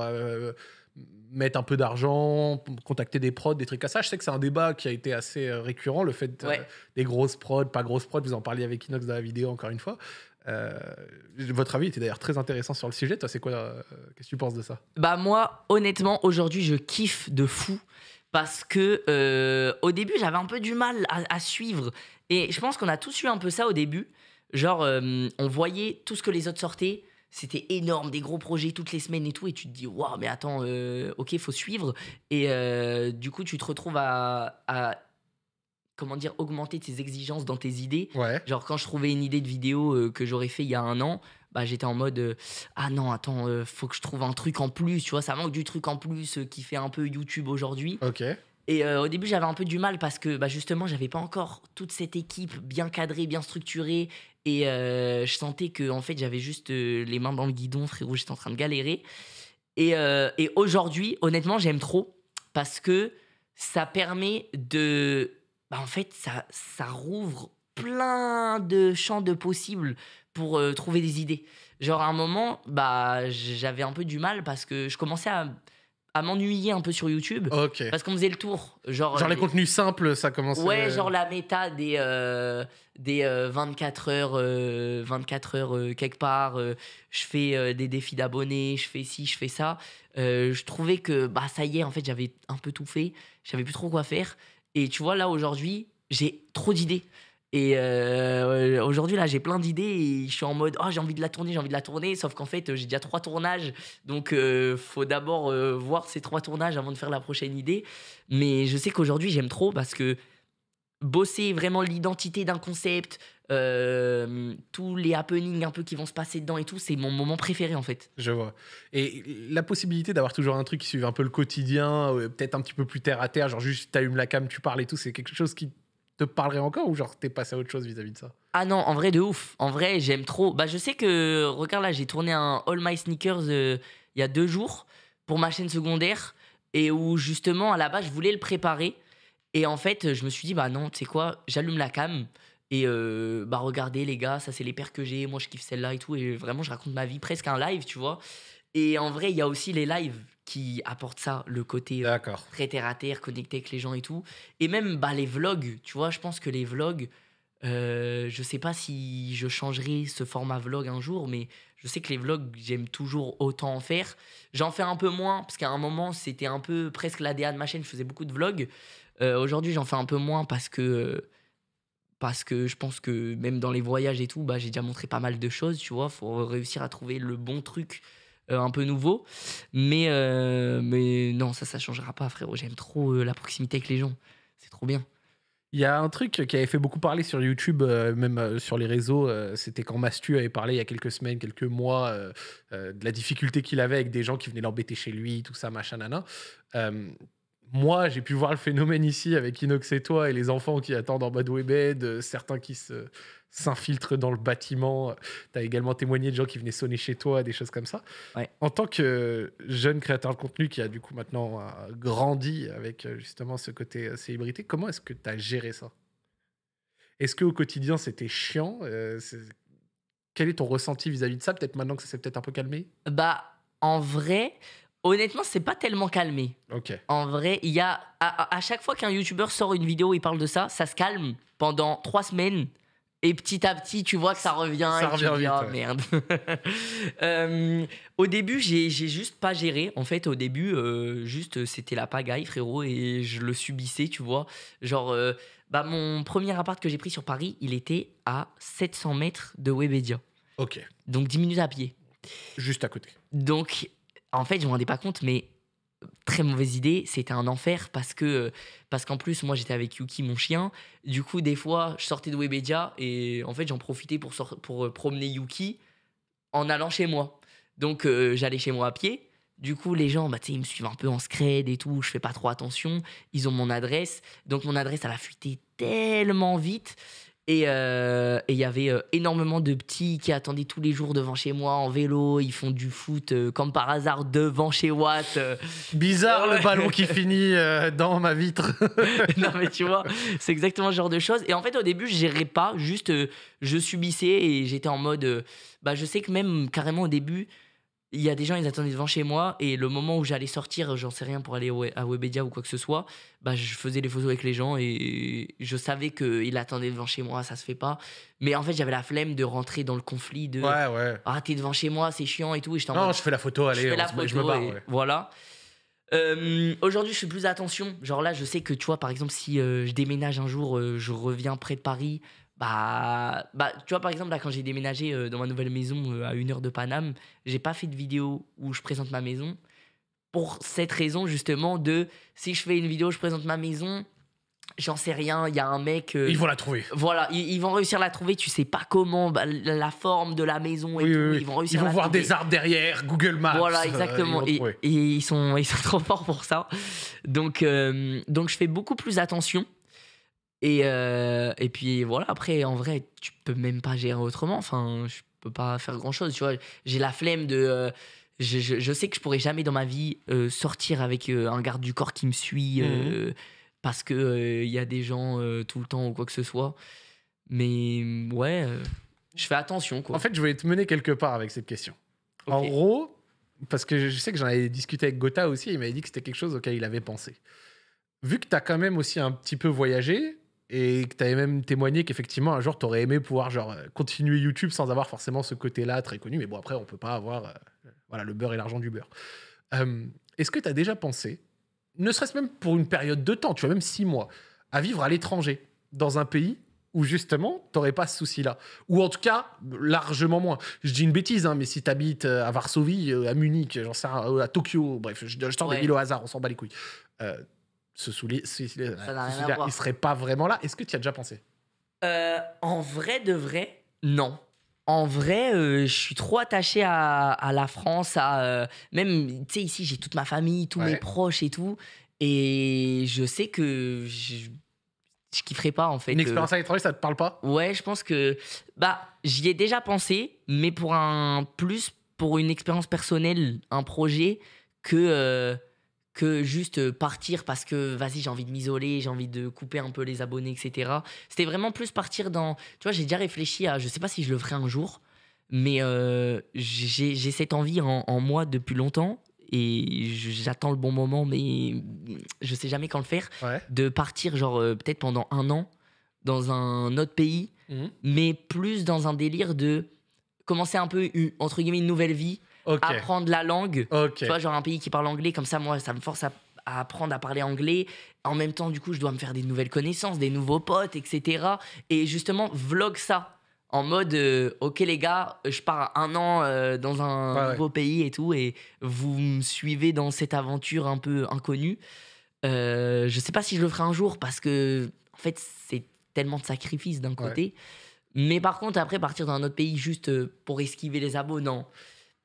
mettre un peu d'argent, contacter des prods, des trucs à ça. Je sais que c'est un débat qui a été assez euh, récurrent, le fait euh, des grosses prods, pas grosses prods. Vous en parliez avec Inox dans la vidéo, encore une fois. Euh, votre avis était d'ailleurs très intéressant sur le sujet. Toi, c'est quoi Qu'est-ce que tu penses de ça Bah moi, honnêtement, aujourd'hui, je kiffe de fou parce que au début, j'avais un peu du mal à, à suivre et je pense qu'on a tous eu un peu ça au début. Genre, on voyait tout ce que les autres sortaient c'était énorme, des gros projets toutes les semaines et tout, et tu te dis, waouh, mais attends, euh, ok, faut suivre. Et euh, du coup, tu te retrouves à, comment dire, augmenter tes exigences dans tes idées. Genre, quand je trouvais une idée de vidéo euh, que j'aurais fait il y a un an, bah, j'étais en mode euh, Ah non, attends, faut que je trouve un truc en plus, tu vois, ça manque du truc en plus qui fait un peu YouTube aujourd'hui. Ok. Et euh, au début, j'avais un peu du mal parce que bah, justement, j'avais pas encore toute cette équipe bien cadrée, bien structurée. Et euh, je sentais que en fait, j'avais juste euh, les mains dans le guidon, frérot, j'étais en train de galérer. Et, et aujourd'hui, honnêtement, j'aime trop parce que ça permet de. Bah, en fait, ça, ça rouvre plein de champs de possibles pour trouver des idées. Genre, à un moment, bah, j'avais un peu du mal parce que je commençais à à m'ennuyer un peu sur YouTube. Parce qu'on faisait le tour. Genre, genre les, euh, contenus simples, ça commençait. Ouais, euh, genre la méta des, euh, des 24 heures, 24 heures quelque part. je fais des défis d'abonnés, je fais ci, je fais ça. je trouvais que bah, ça y est, en fait, j'avais un peu tout fait. Je plus trop quoi faire. Et tu vois, là, aujourd'hui, j'ai trop d'idées. Et euh, aujourd'hui, là, j'ai plein d'idées et je suis en mode, oh, j'ai envie de la tourner, j'ai envie de la tourner. Sauf qu'en fait, euh, j'ai déjà trois tournages. Donc, euh, faut d'abord euh, voir ces trois tournages avant de faire la prochaine idée. Mais je sais qu'aujourd'hui, j'aime trop parce que bosser vraiment l'identité d'un concept, tous les happenings un peu qui vont se passer dedans et tout, c'est mon moment préféré en fait. Je vois. Et la possibilité d'avoir toujours un truc qui suive un peu le quotidien, peut-être un petit peu plus terre à terre, genre juste t'allumes la cam, tu parles et tout, c'est quelque chose qui te parlerai encore ou genre t'es passé à autre chose vis-à-vis de ça Ah non, en vrai de ouf. En vrai, j'aime trop. Bah je sais que regarde là, j'ai tourné un All My Sneakers euh, il y a deux jours pour ma chaîne secondaire et où justement à la base je voulais le préparer et en fait je me suis dit bah non, tu sais quoi, j'allume la cam et euh, bah regardez les gars, ça c'est les paires que j'ai, moi je kiffe celle-là et tout et vraiment je raconte ma vie presque un live, tu vois. Et en vrai, il y a aussi les lives qui apporte ça, le côté euh, très terre à terre, connecté avec les gens et tout. Et même bah, les vlogs, tu vois, je pense que les vlogs, euh, je sais pas si je changerai ce format vlog un jour, mais je sais que les vlogs, j'aime toujours autant en faire. J'en fais un peu moins, parce qu'à un moment, c'était un peu presque l'ADA de ma chaîne, je faisais beaucoup de vlogs. Euh, aujourd'hui, j'en fais un peu moins parce que. Parce que je pense que même dans les voyages et tout, bah, j'ai déjà montré pas mal de choses, tu vois. Faut réussir à trouver le bon truc euh, un peu nouveau. Mais, euh, mais non, ça, ça changera pas, frérot. J'aime trop euh, la proximité avec les gens. C'est trop bien. Il y a un truc qui avait fait beaucoup parler sur YouTube, même sur les réseaux, c'était quand Mastu avait parlé il y a quelques semaines, quelques mois, de la difficulté qu'il avait avec des gens qui venaient l'embêter chez lui, tout ça, machin, nana. moi, j'ai pu voir le phénomène ici avec Inox et toi et les enfants qui attendent en bas de Webed, certains qui se s'infiltrent dans le bâtiment. Tu as également témoigné de gens qui venaient sonner chez toi, des choses comme ça. En tant que euh, jeune créateur de contenu qui a du coup maintenant euh, grandi avec euh, justement ce côté célébrité, comment est-ce que tu as géré ça Est-ce qu'au quotidien c'était chiant Quel est ton ressenti vis-à-vis de ça Peut-être maintenant que ça s'est peut-être un peu calmé Bah, en vrai, Honnêtement, c'est pas tellement calmé. Okay. En vrai, il y a à, chaque fois qu'un YouTuber sort une vidéo et parle de ça, ça se calme pendant trois semaines. Et petit à petit, tu vois que ça revient. Ça revient ah, merde. Euh, au début, j'ai juste pas géré. En fait, au début, euh, juste euh, c'était la pagaille, frérot, et je le subissais, tu vois. Genre, bah, mon premier appart que j'ai pris sur Paris, il était à 700 mètres de Webedia. Ok. Donc 10 minutes à pied. Juste à côté. Donc, en fait, je m'en rendais pas compte, mais très mauvaise idée, c'était un enfer parce que parce qu'en plus moi j'étais avec Yuki mon chien, du coup des fois je sortais de Webedia et en fait j'en profitais pour pour euh, promener Yuki en allant chez moi. Donc euh, j'allais chez moi à pied. Du coup les gens bah ils me suivent un peu en scred et tout, je fais pas trop attention, ils ont mon adresse. Donc mon adresse elle a fuité tellement vite euh, et il y avait euh, énormément de petits qui attendaient tous les jours devant chez moi en vélo. Ils font du foot euh, comme par hasard devant chez Watt. Bizarre le ballon qui finit dans ma vitre. non mais tu vois, c'est exactement ce genre de choses. Et en fait au début je gérais pas, juste je subissais et j'étais en mode... bah je sais que même carrément au début il y a des gens, ils attendaient devant chez moi. Et le moment où j'allais sortir, j'en sais rien, pour aller à Webedia ou quoi que ce soit, bah, je faisais des photos avec les gens et je savais qu'ils attendaient devant chez moi, ça se fait pas. Mais en fait, j'avais la flemme de rentrer dans le conflit de Ouais, ouais. Ah, devant chez moi, c'est chiant et tout. Et je non, je fais la photo, allez, je, me barre. Voilà. Euh, aujourd'hui, je fais plus attention. Genre là, je sais que tu vois, par exemple, si euh, je déménage un jour, euh, je reviens près de Paris, bah, bah, tu vois, par exemple, là, quand j'ai déménagé euh, dans ma nouvelle maison euh, à une heure de Paname, j'ai pas fait de vidéo où je présente ma maison pour cette raison, justement, de si je fais une vidéo, où je présente ma maison, j'en sais rien, il y a un mec. Euh, ils vont la trouver. Voilà, ils, vont réussir à la trouver, tu sais pas comment, bah, la, forme de la maison et Ils vont réussir à voir des arbres derrière, Google Maps. Voilà, exactement. et, ils, sont, ils sont trop forts pour ça. Donc, donc je fais beaucoup plus attention et, euh, et puis voilà, après, en vrai, tu peux même pas gérer autrement. Enfin, je peux pas faire grand chose. Tu vois, j'ai la flemme de. Euh, je, je, sais que je pourrais jamais dans ma vie euh, sortir avec un garde du corps qui me suit mmh. parce que il y a des gens tout le temps ou quoi que ce soit. Mais ouais, je fais attention. Quoi. En fait, je voulais te mener quelque part avec cette question. En gros, parce que je sais que j'en avais discuté avec Gotha aussi, il m'avait dit que c'était quelque chose auquel il avait pensé. Vu que tu as quand même aussi un petit peu voyagé, et que tu avais même témoigné qu'effectivement, un jour, tu aurais aimé pouvoir genre, euh, continuer YouTube sans avoir forcément ce côté-là très connu. Mais bon, après, on peut pas avoir euh, voilà, le beurre et l'argent du beurre. Euh, est-ce que tu as déjà pensé, ne serait-ce même pour une période de temps, tu vois, même six mois, à vivre à l'étranger, dans un pays où justement, tu n'aurais pas ce souci-là. Ou en tout cas, largement moins. Je dis une bêtise, hein, mais si tu habites à Varsovie, à Munich, j'en sais à Tokyo, bref, je, je des villes au hasard, on s'en bat les couilles ce soulier, euh, il serait pas vraiment là. Est-ce que tu as déjà pensé euh, En vrai de vrai, non. En vrai, euh, je suis trop attaché à, la France, à même tu sais ici j'ai toute ma famille, tous mes proches et tout, et je sais que je, je kifferais pas en fait. Une expérience à l'étranger, ça te parle pas Ouais, je pense que bah j'y ai déjà pensé, mais pour un plus pour une expérience personnelle, un projet que que juste euh, partir parce que vas-y j'ai envie de m'isoler, j'ai envie de couper un peu les abonnés, etc. C'était vraiment plus partir dans, tu vois, j'ai déjà réfléchi à, je sais pas si je le ferai un jour, mais euh, j'ai cette envie en, moi depuis longtemps et j'attends le bon moment, mais je sais jamais quand le faire, de partir genre euh, peut-être pendant un an dans un autre pays, mmh. mais plus dans un délire de commencer un peu entre guillemets une nouvelle vie apprendre la langue. Tu vois, genre un pays qui parle anglais, comme ça, moi, ça me force à, apprendre à parler anglais. En même temps, du coup, je dois me faire des nouvelles connaissances, des nouveaux potes, etc. Et justement, vlog ça. En mode, euh, ok les gars, je pars un an euh, dans un nouveau pays et tout, et vous me suivez dans cette aventure un peu inconnue. Euh, je sais pas si je le ferai un jour parce que, en fait, c'est tellement de sacrifices d'un côté. Mais par contre, après, partir dans un autre pays juste pour esquiver les abos,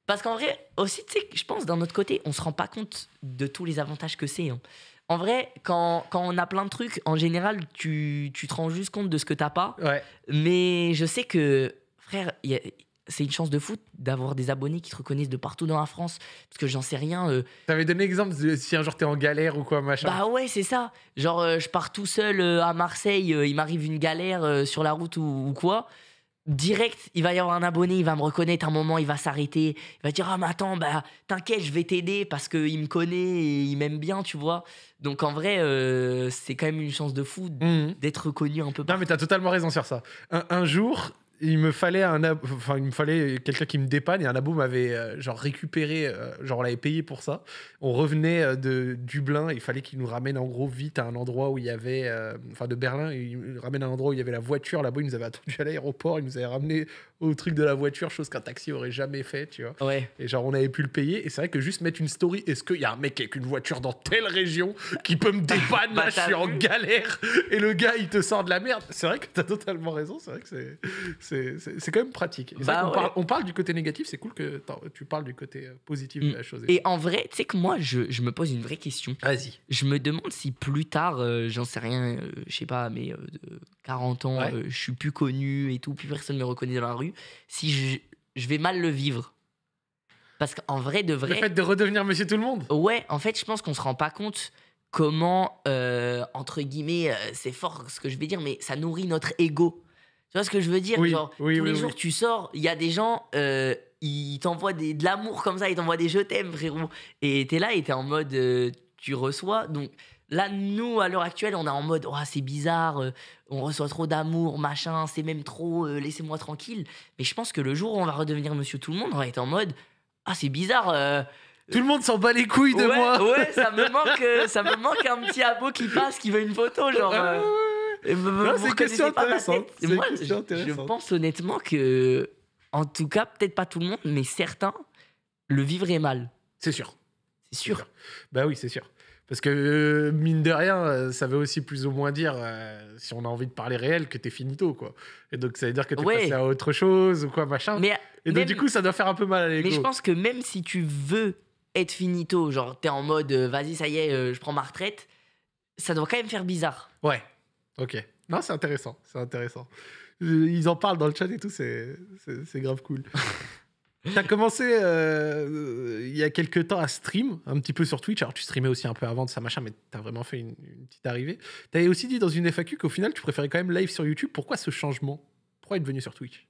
parce qu'en vrai, aussi, tu sais, je pense, d'un autre côté, on se rend pas compte de tous les avantages que c'est. Hein. En vrai, quand, on a plein de trucs, en général, tu, tu te rends juste compte de ce que tu t'as pas. Mais je sais que, frère, c'est une chance de foot d'avoir des abonnés qui te reconnaissent de partout dans la France. Parce que j'en sais rien. Euh. Tu avais donné exemple si un jour es en galère ou quoi, machin. Bah ouais, c'est ça. Genre, euh, je pars tout seul euh, à Marseille, il m'arrive une galère sur la route ou quoi direct, il va y avoir un abonné, il va me reconnaître un moment, il va s'arrêter, il va dire ah mais attends bah t'inquiète, je vais t'aider parce que il me connaît et il m'aime bien, tu vois. Donc en vrai, euh, c'est quand même une chance de fou mhm. d'être reconnu un peu. Partout. Non mais t'as totalement raison sur ça. un jour, il me fallait un enfin il me fallait quelqu'un qui me dépanne et un abo m'avait euh, genre récupéré euh, genre on l'avait payé pour ça on revenait euh, de Dublin il fallait qu'il nous ramène en gros vite à un endroit où il y avait enfin de Berlin il nous ramène à un endroit où il y avait la voiture là-bas il nous avait attendu à l'aéroport il nous avait ramené au truc de la voiture chose qu'un taxi aurait jamais fait tu vois ouais. et genre on avait pu le payer et c'est vrai que juste mettre une story est-ce qu'il y a un mec avec une voiture dans telle région qui peut me dépanner là bah, je suis en galère et le gars il te sort de la merde c'est vrai que as totalement raison c'est vrai que c'est c'est quand même pratique. Bah on, parle, du côté négatif, c'est cool que tu parles du côté euh, positif de la chose. Et en vrai, tu sais que moi, je, je, me pose une vraie question. Vas-y. Je me demande si plus tard, euh, j'en sais rien, euh, je sais pas, mais 40 ans, je suis plus connu et tout, plus personne me reconnaît dans la rue, si je, je vais mal le vivre. Parce qu'en vrai, de vrai. Le fait de redevenir monsieur tout le monde Ouais, en fait, je pense qu'on se rend pas compte comment, entre guillemets, c'est fort ce que je vais dire, mais ça nourrit notre ego. Tu vois ce que je veux dire Genre, tous les jours, tu sors, il y a des gens, euh, ils t'envoient des, de l'amour comme ça, ils t'envoient des je t'aime, frérot. Et t'es là et t'es en mode, euh, tu reçois. Donc là, nous, à l'heure actuelle, on est en mode, oh, c'est bizarre, euh, on reçoit trop d'amour, machin, c'est même trop, laissez-moi tranquille. Mais je pense que le jour où on va redevenir monsieur tout le monde, on va être en mode, ah, c'est bizarre. Tout le monde s'en bat les couilles de moi. Ouais, ça me manque, ça me manque un petit abo qui passe, qui veut une photo, genre. Ah, bah, bah, c'est une question intéressante. Moi, Je, pense honnêtement que, en tout cas, peut-être pas tout le monde, mais certains le vivraient mal. C'est sûr. C'est sûr. Bah oui, c'est sûr. Parce que, euh, mine de rien, euh, ça veut aussi plus ou moins dire, euh, si on a envie de parler réel, que t'es finito, quoi. Et donc, ça veut dire que t'es passé à autre chose ou quoi, machin. Mais, Et donc, du coup, ça doit faire un peu mal à l'ego. Mais je pense que même si tu veux être finito, genre, t'es en mode, vas-y, ça y est, je prends ma retraite, ça doit quand même faire bizarre. Ouais, Ok. Non, c'est intéressant. C'est intéressant. Ils en parlent dans le chat et tout, c'est grave cool. Tu as commencé euh, il y a quelques temps à stream, un petit peu sur Twitch. Alors, tu streamais aussi un peu avant de ça, machin, mais as vraiment fait une, petite arrivée. Tu avais aussi dit dans une FAQ qu'au final, tu préférais quand même live sur YouTube. Pourquoi ce changement Pourquoi être venu sur Twitch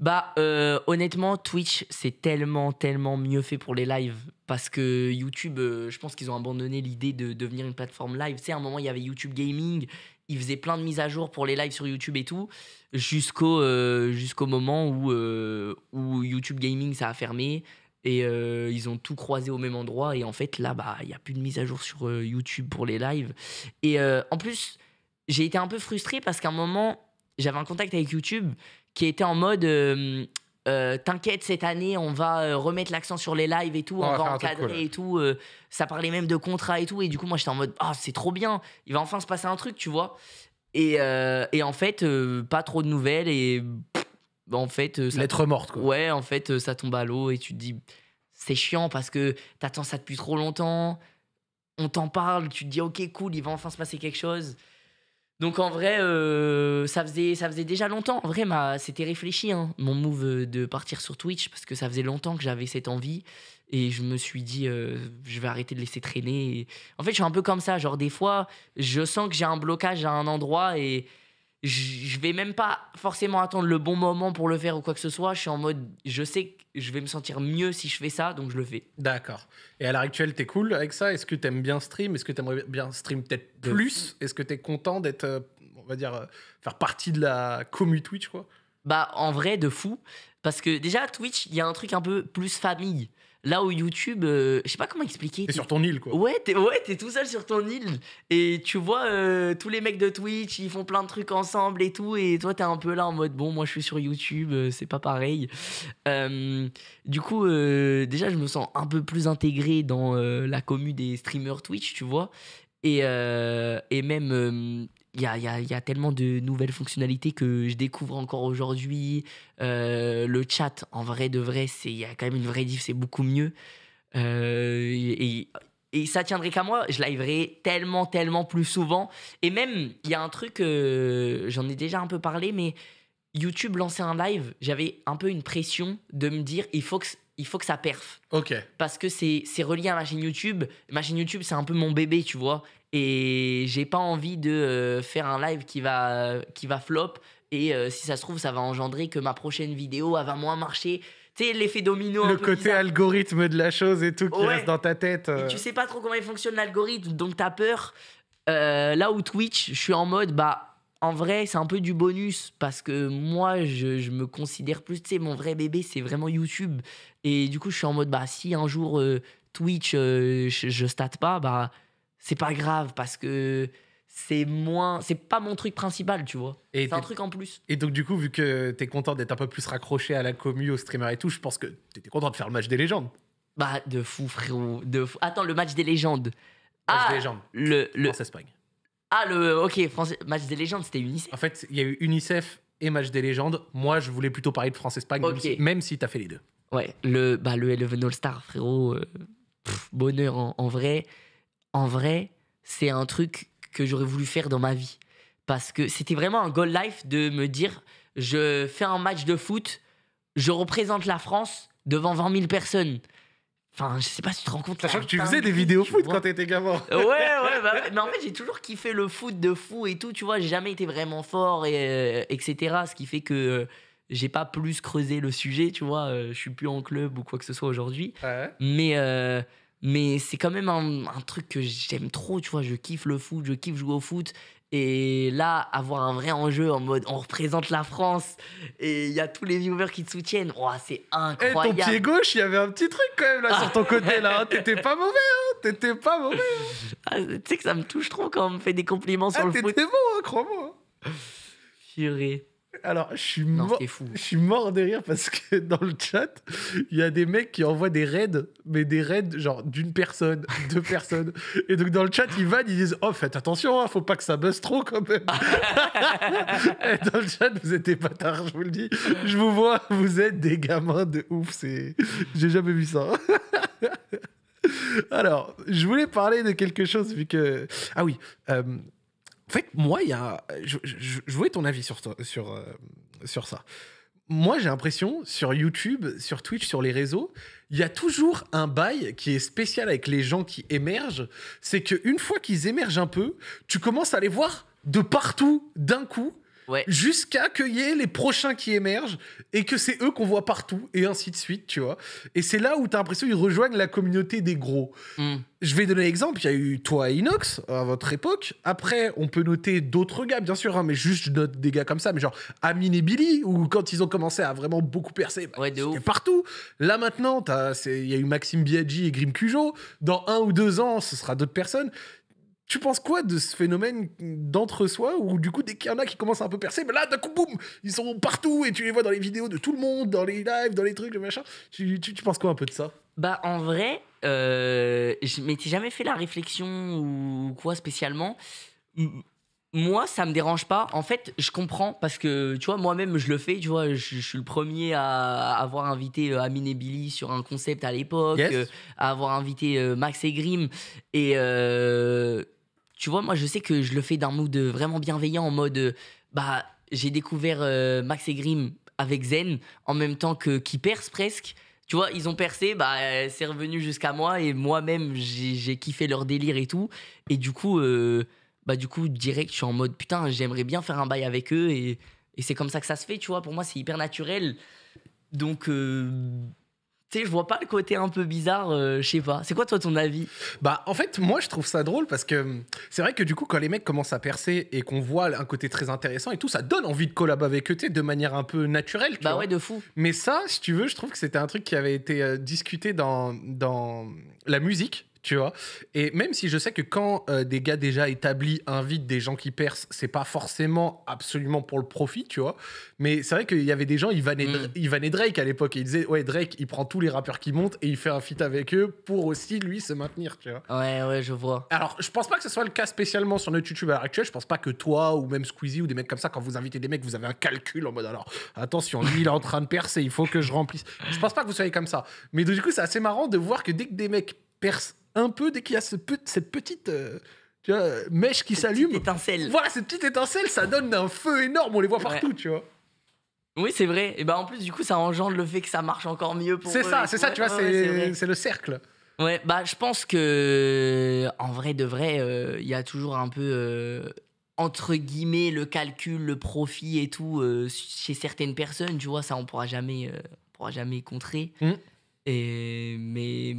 Bah, euh, honnêtement, Twitch, c'est tellement, tellement mieux fait pour les lives. Parce que YouTube, euh, je pense qu'ils ont abandonné l'idée de devenir une plateforme live. Tu sais, à un moment, il y avait YouTube Gaming, il faisait plein de mises à jour pour les lives sur YouTube et tout, jusqu'au euh, jusqu'au moment où, euh, où YouTube Gaming, ça a fermé. Et euh, ils ont tout croisé au même endroit. Et en fait, là, bah, il n'y a plus de mise à jour sur YouTube pour les lives. Et en plus, j'ai été un peu frustré parce qu'à un moment, j'avais un contact avec YouTube qui était en mode euh, t'inquiète, cette année, on va euh, remettre l'accent sur les lives et tout, on, va, encadrer et tout. Euh, ça parlait même de contrat et tout. Et du coup, moi, j'étais en mode, ah, c'est trop bien, il va enfin se passer un truc, tu vois. Et, en fait, pas trop de nouvelles et en fait. Ça Lettre morte, quoi. Ouais, en fait, ça tombe à l'eau et tu te dis, c'est chiant parce que t'attends ça depuis trop longtemps, on t'en parle, tu te dis, ok, cool, il va enfin se passer quelque chose. Donc en vrai, euh, ça, faisait, ça faisait déjà longtemps. En vrai, ma, c'était réfléchi, hein, mon move euh, de partir sur Twitch, parce que ça faisait longtemps que j'avais cette envie. Et je me suis dit, euh, je vais arrêter de laisser traîner. En fait, je suis un peu comme ça. Genre, des fois, je sens que j'ai un blocage à un endroit et, je vais même pas forcément attendre le bon moment pour le faire ou quoi que ce soit. Je suis en mode, je sais que je vais me sentir mieux si je fais ça, donc je le fais. D'accord. Et à l'heure actuelle, t'es cool avec ça Est-ce que t'aimes bien stream Est-ce que t'aimerais bien stream peut-être plus Est-ce que t'es content d'être, euh, on va dire, euh, faire partie de la commu Twitch, quoi Bah, en vrai, de fou. Parce que déjà, Twitch, il y a un truc un peu plus famille. Là, où YouTube, euh, je sais pas comment expliquer. T'es sur ton île, quoi. Ouais, t'es ouais, es tout seul sur ton île. Et tu vois, euh, tous les mecs de Twitch, ils font plein de trucs ensemble et tout. Et toi, t'es un peu là en mode, bon, moi, je suis sur YouTube, euh, c'est pas pareil. du coup, déjà, je me sens un peu plus intégré dans la commu des streamers Twitch, tu vois. Et, et même, il y a, y a, tellement de nouvelles fonctionnalités que je découvre encore aujourd'hui. Euh, le chat, en vrai de vrai, il y a quand même une vraie diff, c'est beaucoup mieux. Euh, et, ça tiendrait qu'à moi, je liverai tellement, tellement plus souvent. Et même, il y a un truc, euh, j'en ai déjà un peu parlé, mais YouTube lançait un live, j'avais un peu une pression de me dire, il faut que il faut que ça perf. Ok. Parce que c'est relié à ma chaîne YouTube. Ma chaîne YouTube, c'est un peu mon bébé, tu vois. Et j'ai pas envie de euh, faire un live qui va, qui va flop. Et euh, si ça se trouve, ça va engendrer que ma prochaine vidéo elle va moins marcher. Tu sais, l'effet domino. Le côté algorithme de la chose et tout qui reste dans ta tête. Euh. tu sais pas trop comment il fonctionne l'algorithme, donc t'as peur. là où Twitch, je suis en mode, bah, en vrai, c'est un peu du bonus parce que moi, je, me considère plus, tu sais, mon vrai bébé, c'est vraiment YouTube. Et du coup, je suis en mode, bah, si un jour Twitch, je, je pas, bah, c'est pas grave parce que c'est moins c'est pas mon truc principal tu vois c'est un truc en plus et donc du coup vu que t'es content d'être un peu plus raccroché à la commu au streamer et tout je pense que t'étais content de faire le match des légendes bah de fou frérot de attends le match des légendes match ah, des légendes le, France Espagne ah le ok France... match des légendes c'était UNICEF en fait il y a eu UNICEF et match des légendes moi je voulais plutôt parler de France Espagne même si, t'as fait les deux ouais le bah le Eleven All Star frérot euh, bonheur en, en vrai en vrai, c'est un truc que j'aurais voulu faire dans ma vie. Parce que c'était vraiment un goal life de me dire, je fais un match de foot, je représente la France devant 20 000 personnes. Enfin, je sais pas si tu te rends compte. Sachant que tu faisais des vidéos foot quand t'étais gamin. Ouais, ouais, bah mais en fait, j'ai toujours kiffé le foot de fou et tout, tu vois. J'ai jamais été vraiment fort, et, euh, etc. Ce qui fait que euh, j'ai pas plus creusé le sujet, tu vois. Euh, je suis plus en club ou quoi que ce soit aujourd'hui. Mais mais c'est quand même un, truc que j'aime trop, tu vois. Je kiffe le foot, je kiffe jouer au foot. Et là, avoir un vrai enjeu en mode on représente la France et il y a tous les viewers qui te soutiennent, c'est eh, incroyable. Et ton pied gauche, il y avait un petit truc quand même là sur ton côté là. Hein. T'étais pas mauvais, hein T'étais pas mauvais. Ah, tu sais que ça me touche trop quand on me fait des compliments sur ah, le foot. T'étais bon, hein, crois-moi. Furé. Hein alors, je suis, mort, je suis mort de rire parce que dans le chat, il y a des mecs qui envoient des raids, mais des raids genre d'une personne, deux personnes. Et donc dans le chat, ils vannent, ils disent Oh, faites attention, hein, faut pas que ça buzz trop quand même. et dans le chat, vous êtes des je vous le dis. Je vous vois, vous êtes des gamins de ouf. C'est... J'ai jamais vu ça. Hein. Alors, je voulais parler de quelque chose vu que. Ah oui. Euh, en fait, moi, il y a, je, voulais ton avis sur, sur, euh, sur ça. Moi, j'ai l'impression, sur YouTube, sur Twitch, sur les réseaux, il y a toujours un bail qui est spécial avec les gens qui émergent. C'est qu'une fois qu'ils émergent un peu, tu commences à les voir de partout, d'un coup, Jusqu'à qu'il y ait les prochains qui émergent et que c'est eux qu'on voit partout et ainsi de suite, tu vois. Et c'est là où t'as l'impression qu'ils rejoignent la communauté des gros. Hmm. Je vais donner l'exemple, il y a eu toi et Inox à votre époque. Après, on peut noter d'autres gars, bien sûr, hein, mais juste je des gars comme ça, mais genre Amine et Billy, ou quand ils ont commencé à vraiment beaucoup percer, bah, partout. Là maintenant, il y a eu Maxime Biaggi et Grim Cujo. Dans un ou deux ans, ce sera d'autres personnes. Tu penses quoi de ce phénomène d'entre-soi ou du coup dès qu'il y en a qui commencent à un peu percer, mais là d'un coup boum, ils sont partout et tu les vois dans les vidéos de tout le monde, dans les lives, dans les trucs, le machin. Tu, penses quoi un peu de ça Bah en vrai, euh, je m'étais jamais fait la réflexion ou quoi spécialement moi, ça me dérange pas. En fait, je comprends parce que, tu vois, moi-même, je le fais. Tu vois, je, suis le premier à avoir invité euh, Amine et Billy sur un concept à l'époque, euh, à avoir invité euh, Max et Grim. Et tu vois, moi, je sais que je le fais d'un mood vraiment bienveillant en mode, bah, j'ai découvert Max et Grim avec Zen en même temps que qui perce presque tu vois, ils ont percé, bah, c'est revenu jusqu'à moi et moi-même, j'ai kiffé leur délire et tout. Et du coup, bah du coup direct je suis en mode putain j'aimerais bien faire un bail avec eux et, c'est comme ça que ça se fait tu vois pour moi c'est hyper naturel donc euh, tu sais je vois pas le côté un peu bizarre euh, je sais pas c'est quoi toi ton avis bah en fait moi je trouve ça drôle parce que hum, c'est vrai que du coup quand les mecs commencent à percer et qu'on voit un côté très intéressant et tout ça donne envie de collaborer avec eux de manière un peu naturelle tu bah ouais de fou mais ça si tu veux je trouve que c'était un truc qui avait été euh, discuté dans dans la musique tu vois. Et même si je sais que quand euh, des gars déjà établis invitent des gens qui percent, c'est pas forcément absolument pour le profit, tu vois. Mais c'est vrai qu'il y avait des gens, ils vannaient, hmm. Drake à l'époque et ils disaient, ouais, Drake, il prend tous les rappeurs qui montent et il fait un feat avec eux pour aussi, lui, se maintenir, tu vois. Ouais, ouais, je vois. Alors, je pense pas que ce soit le cas spécialement sur notre YouTube à l'heure actuelle. Je pense pas que toi ou même Squeezie ou des mecs comme ça, quand vous invitez des mecs, vous avez un calcul en mode, alors, attention, lui, il est en train de percer, il faut que je remplisse. Je pense pas que vous soyez comme ça. Mais du coup, c'est assez marrant de voir que dès que des mecs percent un peu dès qu'il y a ce cette petite euh, mèche qui s'allume. étincelle. Voilà, cette petite étincelle, ça donne un feu énorme, on les voit partout, tu vois. Oui, c'est vrai. Et ben en plus, du coup, ça engendre le fait que ça marche encore mieux pour. C'est ça, c'est ça, tu vois, c'est le cercle. Ouais, bah je pense que en vrai de vrai, euh, il y a toujours un peu euh, entre guillemets le calcul, le profit et tout chez certaines personnes, tu vois, ça on pourra jamais, pourra jamais contrer. Mmh. Et mais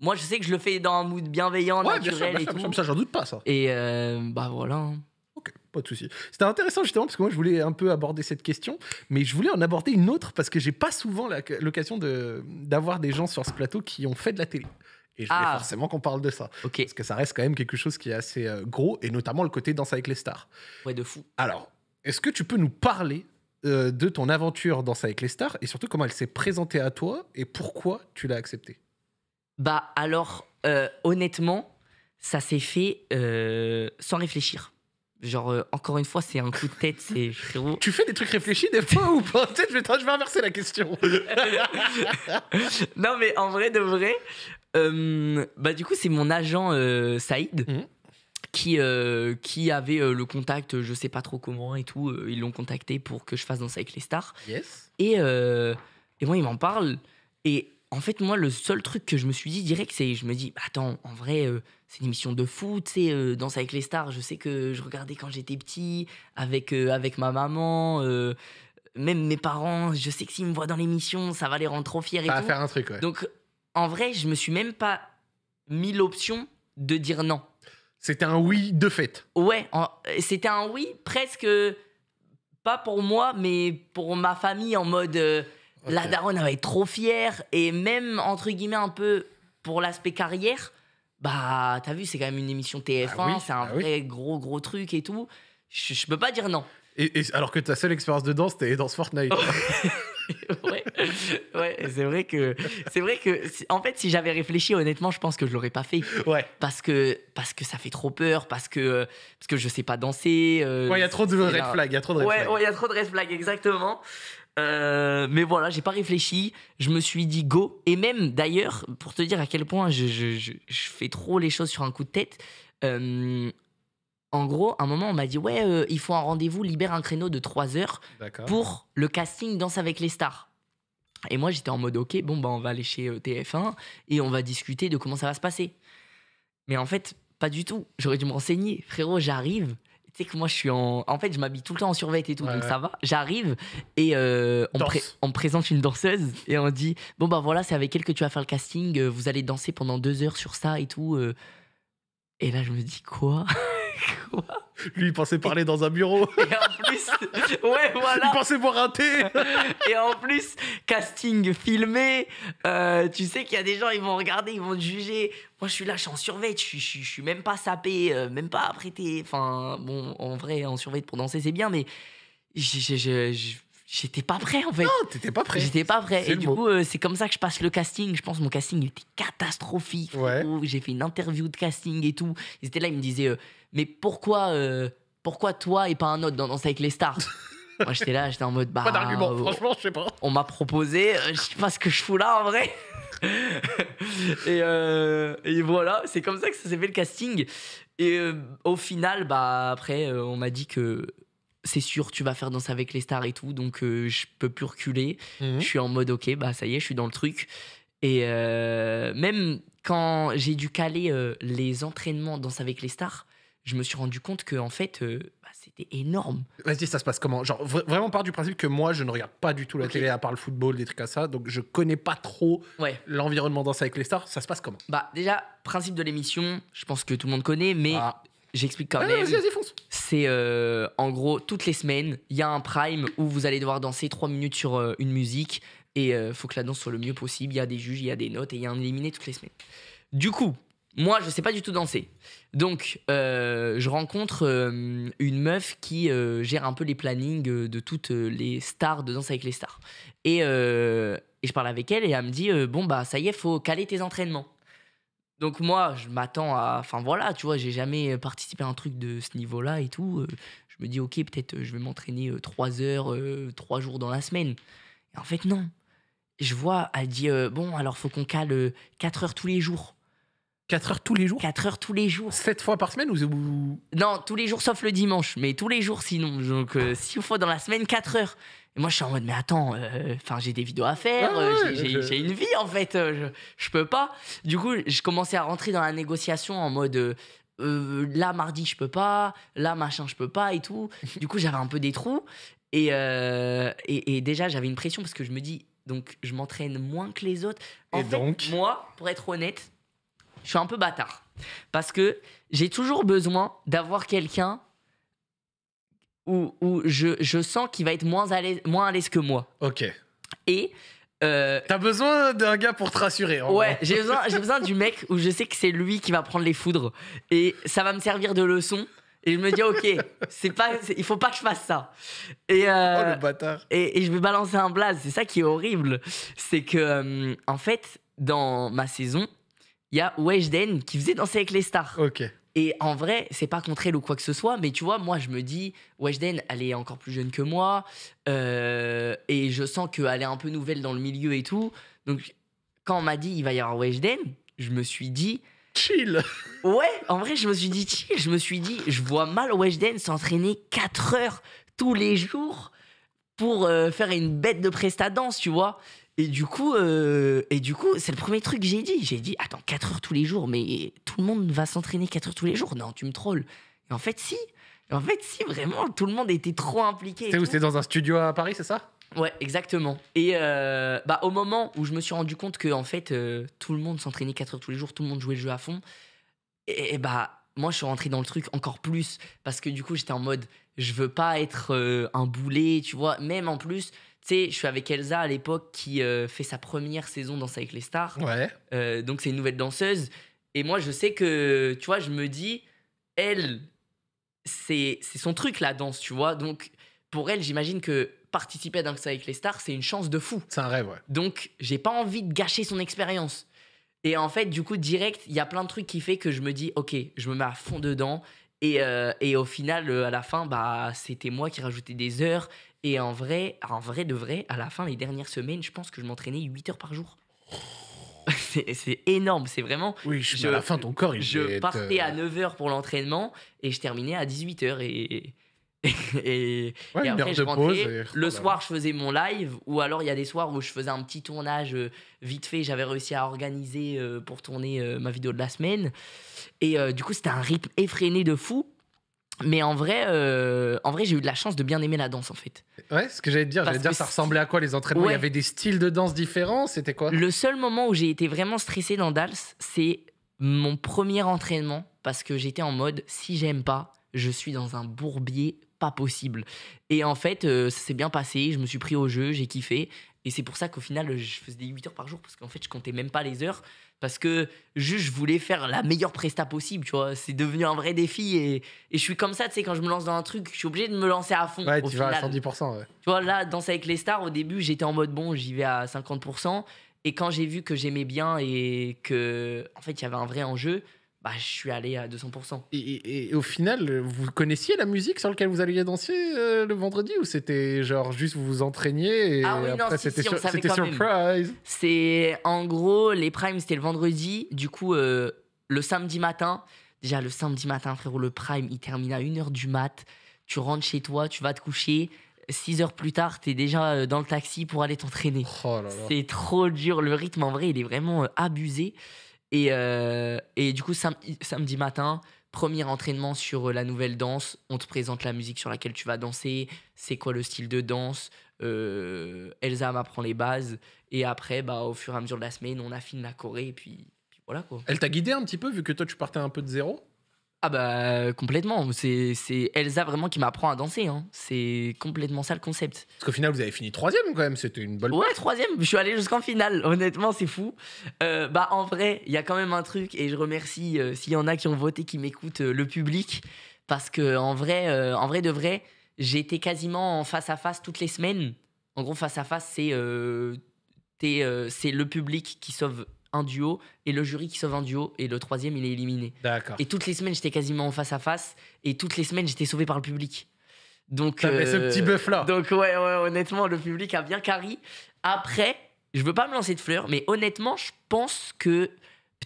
moi, je sais que je le fais dans un mood bienveillant, naturel et ça, j'en doute pas, ça. Et euh, bah voilà. Ok, pas de souci. C'était intéressant justement parce que moi je voulais un peu aborder cette question, mais je voulais en aborder une autre parce que j'ai pas souvent l'occasion de, d'avoir des gens sur ce plateau qui ont fait de la télé. Et je voulais ah. forcément qu'on parle de ça. Ok. Parce que ça reste quand même quelque chose qui est assez euh, gros, et notamment le côté danse avec les stars. Ouais, de fou. Alors, est-ce que tu peux nous parler euh, de ton aventure danse avec les stars, et surtout comment elle s'est présentée à toi, et pourquoi tu l'as acceptée bah alors, euh, honnêtement, ça s'est fait euh, sans réfléchir. Genre, euh, encore une fois, c'est un coup de tête, c'est frérot. Tu fais des trucs réfléchis des fois ou pas Peut-être je, vais, je vais inverser la question. non, mais en vrai, de vrai, bah du coup, c'est mon agent Saïd. Mhm. qui, qui avait le contact, je sais pas trop comment et tout. ils l'ont contacté pour que je fasse Danser avec les stars. Yes. Et, et moi, il m'en parle. Et en fait, moi, le seul truc que je me suis dit direct, c'est je me dis, attends, en vrai, euh, c'est une émission de foot, c'est euh, Danse avec les stars. Je sais que je regardais quand j'étais petit, avec, euh, avec ma maman, même mes parents. Je sais que s'ils me voient dans l'émission, ça va les rendre trop fiers. Ça va faire un truc, ouais. Donc, en vrai, je me suis même pas mis l'option de dire non. C'était un oui de fait. Ouais, c'était un oui presque, pas pour moi, mais pour ma famille en mode la daronne, elle va être trop fière. Et même, entre guillemets, un peu pour l'aspect carrière, bah, t'as vu, c'est quand même une émission TF1, bah c'est un bah vrai gros, gros truc et tout. Je, peux pas dire non. Et, alors que ta seule expérience de danse, c'était dans Fortnite. ouais, ouais c'est vrai que c'est vrai que en fait, si j'avais réfléchi honnêtement, je pense que je l'aurais pas fait. Ouais. Parce que parce que ça fait trop peur, parce que parce que je sais pas danser. Euh, ouais, il y a trop de red flags, il y a trop de red flags. Ouais, il y a trop de red flags, exactement. Euh, mais voilà, j'ai pas réfléchi. Je me suis dit go. Et même d'ailleurs, pour te dire à quel point je, fais trop les choses sur un coup de tête. Euh, en gros, à un moment, on m'a dit Ouais, euh, il faut un rendez-vous, libère un créneau de 3 heures pour le casting Danse avec les stars. Et moi, j'étais en mode Ok, bon, bah, on va aller chez TF1 et on va discuter de comment ça va se passer. Mais en fait, pas du tout. J'aurais dû me renseigner. Frérot, j'arrive, tu sais que moi, je suis en. En fait, je m'habille tout le temps en survêt et tout, donc ça va. J'arrive et euh, on, on, me présente une danseuse et on dit Bon, bah voilà, c'est avec elle que tu vas faire le casting. Euh, vous allez danser pendant deux heures sur ça et tout. Euh. Et là, je me dis Quoi lui, il pensait parler dans un bureau. Et en plus, ouais, voilà. Il pensait boire un thé. Et en plus, casting filmé, euh, tu sais qu'il y a des gens, ils vont regarder, ils vont te juger. Moi, je suis là, je suis en survêt, je, je, suis même pas sapé, euh, même pas apprêté. Enfin, bon, en vrai, en survêt pour danser, c'est bien, mais je, J'étais pas prêt en fait. Non, t'étais pas prêt. J'étais pas prêt. Et du coup, euh, c'est comme ça que je passe le casting. Je pense que mon casting était catastrophique. Ouais. J'ai fait une interview de casting et tout. Ils étaient là, ils me disaient euh, Mais pourquoi, euh, pourquoi toi et pas un autre dans Danse avec les stars Moi j'étais là, j'étais en mode Bah. Pas d'argument, franchement, je sais pas. On m'a proposé, je sais pas ce que je fous là en vrai. et, et, voilà, c'est comme ça que ça s'est fait le casting. Et au final, bah après, on m'a dit que c'est sûr, tu vas faire Danse avec les stars et tout, donc euh, je peux plus reculer. Mhm. Je suis en mode, ok, bah ça y est, je suis dans le truc. Et euh, même quand j'ai dû caler euh, les entraînements danse avec les stars, je me suis rendu compte que en fait, bah, c'était énorme. Vas-y, ça se passe comment Genre vraiment part du principe que moi, je ne regarde pas du tout la télé à part le football, des trucs comme ça, donc je connais pas trop l'environnement danse avec les stars. Ça se passe comment Bah déjà, principe de l'émission, je pense que tout le monde connaît, mais ah. J'explique quand même. C'est euh, en gros toutes les semaines, il y a un prime où vous allez devoir danser 3 minutes sur euh, une musique et il euh, faut que la danse soit le mieux possible. Il y a des juges, il y a des notes et il y a un éliminé toutes les semaines. Du coup, moi je sais pas du tout danser. Donc je rencontre une meuf qui gère un peu les plannings de toutes les stars de danse avec les stars. Et, je parle avec elle et elle me dit bon bah ça y est, faut caler tes entraînements. Donc moi, je m'attends à... Enfin voilà, tu vois, j'ai jamais participé à un truc de ce niveau-là et tout. Euh, je me dis, ok, peut-être euh, je vais m'entraîner euh, trois heures, trois jours dans la semaine. Et en fait, non. Je vois, elle dit, bon, alors faut qu'on cale quatre heures tous les jours. Quatre heures tous les jours Quatre heures tous les jours. 7 fois par semaine ou Non, tous les jours sauf le dimanche, mais tous les jours sinon. Donc euh, 6 fois dans la semaine, 4 heures. Et moi, je suis en mode, mais attends, euh, enfin, j'ai des vidéos à faire, j'ai une vie en fait, euh, je, peux pas. Du coup, je commençais à rentrer dans la négociation en mode, euh, là mardi je peux pas, là machin je peux pas et tout. Du coup, j'avais un peu des trous et, et, déjà j'avais une pression parce que je me dis, donc je m'entraîne moins que les autres. En et fait, donc moi, pour être honnête, je suis un peu bâtard parce que j'ai toujours besoin d'avoir quelqu'un où, je, je, sens qu'il va être moins à l'aise, moins que moi. Ok. Et. Euh, T'as besoin d'un gars pour te rassurer. ouais, j'ai besoin, j'ai besoin du mec où je sais que c'est lui qui va prendre les foudres. Et ça va me servir de leçon. Et je me dis, ok, c'est pas, il faut pas que je fasse ça. Et, euh, oh, le bâtard. Et, et, je vais balancer un blaze. C'est ça qui est horrible. C'est que, euh, en fait, dans ma saison, il y a Weshden qui faisait danser avec les stars. Ok. Et en vrai, c'est pas contre elle ou quoi que ce soit, mais tu vois, moi je me dis, Weshden, elle est encore plus jeune que moi, euh, et je sens qu'elle est un peu nouvelle dans le milieu et tout. Donc, quand on m'a dit, il va y avoir Weshden, je me suis dit. Chill Ouais, en vrai, je me suis dit chill, je me suis dit, je vois mal Weshden s'entraîner 4 heures tous les jours pour euh, faire une bête de prestadance, tu vois. Et du coup, euh, et du coup, c'est le premier truc que j'ai dit. J'ai dit, attends, 4 heures tous les jours, mais tout le monde va s'entraîner 4 heures tous les jours. Non, tu me trolles. Et en fait, si. en fait, si, vraiment, tout le monde était trop impliqué. c'est où C'était dans un studio à Paris, c'est ça Ouais, exactement. Et euh, bah, au moment où je me suis rendu compte que, en fait, euh, tout le monde s'entraînait 4 heures tous les jours, tout le monde jouait le jeu à fond, et, bah, moi, je suis rentré dans le truc encore plus parce que du coup, j'étais en mode, je veux pas être un boulet, tu vois. Même en plus, tu sais, je suis avec Elsa à l'époque qui euh, fait sa première saison Danse avec les stars. Ouais. Euh, donc c'est une nouvelle danseuse. Et moi, je sais que, tu vois, je me dis, elle, c'est son truc la danse, tu vois. Donc pour elle, j'imagine que participer à Danse avec les stars, c'est une chance de fou. C'est un rêve, ouais. Donc j'ai pas envie de gâcher son expérience. Et en fait, du coup, direct, il y a plein de trucs qui fait que je me dis, ok, je me mets à fond dedans. Et, euh, et au final, à la fin, bah, c'était moi qui rajoutais des heures. Et en vrai, en vrai de vrai, à la fin, les dernières semaines, je pense que je m'entraînais 8 heures par jour. c'est énorme, c'est vraiment. Oui, je, suis à la fin, ton corps, Je euh, partais à 9 heures pour l'entraînement et je terminais à 18h. Et, et, après, je rentrais. Le soir, je faisais mon live ou alors il y a des soirs où je faisais un petit tournage euh, vite fait. J'avais réussi à organiser euh, pour tourner ma vidéo de la semaine. Et du coup, c'était un rythme effréné de fou. Mais en vrai, euh, en vrai, j'ai eu de la chance de bien aimer la danse en fait. Ouais, ce que j'allais te dire, j'allais dire, ça ressemblait à quoi les entraînements Il y avait des styles de danse différents, c'était quoi Le seul moment où j'ai été vraiment stressé dans Dals, c'est mon premier entraînement parce que j'étais en mode si j'aime pas, je suis dans un bourbier pas possible. Et en fait, euh, ça s'est bien passé, je me suis pris au jeu, j'ai kiffé. Et c'est pour ça qu'au final, je faisais des 8 heures par jour parce qu'en fait, je comptais même pas les heures parce que juste, je voulais faire la meilleure presta possible, tu vois. C'est devenu un vrai défi et, je suis comme ça, tu sais, quand je me lance dans un truc, je suis obligé de me lancer à fond. Ouais, tu vas à 110%. Tu vois, là, danser avec les stars, au début, j'étais en mode bon, j'y vais à 50%. Et quand j'ai vu que j'aimais bien et que, en fait, il y avait un vrai enjeu, bah, je suis allé à 200%. Et, et, au final, vous connaissiez la musique sur laquelle vous alliez danser euh, le vendredi ou c'était genre juste vous vous entraîniez et ah après c'était surprise C'est en gros, les primes c'était le vendredi, du coup euh, le samedi matin, déjà le samedi matin frérot, le prime il termine à 1h du mat, tu rentres chez toi, tu vas te coucher, 6 heures plus tard, t'es déjà euh, dans le taxi pour aller t'entraîner. Oh c'est trop dur, le rythme en vrai il est vraiment abusé. Et, euh, et du coup, samedi matin, premier entraînement sur euh, la nouvelle danse. On te présente la musique sur laquelle tu vas danser. C'est quoi le style de danse euh, Elsa m'apprend les bases. Et après, bah, au fur et à mesure de la semaine, on affine la choré. Et puis, puis voilà quoi. Elle t'a guidé un petit peu, vu que toi, tu partais un peu de zéro ah bah complètement, c'est Elsa vraiment qui m'apprend à danser, hein. c'est complètement ça le concept. Parce qu'au final vous avez fini troisième quand même, c'était une bonne... Ouais troisième, je suis allé jusqu'en finale, honnêtement c'est fou. Euh, bah en vrai, il y a quand même un truc et je remercie euh, s'il y en a qui ont voté, qui m'écoutent, euh, le public, parce que en vrai, en vrai de vrai, j'étais quasiment en face à face toutes les semaines. En gros face à face c'est le public qui sauve un duo et le jury qui sauve un duo et le troisième il est éliminé. D'accord. Et toutes les semaines j'étais quasiment en face à face et toutes les semaines j'étais sauvé par le public. Donc ce euh, petit bœuf là. Donc ouais, ouais, honnêtement le public a bien carri. Après, je veux pas me lancer de fleurs mais honnêtement, je pense que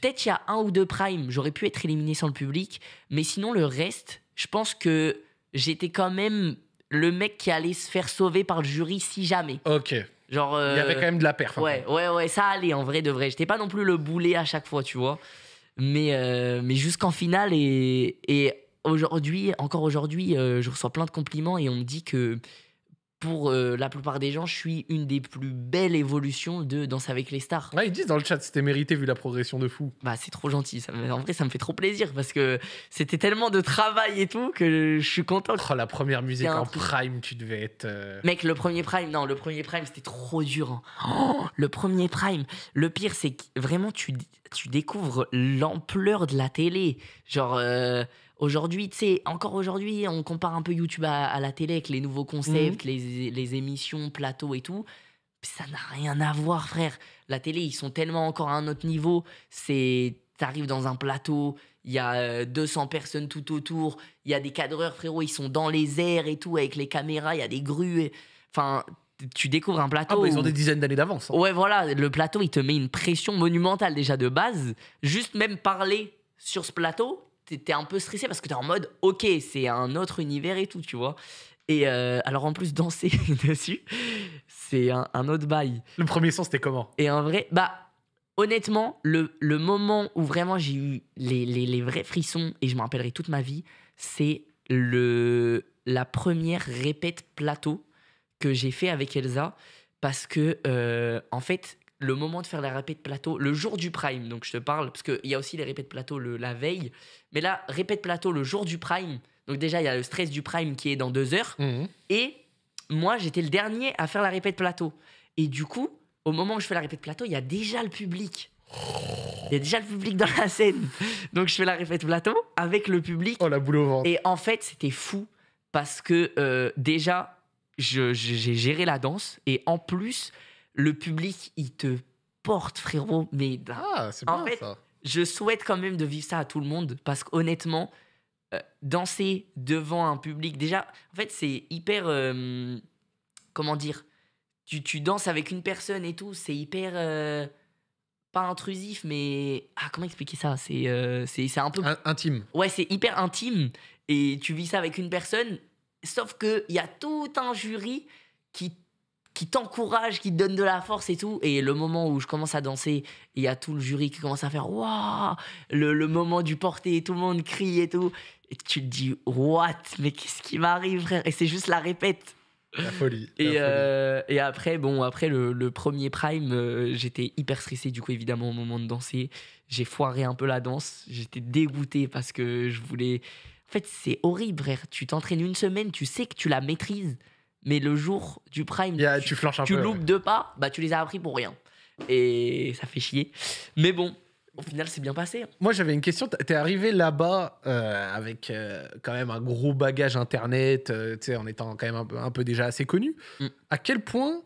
peut-être il y a un ou deux primes, j'aurais pu être éliminé sans le public, mais sinon le reste, je pense que j'étais quand même le mec qui allait se faire sauver par le jury si jamais. OK. Euh, Il y avait quand même de la perf. Hein, ouais, ouais, ouais, ça allait en vrai de vrai. J'étais pas non plus le boulet à chaque fois, tu vois. Mais, euh, mais jusqu'en finale, et, et aujourd'hui, encore aujourd'hui, euh, je reçois plein de compliments et on me dit que pour euh, la plupart des gens, je suis une des plus belles évolutions de Danse avec les stars. ils disent dans le chat, c'était mérité vu la progression de fou. Bah, c'est trop gentil. Ça En vrai, ça me fait trop plaisir parce que c'était tellement de travail et tout que je suis content. Oh, la première musique en prime, tu devais être. Euh, Mec, le premier prime, non, le premier prime, c'était trop dur. Hein. Oh, le premier prime. Le pire, c'est que vraiment, tu, découvres l'ampleur de la télé. Genre. Euh, Aujourd'hui, tu sais, encore aujourd'hui, on compare un peu YouTube à, la télé avec les nouveaux concepts, mmh. les, émissions, plateaux et tout. Ça n'a rien à voir, frère. La télé, ils sont tellement encore à un autre niveau. C'est, t'arrives dans un plateau, il y a 200 euh, personnes tout autour, il y a des cadreurs, frérot, ils sont dans les airs et tout, avec les caméras, il y a des grues. Enfin, tu découvres un ah, plateau. Ah ils ont des dizaines d'années d'avance. Hein. Ouais, voilà, le plateau, il te met une pression monumentale déjà de base. Juste même parler sur ce plateau, t'es un peu stressé parce que t'es en mode, ok, c'est un autre univers et tout, tu vois. Et euh, alors en plus danser dessus, c'est un, autre bail. Le premier son c'était comment Et en vrai, bah honnêtement, le, le moment où vraiment j'ai eu les, les, les, vrais frissons et je m'en rappellerai toute ma vie, c'est le la première répète plateau que j'ai fait avec Elsa parce que euh, en fait le moment de faire la répète plateau, le jour du prime, donc je te parle, parce qu'il y a aussi les répètes plateau le, la veille, mais là, répète plateau le jour du prime, donc déjà il y a le stress du prime qui est dans deux heures, mhm. et moi j'étais le dernier à faire la répète plateau. Et du coup, au moment où je fais la répète plateau, il y a déjà le public. Il y a déjà le public dans la scène. Donc je fais la répète plateau avec le public. Oh la boule au ventre. Et en fait, c'était fou parce que euh, déjà déjà, j'ai géré la danse et en plus, le public, il te porte, frérot. Mais ah, en fait, je souhaite quand même de vivre ça à tout le monde parce qu'honnêtement, euh, danser devant un public, déjà, en fait, c'est hyper. Euh, comment dire tu, tu, danses avec une personne et tout, c'est hyper. Euh, pas intrusif, mais. Ah, comment expliquer ça C'est c'est un peu. Intime. Ouais, c'est hyper intime. Et tu vis ça avec une personne, sauf qu'il y a tout un jury qui qui t'encourage, qui te donne de la force et tout. Et le moment où je commence à danser, il y a tout le jury qui commence à faire waouh, le, moment du porté, tout le monde crie et tout. Et tu te dis what, mais qu'est-ce qui m'arrive, frère Et c'est juste la répète. La folie. Euh, et, après, bon, après le, premier prime, euh, j'étais hyper stressé. Du coup, évidemment, au moment de danser, j'ai foiré un peu la danse. J'étais dégoûté parce que je voulais. En fait, c'est horrible, frère. Tu t'entraînes une semaine, tu sais que tu la maîtrises mais le jour du prime, tu, flanches un tu loupes deux pas, bah tu les as appris pour rien. Et ça fait chier. Mais bon, au final, c'est bien passé. Hein. Moi, j'avais une question. T'es arrivé là-bas euh, avec euh, quand même un gros bagage internet, euh, tu sais, en étant quand même un peu, déjà assez connu. Mm. À quel point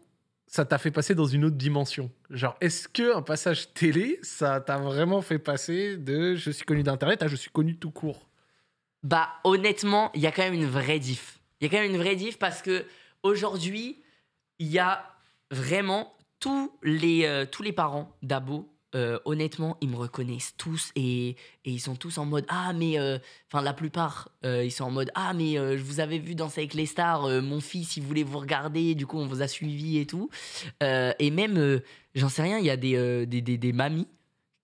ça t'a fait passer dans une autre dimension Genre, est-ce que un passage télé, ça t'a vraiment fait passer de je suis connu d'internet à je suis connu tout court Bah, honnêtement, il y a quand même une vraie diff. Il y a quand même une vraie diff parce que Aujourd'hui, il y a vraiment tous les, euh, tous les parents d'Abo. Euh, honnêtement, ils me reconnaissent tous et, ils sont tous en mode Ah, mais. Euh, enfin, la plupart, ils sont en mode Ah, mais je vous avais vu danser avec les stars, mon fils, il voulait vous regarder, du coup, on vous a suivi et tout. et même, j'en sais rien, il y a des, des, des mamies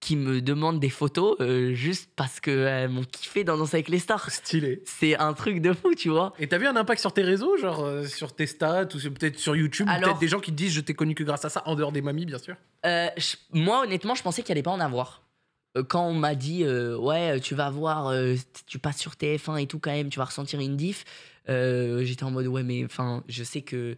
qui me demandent des photos euh, juste parce qu'elles euh, m'ont kiffé dans Danse avec les stars. Stylé. C'est un truc de fou, tu vois. Et t'as vu un impact sur tes réseaux, genre euh, sur tes stats ou peut-être sur YouTube, Alors, peut-être des gens qui te disent je t'ai connu que grâce à ça, en dehors des mamies, bien sûr Moi, honnêtement, je pensais qu'il n'y allait pas en avoir. Quand on m'a dit ouais tu vas voir tu passes sur TF1 et tout quand même tu vas ressentir une diff j'étais en mode ouais mais enfin je sais que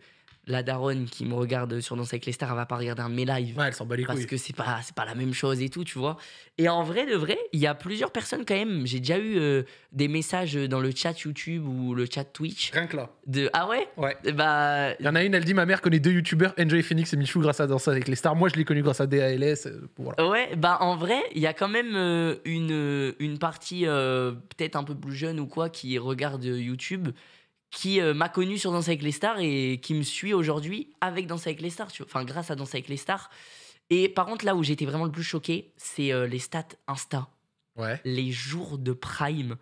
la daronne qui me regarde sur Danse avec les stars, elle va pas regarder un de mes lives. Parce que c'est pas, c'est pas la même chose et tout, tu vois. Et en vrai, de vrai, il y a plusieurs personnes quand même. J'ai déjà eu euh, des messages dans le chat YouTube ou le chat Twitch. Rien que là. De, ah ouais eh Bah. Il y en a une, elle dit Ma mère connaît deux YouTubeurs, Enjoy Phoenix et Michou, grâce à Danse avec les stars. Moi, je l'ai connu grâce à DALS. Euh, ouais, bah en vrai, il y a quand même euh, une, une partie peut-être un peu plus jeune ou quoi qui regarde YouTube qui euh, m'a connu sur Danse avec les stars et qui me suit aujourd'hui avec Danse avec les stars, enfin grâce à Danse avec les stars. Et par contre, là où j'étais vraiment le plus choqué, c'est euh, les stats Insta. Ouais. Les jours de Prime,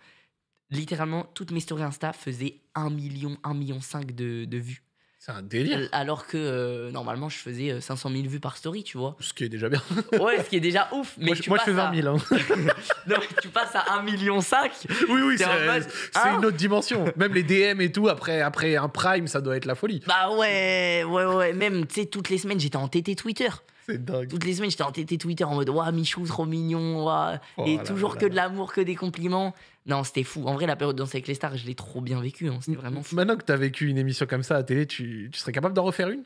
littéralement, toutes mes stories Insta faisaient 1 million, 1 million 5 de, de vues. C'est un délire. Alors que euh, normalement, je faisais 500 euh, 000 vues par story, tu vois. Ce qui est déjà bien. ouais, ce qui est déjà ouf. Mais moi, je fais 20 000. Hein. non, tu passes à 1,5 million. Oui, oui, c'est hein une autre dimension. Même les DM et tout, après, après un prime, ça doit être la folie. Bah ouais, ouais, ouais. Même, tu sais, toutes les semaines, j'étais en Twitter. C'est dingue. Toutes les semaines, j'étais en Twitter en mode Waouh, Michou, trop mignon. Oh et toujours que de l'amour, que des compliments. Non, c'était fou. En vrai, la période dans avec les stars, je l'ai trop bien vécu. Hein. C'était mm, vraiment mm. fou. Maintenant que t'as vécu une émission comme ça à télé, tu, serais capable d'en refaire une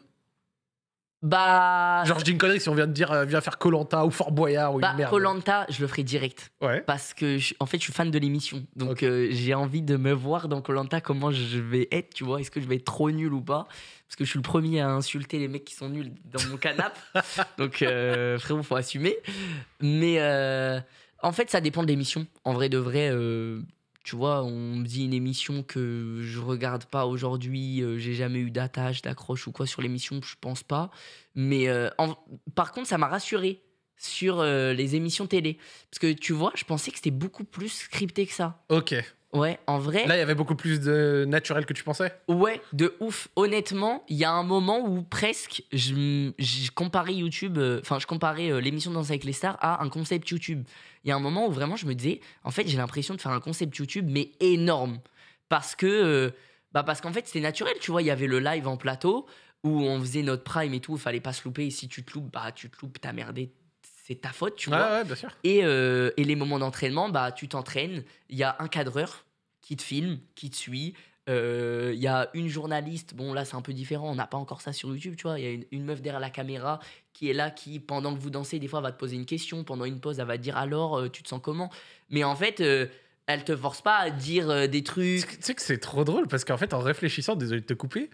Bah. Genre, je dis une connerie si on vient de dire, euh, viens faire Colanta ou Fort Boyard ou une bah, merde. Colanta, je le ferai direct. Ouais. Parce que, en fait, je suis fan de l'émission. Donc, euh, j'ai envie de me voir dans Colanta, comment je vais être, tu vois. Est-ce que je vais être trop nul ou pas Parce que je suis le premier à insulter les mecs qui sont nuls dans mon canapé. Donc, euh, frérot, faut assumer. Mais, euh, en fait, ça dépend de l'émission. En vrai de vrai, euh, tu vois, on me dit une émission que je regarde pas aujourd'hui, euh, j'ai jamais eu d'attache, d'accroche ou quoi sur l'émission, je pense pas. Mais euh, par contre, ça m'a rassuré sur les émissions télé. Parce que tu vois, je pensais que c'était beaucoup plus scripté que ça. Ok. Ouais, en vrai. Là, il y avait beaucoup plus de naturel que tu pensais Ouais, de ouf. Honnêtement, il y a un moment où presque je, comparais YouTube, euh, enfin, je comparais euh, l'émission Danse avec les stars à un concept YouTube. Il y a un moment où vraiment je me disais, en fait, j'ai l'impression de faire un concept YouTube, mais énorme. Parce que, euh, bah, parce qu'en fait, c'était naturel, tu vois. Il y avait le live en plateau où on faisait notre prime et tout, il fallait pas se louper. Et si tu te loupes, bah, tu te loupes, t'as merdé, c'est ta faute, tu vois. bien sûr. Euh, et, les moments d'entraînement, bah, tu t'entraînes, il y a un cadreur qui te filme, qui te suit. Euh, il y a une journaliste, bon là c'est un peu différent, on n'a pas encore ça sur YouTube, tu vois. Il y a une, meuf derrière la caméra qui est là, qui pendant que vous dansez, des fois va te poser une question, pendant une pause elle va dire alors euh, tu te sens comment Mais en fait, elle te force pas à dire des trucs. Tu sais que c'est trop drôle parce qu'en fait en réfléchissant, désolé de te couper,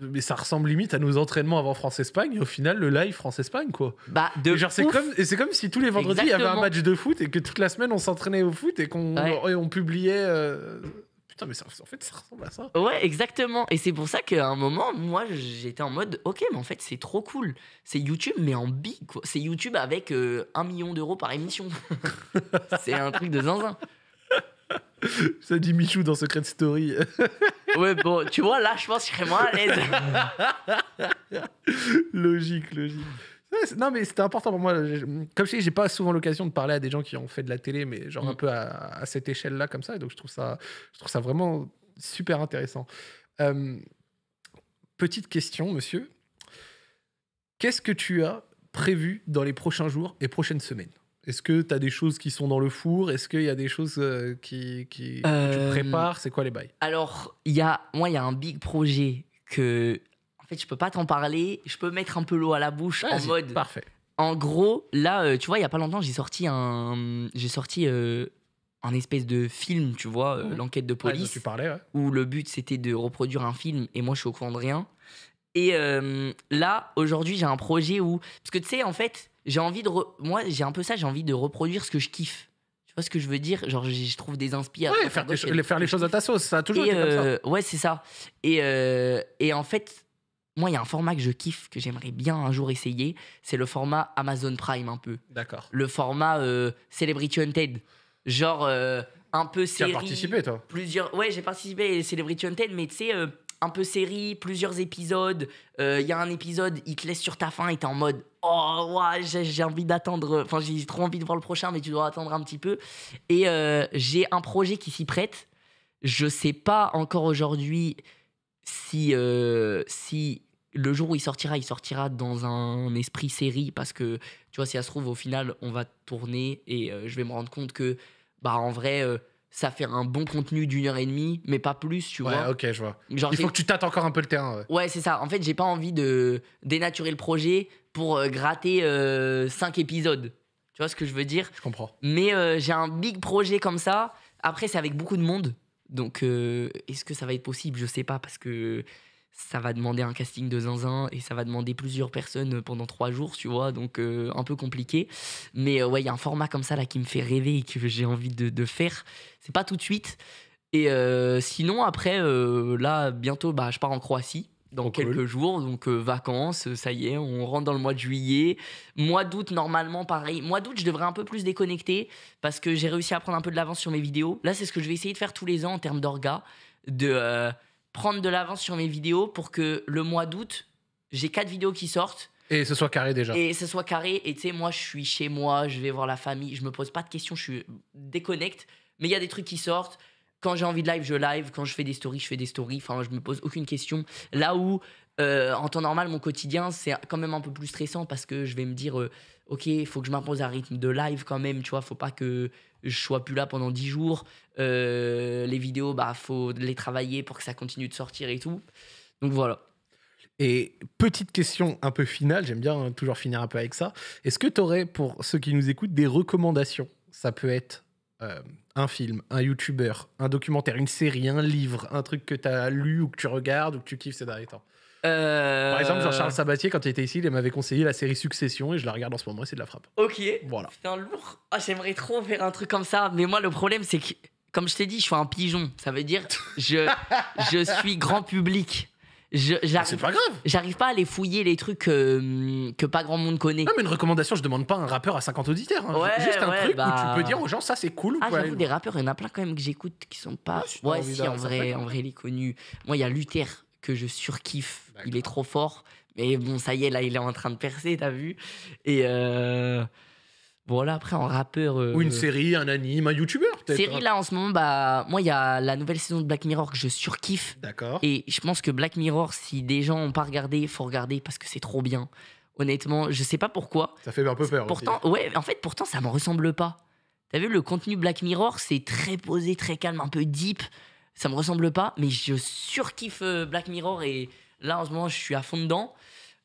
mais ça ressemble limite à nos entraînements avant France-Espagne et au final le live France-Espagne quoi. Bah de c'est comme et c'est comme si tous les vendredis il y avait un match de foot et que toute la semaine on s'entraînait au foot et qu'on on publiait euh, putain mais ça, en fait ça ressemble à ça. Ouais, exactement et c'est pour ça qu'à un moment moi j'étais en mode OK mais en fait c'est trop cool. C'est YouTube mais en big quoi. C'est YouTube avec euh, un million d'euros par émission. c'est un truc de zinzin. Ça dit Michou dans Secret Story. ouais, bon, tu vois, là, je pense que je serais moins à l'aise. logique, logique. Non, mais c'était important pour moi. Comme je dis, j'ai pas souvent l'occasion de parler à des gens qui ont fait de la télé, mais genre mm. un peu à, cette échelle-là, comme ça. donc, je trouve ça, je trouve ça vraiment super intéressant. Euh, petite question, monsieur. Qu'est-ce que tu as prévu dans les prochains jours et prochaines semaines est-ce que tu as des choses qui sont dans le four Est-ce qu'il y a des choses euh, qui, qui tu euh, prépares C'est quoi les bails Alors, il y a, moi, il y a un big projet que, en fait, je peux pas t'en parler. Je peux mettre un peu l'eau à la bouche en mode. Parfait. En gros, là, euh, tu vois, il y a pas longtemps, j'ai sorti un, j'ai sorti espèce de film, tu vois, mmh. l'enquête de police. tu parlais. Ouais. Où le but c'était de reproduire un film et moi, je suis au courant de rien. Et là, aujourd'hui, j'ai un projet où, parce que tu sais, en fait j'ai envie de. Moi, j'ai un peu ça, j'ai envie de reproduire ce que je kiffe. Tu vois ce que je veux dire Genre, je trouve des inspirations. Ouais, faire, les, choses à ta sauce, ça a toujours été comme ça. Euh, ouais, c'est ça. Et, euh, et en fait, moi, il y a un format que je kiffe, que j'aimerais bien un jour essayer. C'est le format Amazon Prime, un peu. D'accord. Le format euh, Celebrity Hunted. Genre, un peu série. Tu as participé, toi Plusieurs. Ouais, j'ai participé à Celebrity Hunted, mais tu sais un peu série, plusieurs épisodes. Il euh, y a un épisode, il te laisse sur ta fin et t'es en mode Oh, ouais, j'ai envie d'attendre. Enfin, j'ai trop envie de voir le prochain, mais tu dois attendre un petit peu. Et euh, j'ai un projet qui s'y prête. Je sais pas encore aujourd'hui si, euh, si le jour où il sortira, il sortira dans un esprit série parce que tu vois, si ça se trouve, au final, on va tourner et je vais me rendre compte que, bah, en vrai ça fait un bon contenu d'une heure et demie, mais pas plus, tu vois. Ouais, ok, je vois. Il faut que tu tâtes encore un peu le terrain. Ouais, c'est ça. En fait, j'ai pas envie de dénaturer le projet pour euh, gratter euh, cinq épisodes. Tu vois ce que je veux dire Je comprends. Mais euh, j'ai un big projet comme ça. Après, c'est avec beaucoup de monde. Donc, est-ce que ça va être possible Je sais pas, parce que ça va demander un casting de zinzin et ça va demander plusieurs personnes euh, pendant trois jours, tu vois, donc euh, un peu compliqué. Mais euh, ouais, il y a un format comme ça là qui me fait rêver et que j'ai envie de, faire. C'est pas tout de suite. Et sinon, après, là, bientôt, bah, je pars en Croatie dans oh, quelques jours, donc vacances, ça y est, on rentre dans le mois de juillet. Mois d'août, normalement, pareil. Mois d'août, je devrais un peu plus déconnecter parce que j'ai réussi à prendre un peu de l'avance sur mes vidéos. Là, c'est ce que je vais essayer de faire tous les ans en termes d'orga, de prendre de l'avance sur mes vidéos pour que le mois d'août, j'ai quatre vidéos qui sortent. Et ce soit carré déjà. Et ce soit carré. Et tu sais, moi, je suis chez moi, je vais voir la famille, je me pose pas de questions, je suis déconnecte. Mais il y a des trucs qui sortent. Quand j'ai envie de live, je live. Quand je fais des stories, je fais des stories. Enfin, je me pose aucune question. Là où, euh, en temps normal, mon quotidien, c'est quand même un peu plus stressant parce que je vais me dire. Euh, ok, il faut que je m'impose un rythme de live quand même, tu vois, faut pas que je sois plus là pendant 10 jours. Euh, les vidéos, bah, faut les travailler pour que ça continue de sortir et tout. Donc voilà. Et petite question un peu finale, j'aime bien hein, toujours finir un peu avec ça. Est-ce que tu aurais, pour ceux qui nous écoutent, des recommandations Ça peut être euh, un film, un youtubeur, un documentaire, une série, un livre, un truc que tu as lu ou que tu regardes ou que tu kiffes ces derniers temps. Euh, Par exemple, Jean-Charles Sabatier, quand il était ici, il m'avait conseillé la série Succession et je la regarde en ce moment et c'est de la frappe. Ok. Voilà. Putain, lourd. Ah, j'aimerais trop faire un truc comme ça, mais moi, le problème, c'est que, comme je t'ai dit, je suis un pigeon. Ça veut dire, je, je suis grand public. C'est pas grave. J'arrive pas à aller fouiller les trucs que pas grand monde connaît. Non, mais une recommandation, je demande pas un rappeur à 50 auditeurs. Hein. Juste un truc où tu bah. peux dire aux gens ça c'est cool ah, J'avoue, des rappeurs, il y en a plein quand même que j'écoute qui sont pas. Ouais, si, en vrai, en vrai, il est Moi, il y a Luther que je surkiffe. Il est trop fort. Mais bon, ça y est, là, il est en train de percer, t'as vu Et voilà, euh, après, en rappeur. Euh, Ou une série, un anime, un youtubeur, peut Série, hein. là, en ce moment, bah, moi, il y a la nouvelle saison de Black Mirror que je surkiffe. D'accord. Et je pense que Black Mirror, si des gens n'ont pas regardé, faut regarder parce que c'est trop bien. Honnêtement, je sais pas pourquoi. Ça fait un peu peur. Pourtant, ouais, en fait, pourtant, ça m'en ressemble pas. T'as vu, le contenu Black Mirror, c'est très posé, très calme, un peu deep ça me ressemble pas, mais je surkiffe euh, Black Mirror et là en ce moment je suis à fond dedans.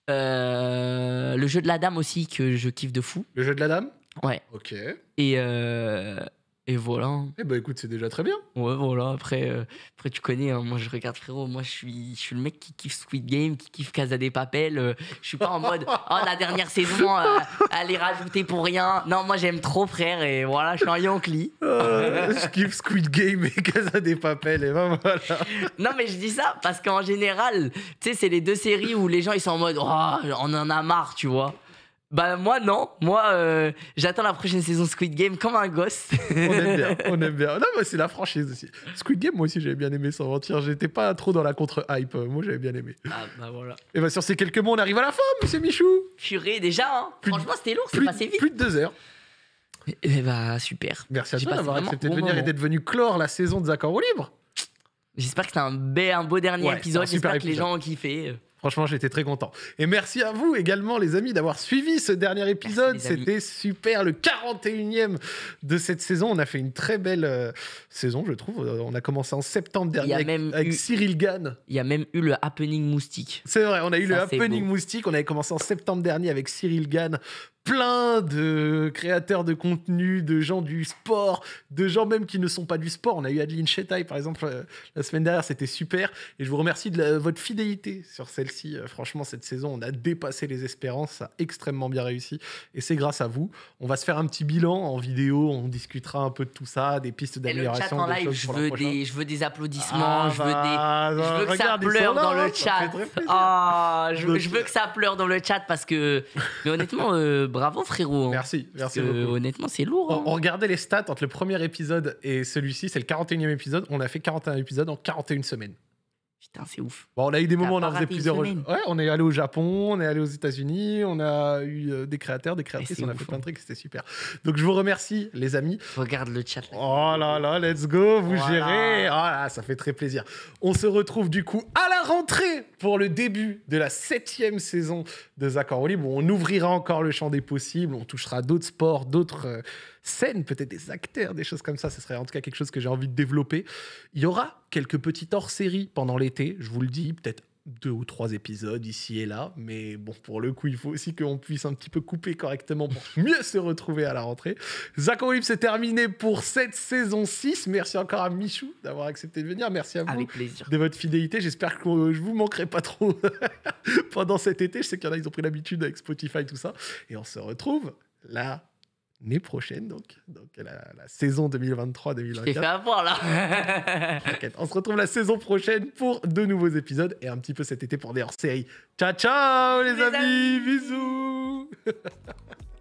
Euh, le jeu de la dame aussi que je kiffe de fou. Le jeu de la dame Ouais. Ok. Et, euh, et voilà. et hein. eh bah ben, écoute, c'est déjà très bien. Ouais, voilà. Après, euh, après tu connais, hein. moi je regarde frérot, moi je suis, je suis le mec qui kiffe Squid Game, qui kiffe Casa des Papel. Euh, je suis pas en mode, oh la dernière saison, euh, allez rajouter pour rien. Non, moi j'aime trop frère et voilà, je suis un Yankee. Ah, je kiffe Squid Game et Casa des Papel et ben, voilà. Non mais je dis ça parce qu'en général, tu sais, c'est les deux séries où les gens ils sont en mode, oh, on en a marre, tu vois. Bah moi non, moi euh, j'attends la prochaine saison Squid Game comme un gosse. on aime bien, on aime bien. Non mais c'est la franchise aussi. Squid Game moi aussi j'avais bien aimé sans mentir, j'étais pas trop dans la contre-hype, moi j'avais bien aimé. Ah bah voilà. Et eh bah ben, sur ces quelques mots on arrive à la fin monsieur Michou. Purée, déjà, hein. franchement c'était lourd, c'est passé vite. Plus de deux heures. Et eh bah super. Merci à toi d'avoir accepté de venir et d'être venu clore la saison des accords au libre. J'espère que c'est un, beau dernier épisode, j'espère que les gens ont kiffé. Franchement, j'étais très content. Et merci à vous également, les amis, d'avoir suivi ce dernier épisode. C'était super, le 41e de cette saison. On a fait une très belle euh, saison, je trouve. Euh, on a commencé en septembre dernier avec, Cyril Gann. Il y a même eu le happening moustique. C'est vrai, on a eu le happening moustique. On avait commencé en septembre dernier avec Cyril Gann plein de créateurs de contenu, de gens du sport, de gens même qui ne sont pas du sport. On a eu Adeline Chetaille, par exemple, euh, la semaine dernière, c'était super. Et je vous remercie de votre fidélité sur celle-ci. Euh, franchement, cette saison, on a dépassé les espérances, ça a extrêmement bien réussi. Et c'est grâce à vous. On va se faire un petit bilan en vidéo, on discutera un peu de tout ça, des pistes d'amélioration. en live, je veux, des, je veux des applaudissements, ah bah, je veux, que ça pleure dans le chat. Ah, je, veux que ça pleure dans le chat parce que, mais honnêtement, euh, bravo frérot. Hein. Merci, merci Honnêtement, c'est lourd. On, hein. on, regardait les stats entre le premier épisode et celui-ci, c'est le 41e épisode. On a fait 41 épisodes en 41 semaines c'est ouf. on a eu des moments, on en faisait plusieurs. Ouais, on est allé au Japon, on est allé aux États-Unis, on a eu euh, des créateurs, des créatrices, on a fait hein. plein de trucs, c'était super. Donc je vous remercie, les amis. Regarde le chat. Oh là là, let's go, vous gérez. Oh ça fait très plaisir. On se retrouve du coup à la rentrée pour le début de la septième saison de Zach Libre. On ouvrira encore le champ des possibles, on touchera d'autres sports, d'autres. Euh, scènes, peut-être des acteurs, des choses comme ça. Ce serait en tout cas quelque chose que j'ai envie de développer. Il y aura quelques petites hors-séries pendant l'été, je vous le dis, peut-être deux ou trois épisodes ici et là, mais bon, pour le coup, il faut aussi qu'on puisse un petit peu couper correctement pour mieux se retrouver à la rentrée. Zach c'est terminé pour cette saison 6. Merci encore à Michou d'avoir accepté de venir. Merci à vous de votre fidélité. J'espère que je vous manquerai pas trop pendant cet été. Je sais qu'il y en a, ils ont pris l'habitude avec Spotify, et tout ça. Et on se retrouve là l'année prochaine, donc, donc la, saison 2023-2024. fait là On se retrouve la saison prochaine pour de nouveaux épisodes et un petit peu cet été pour des hors série Ciao, ciao les, amis Bisous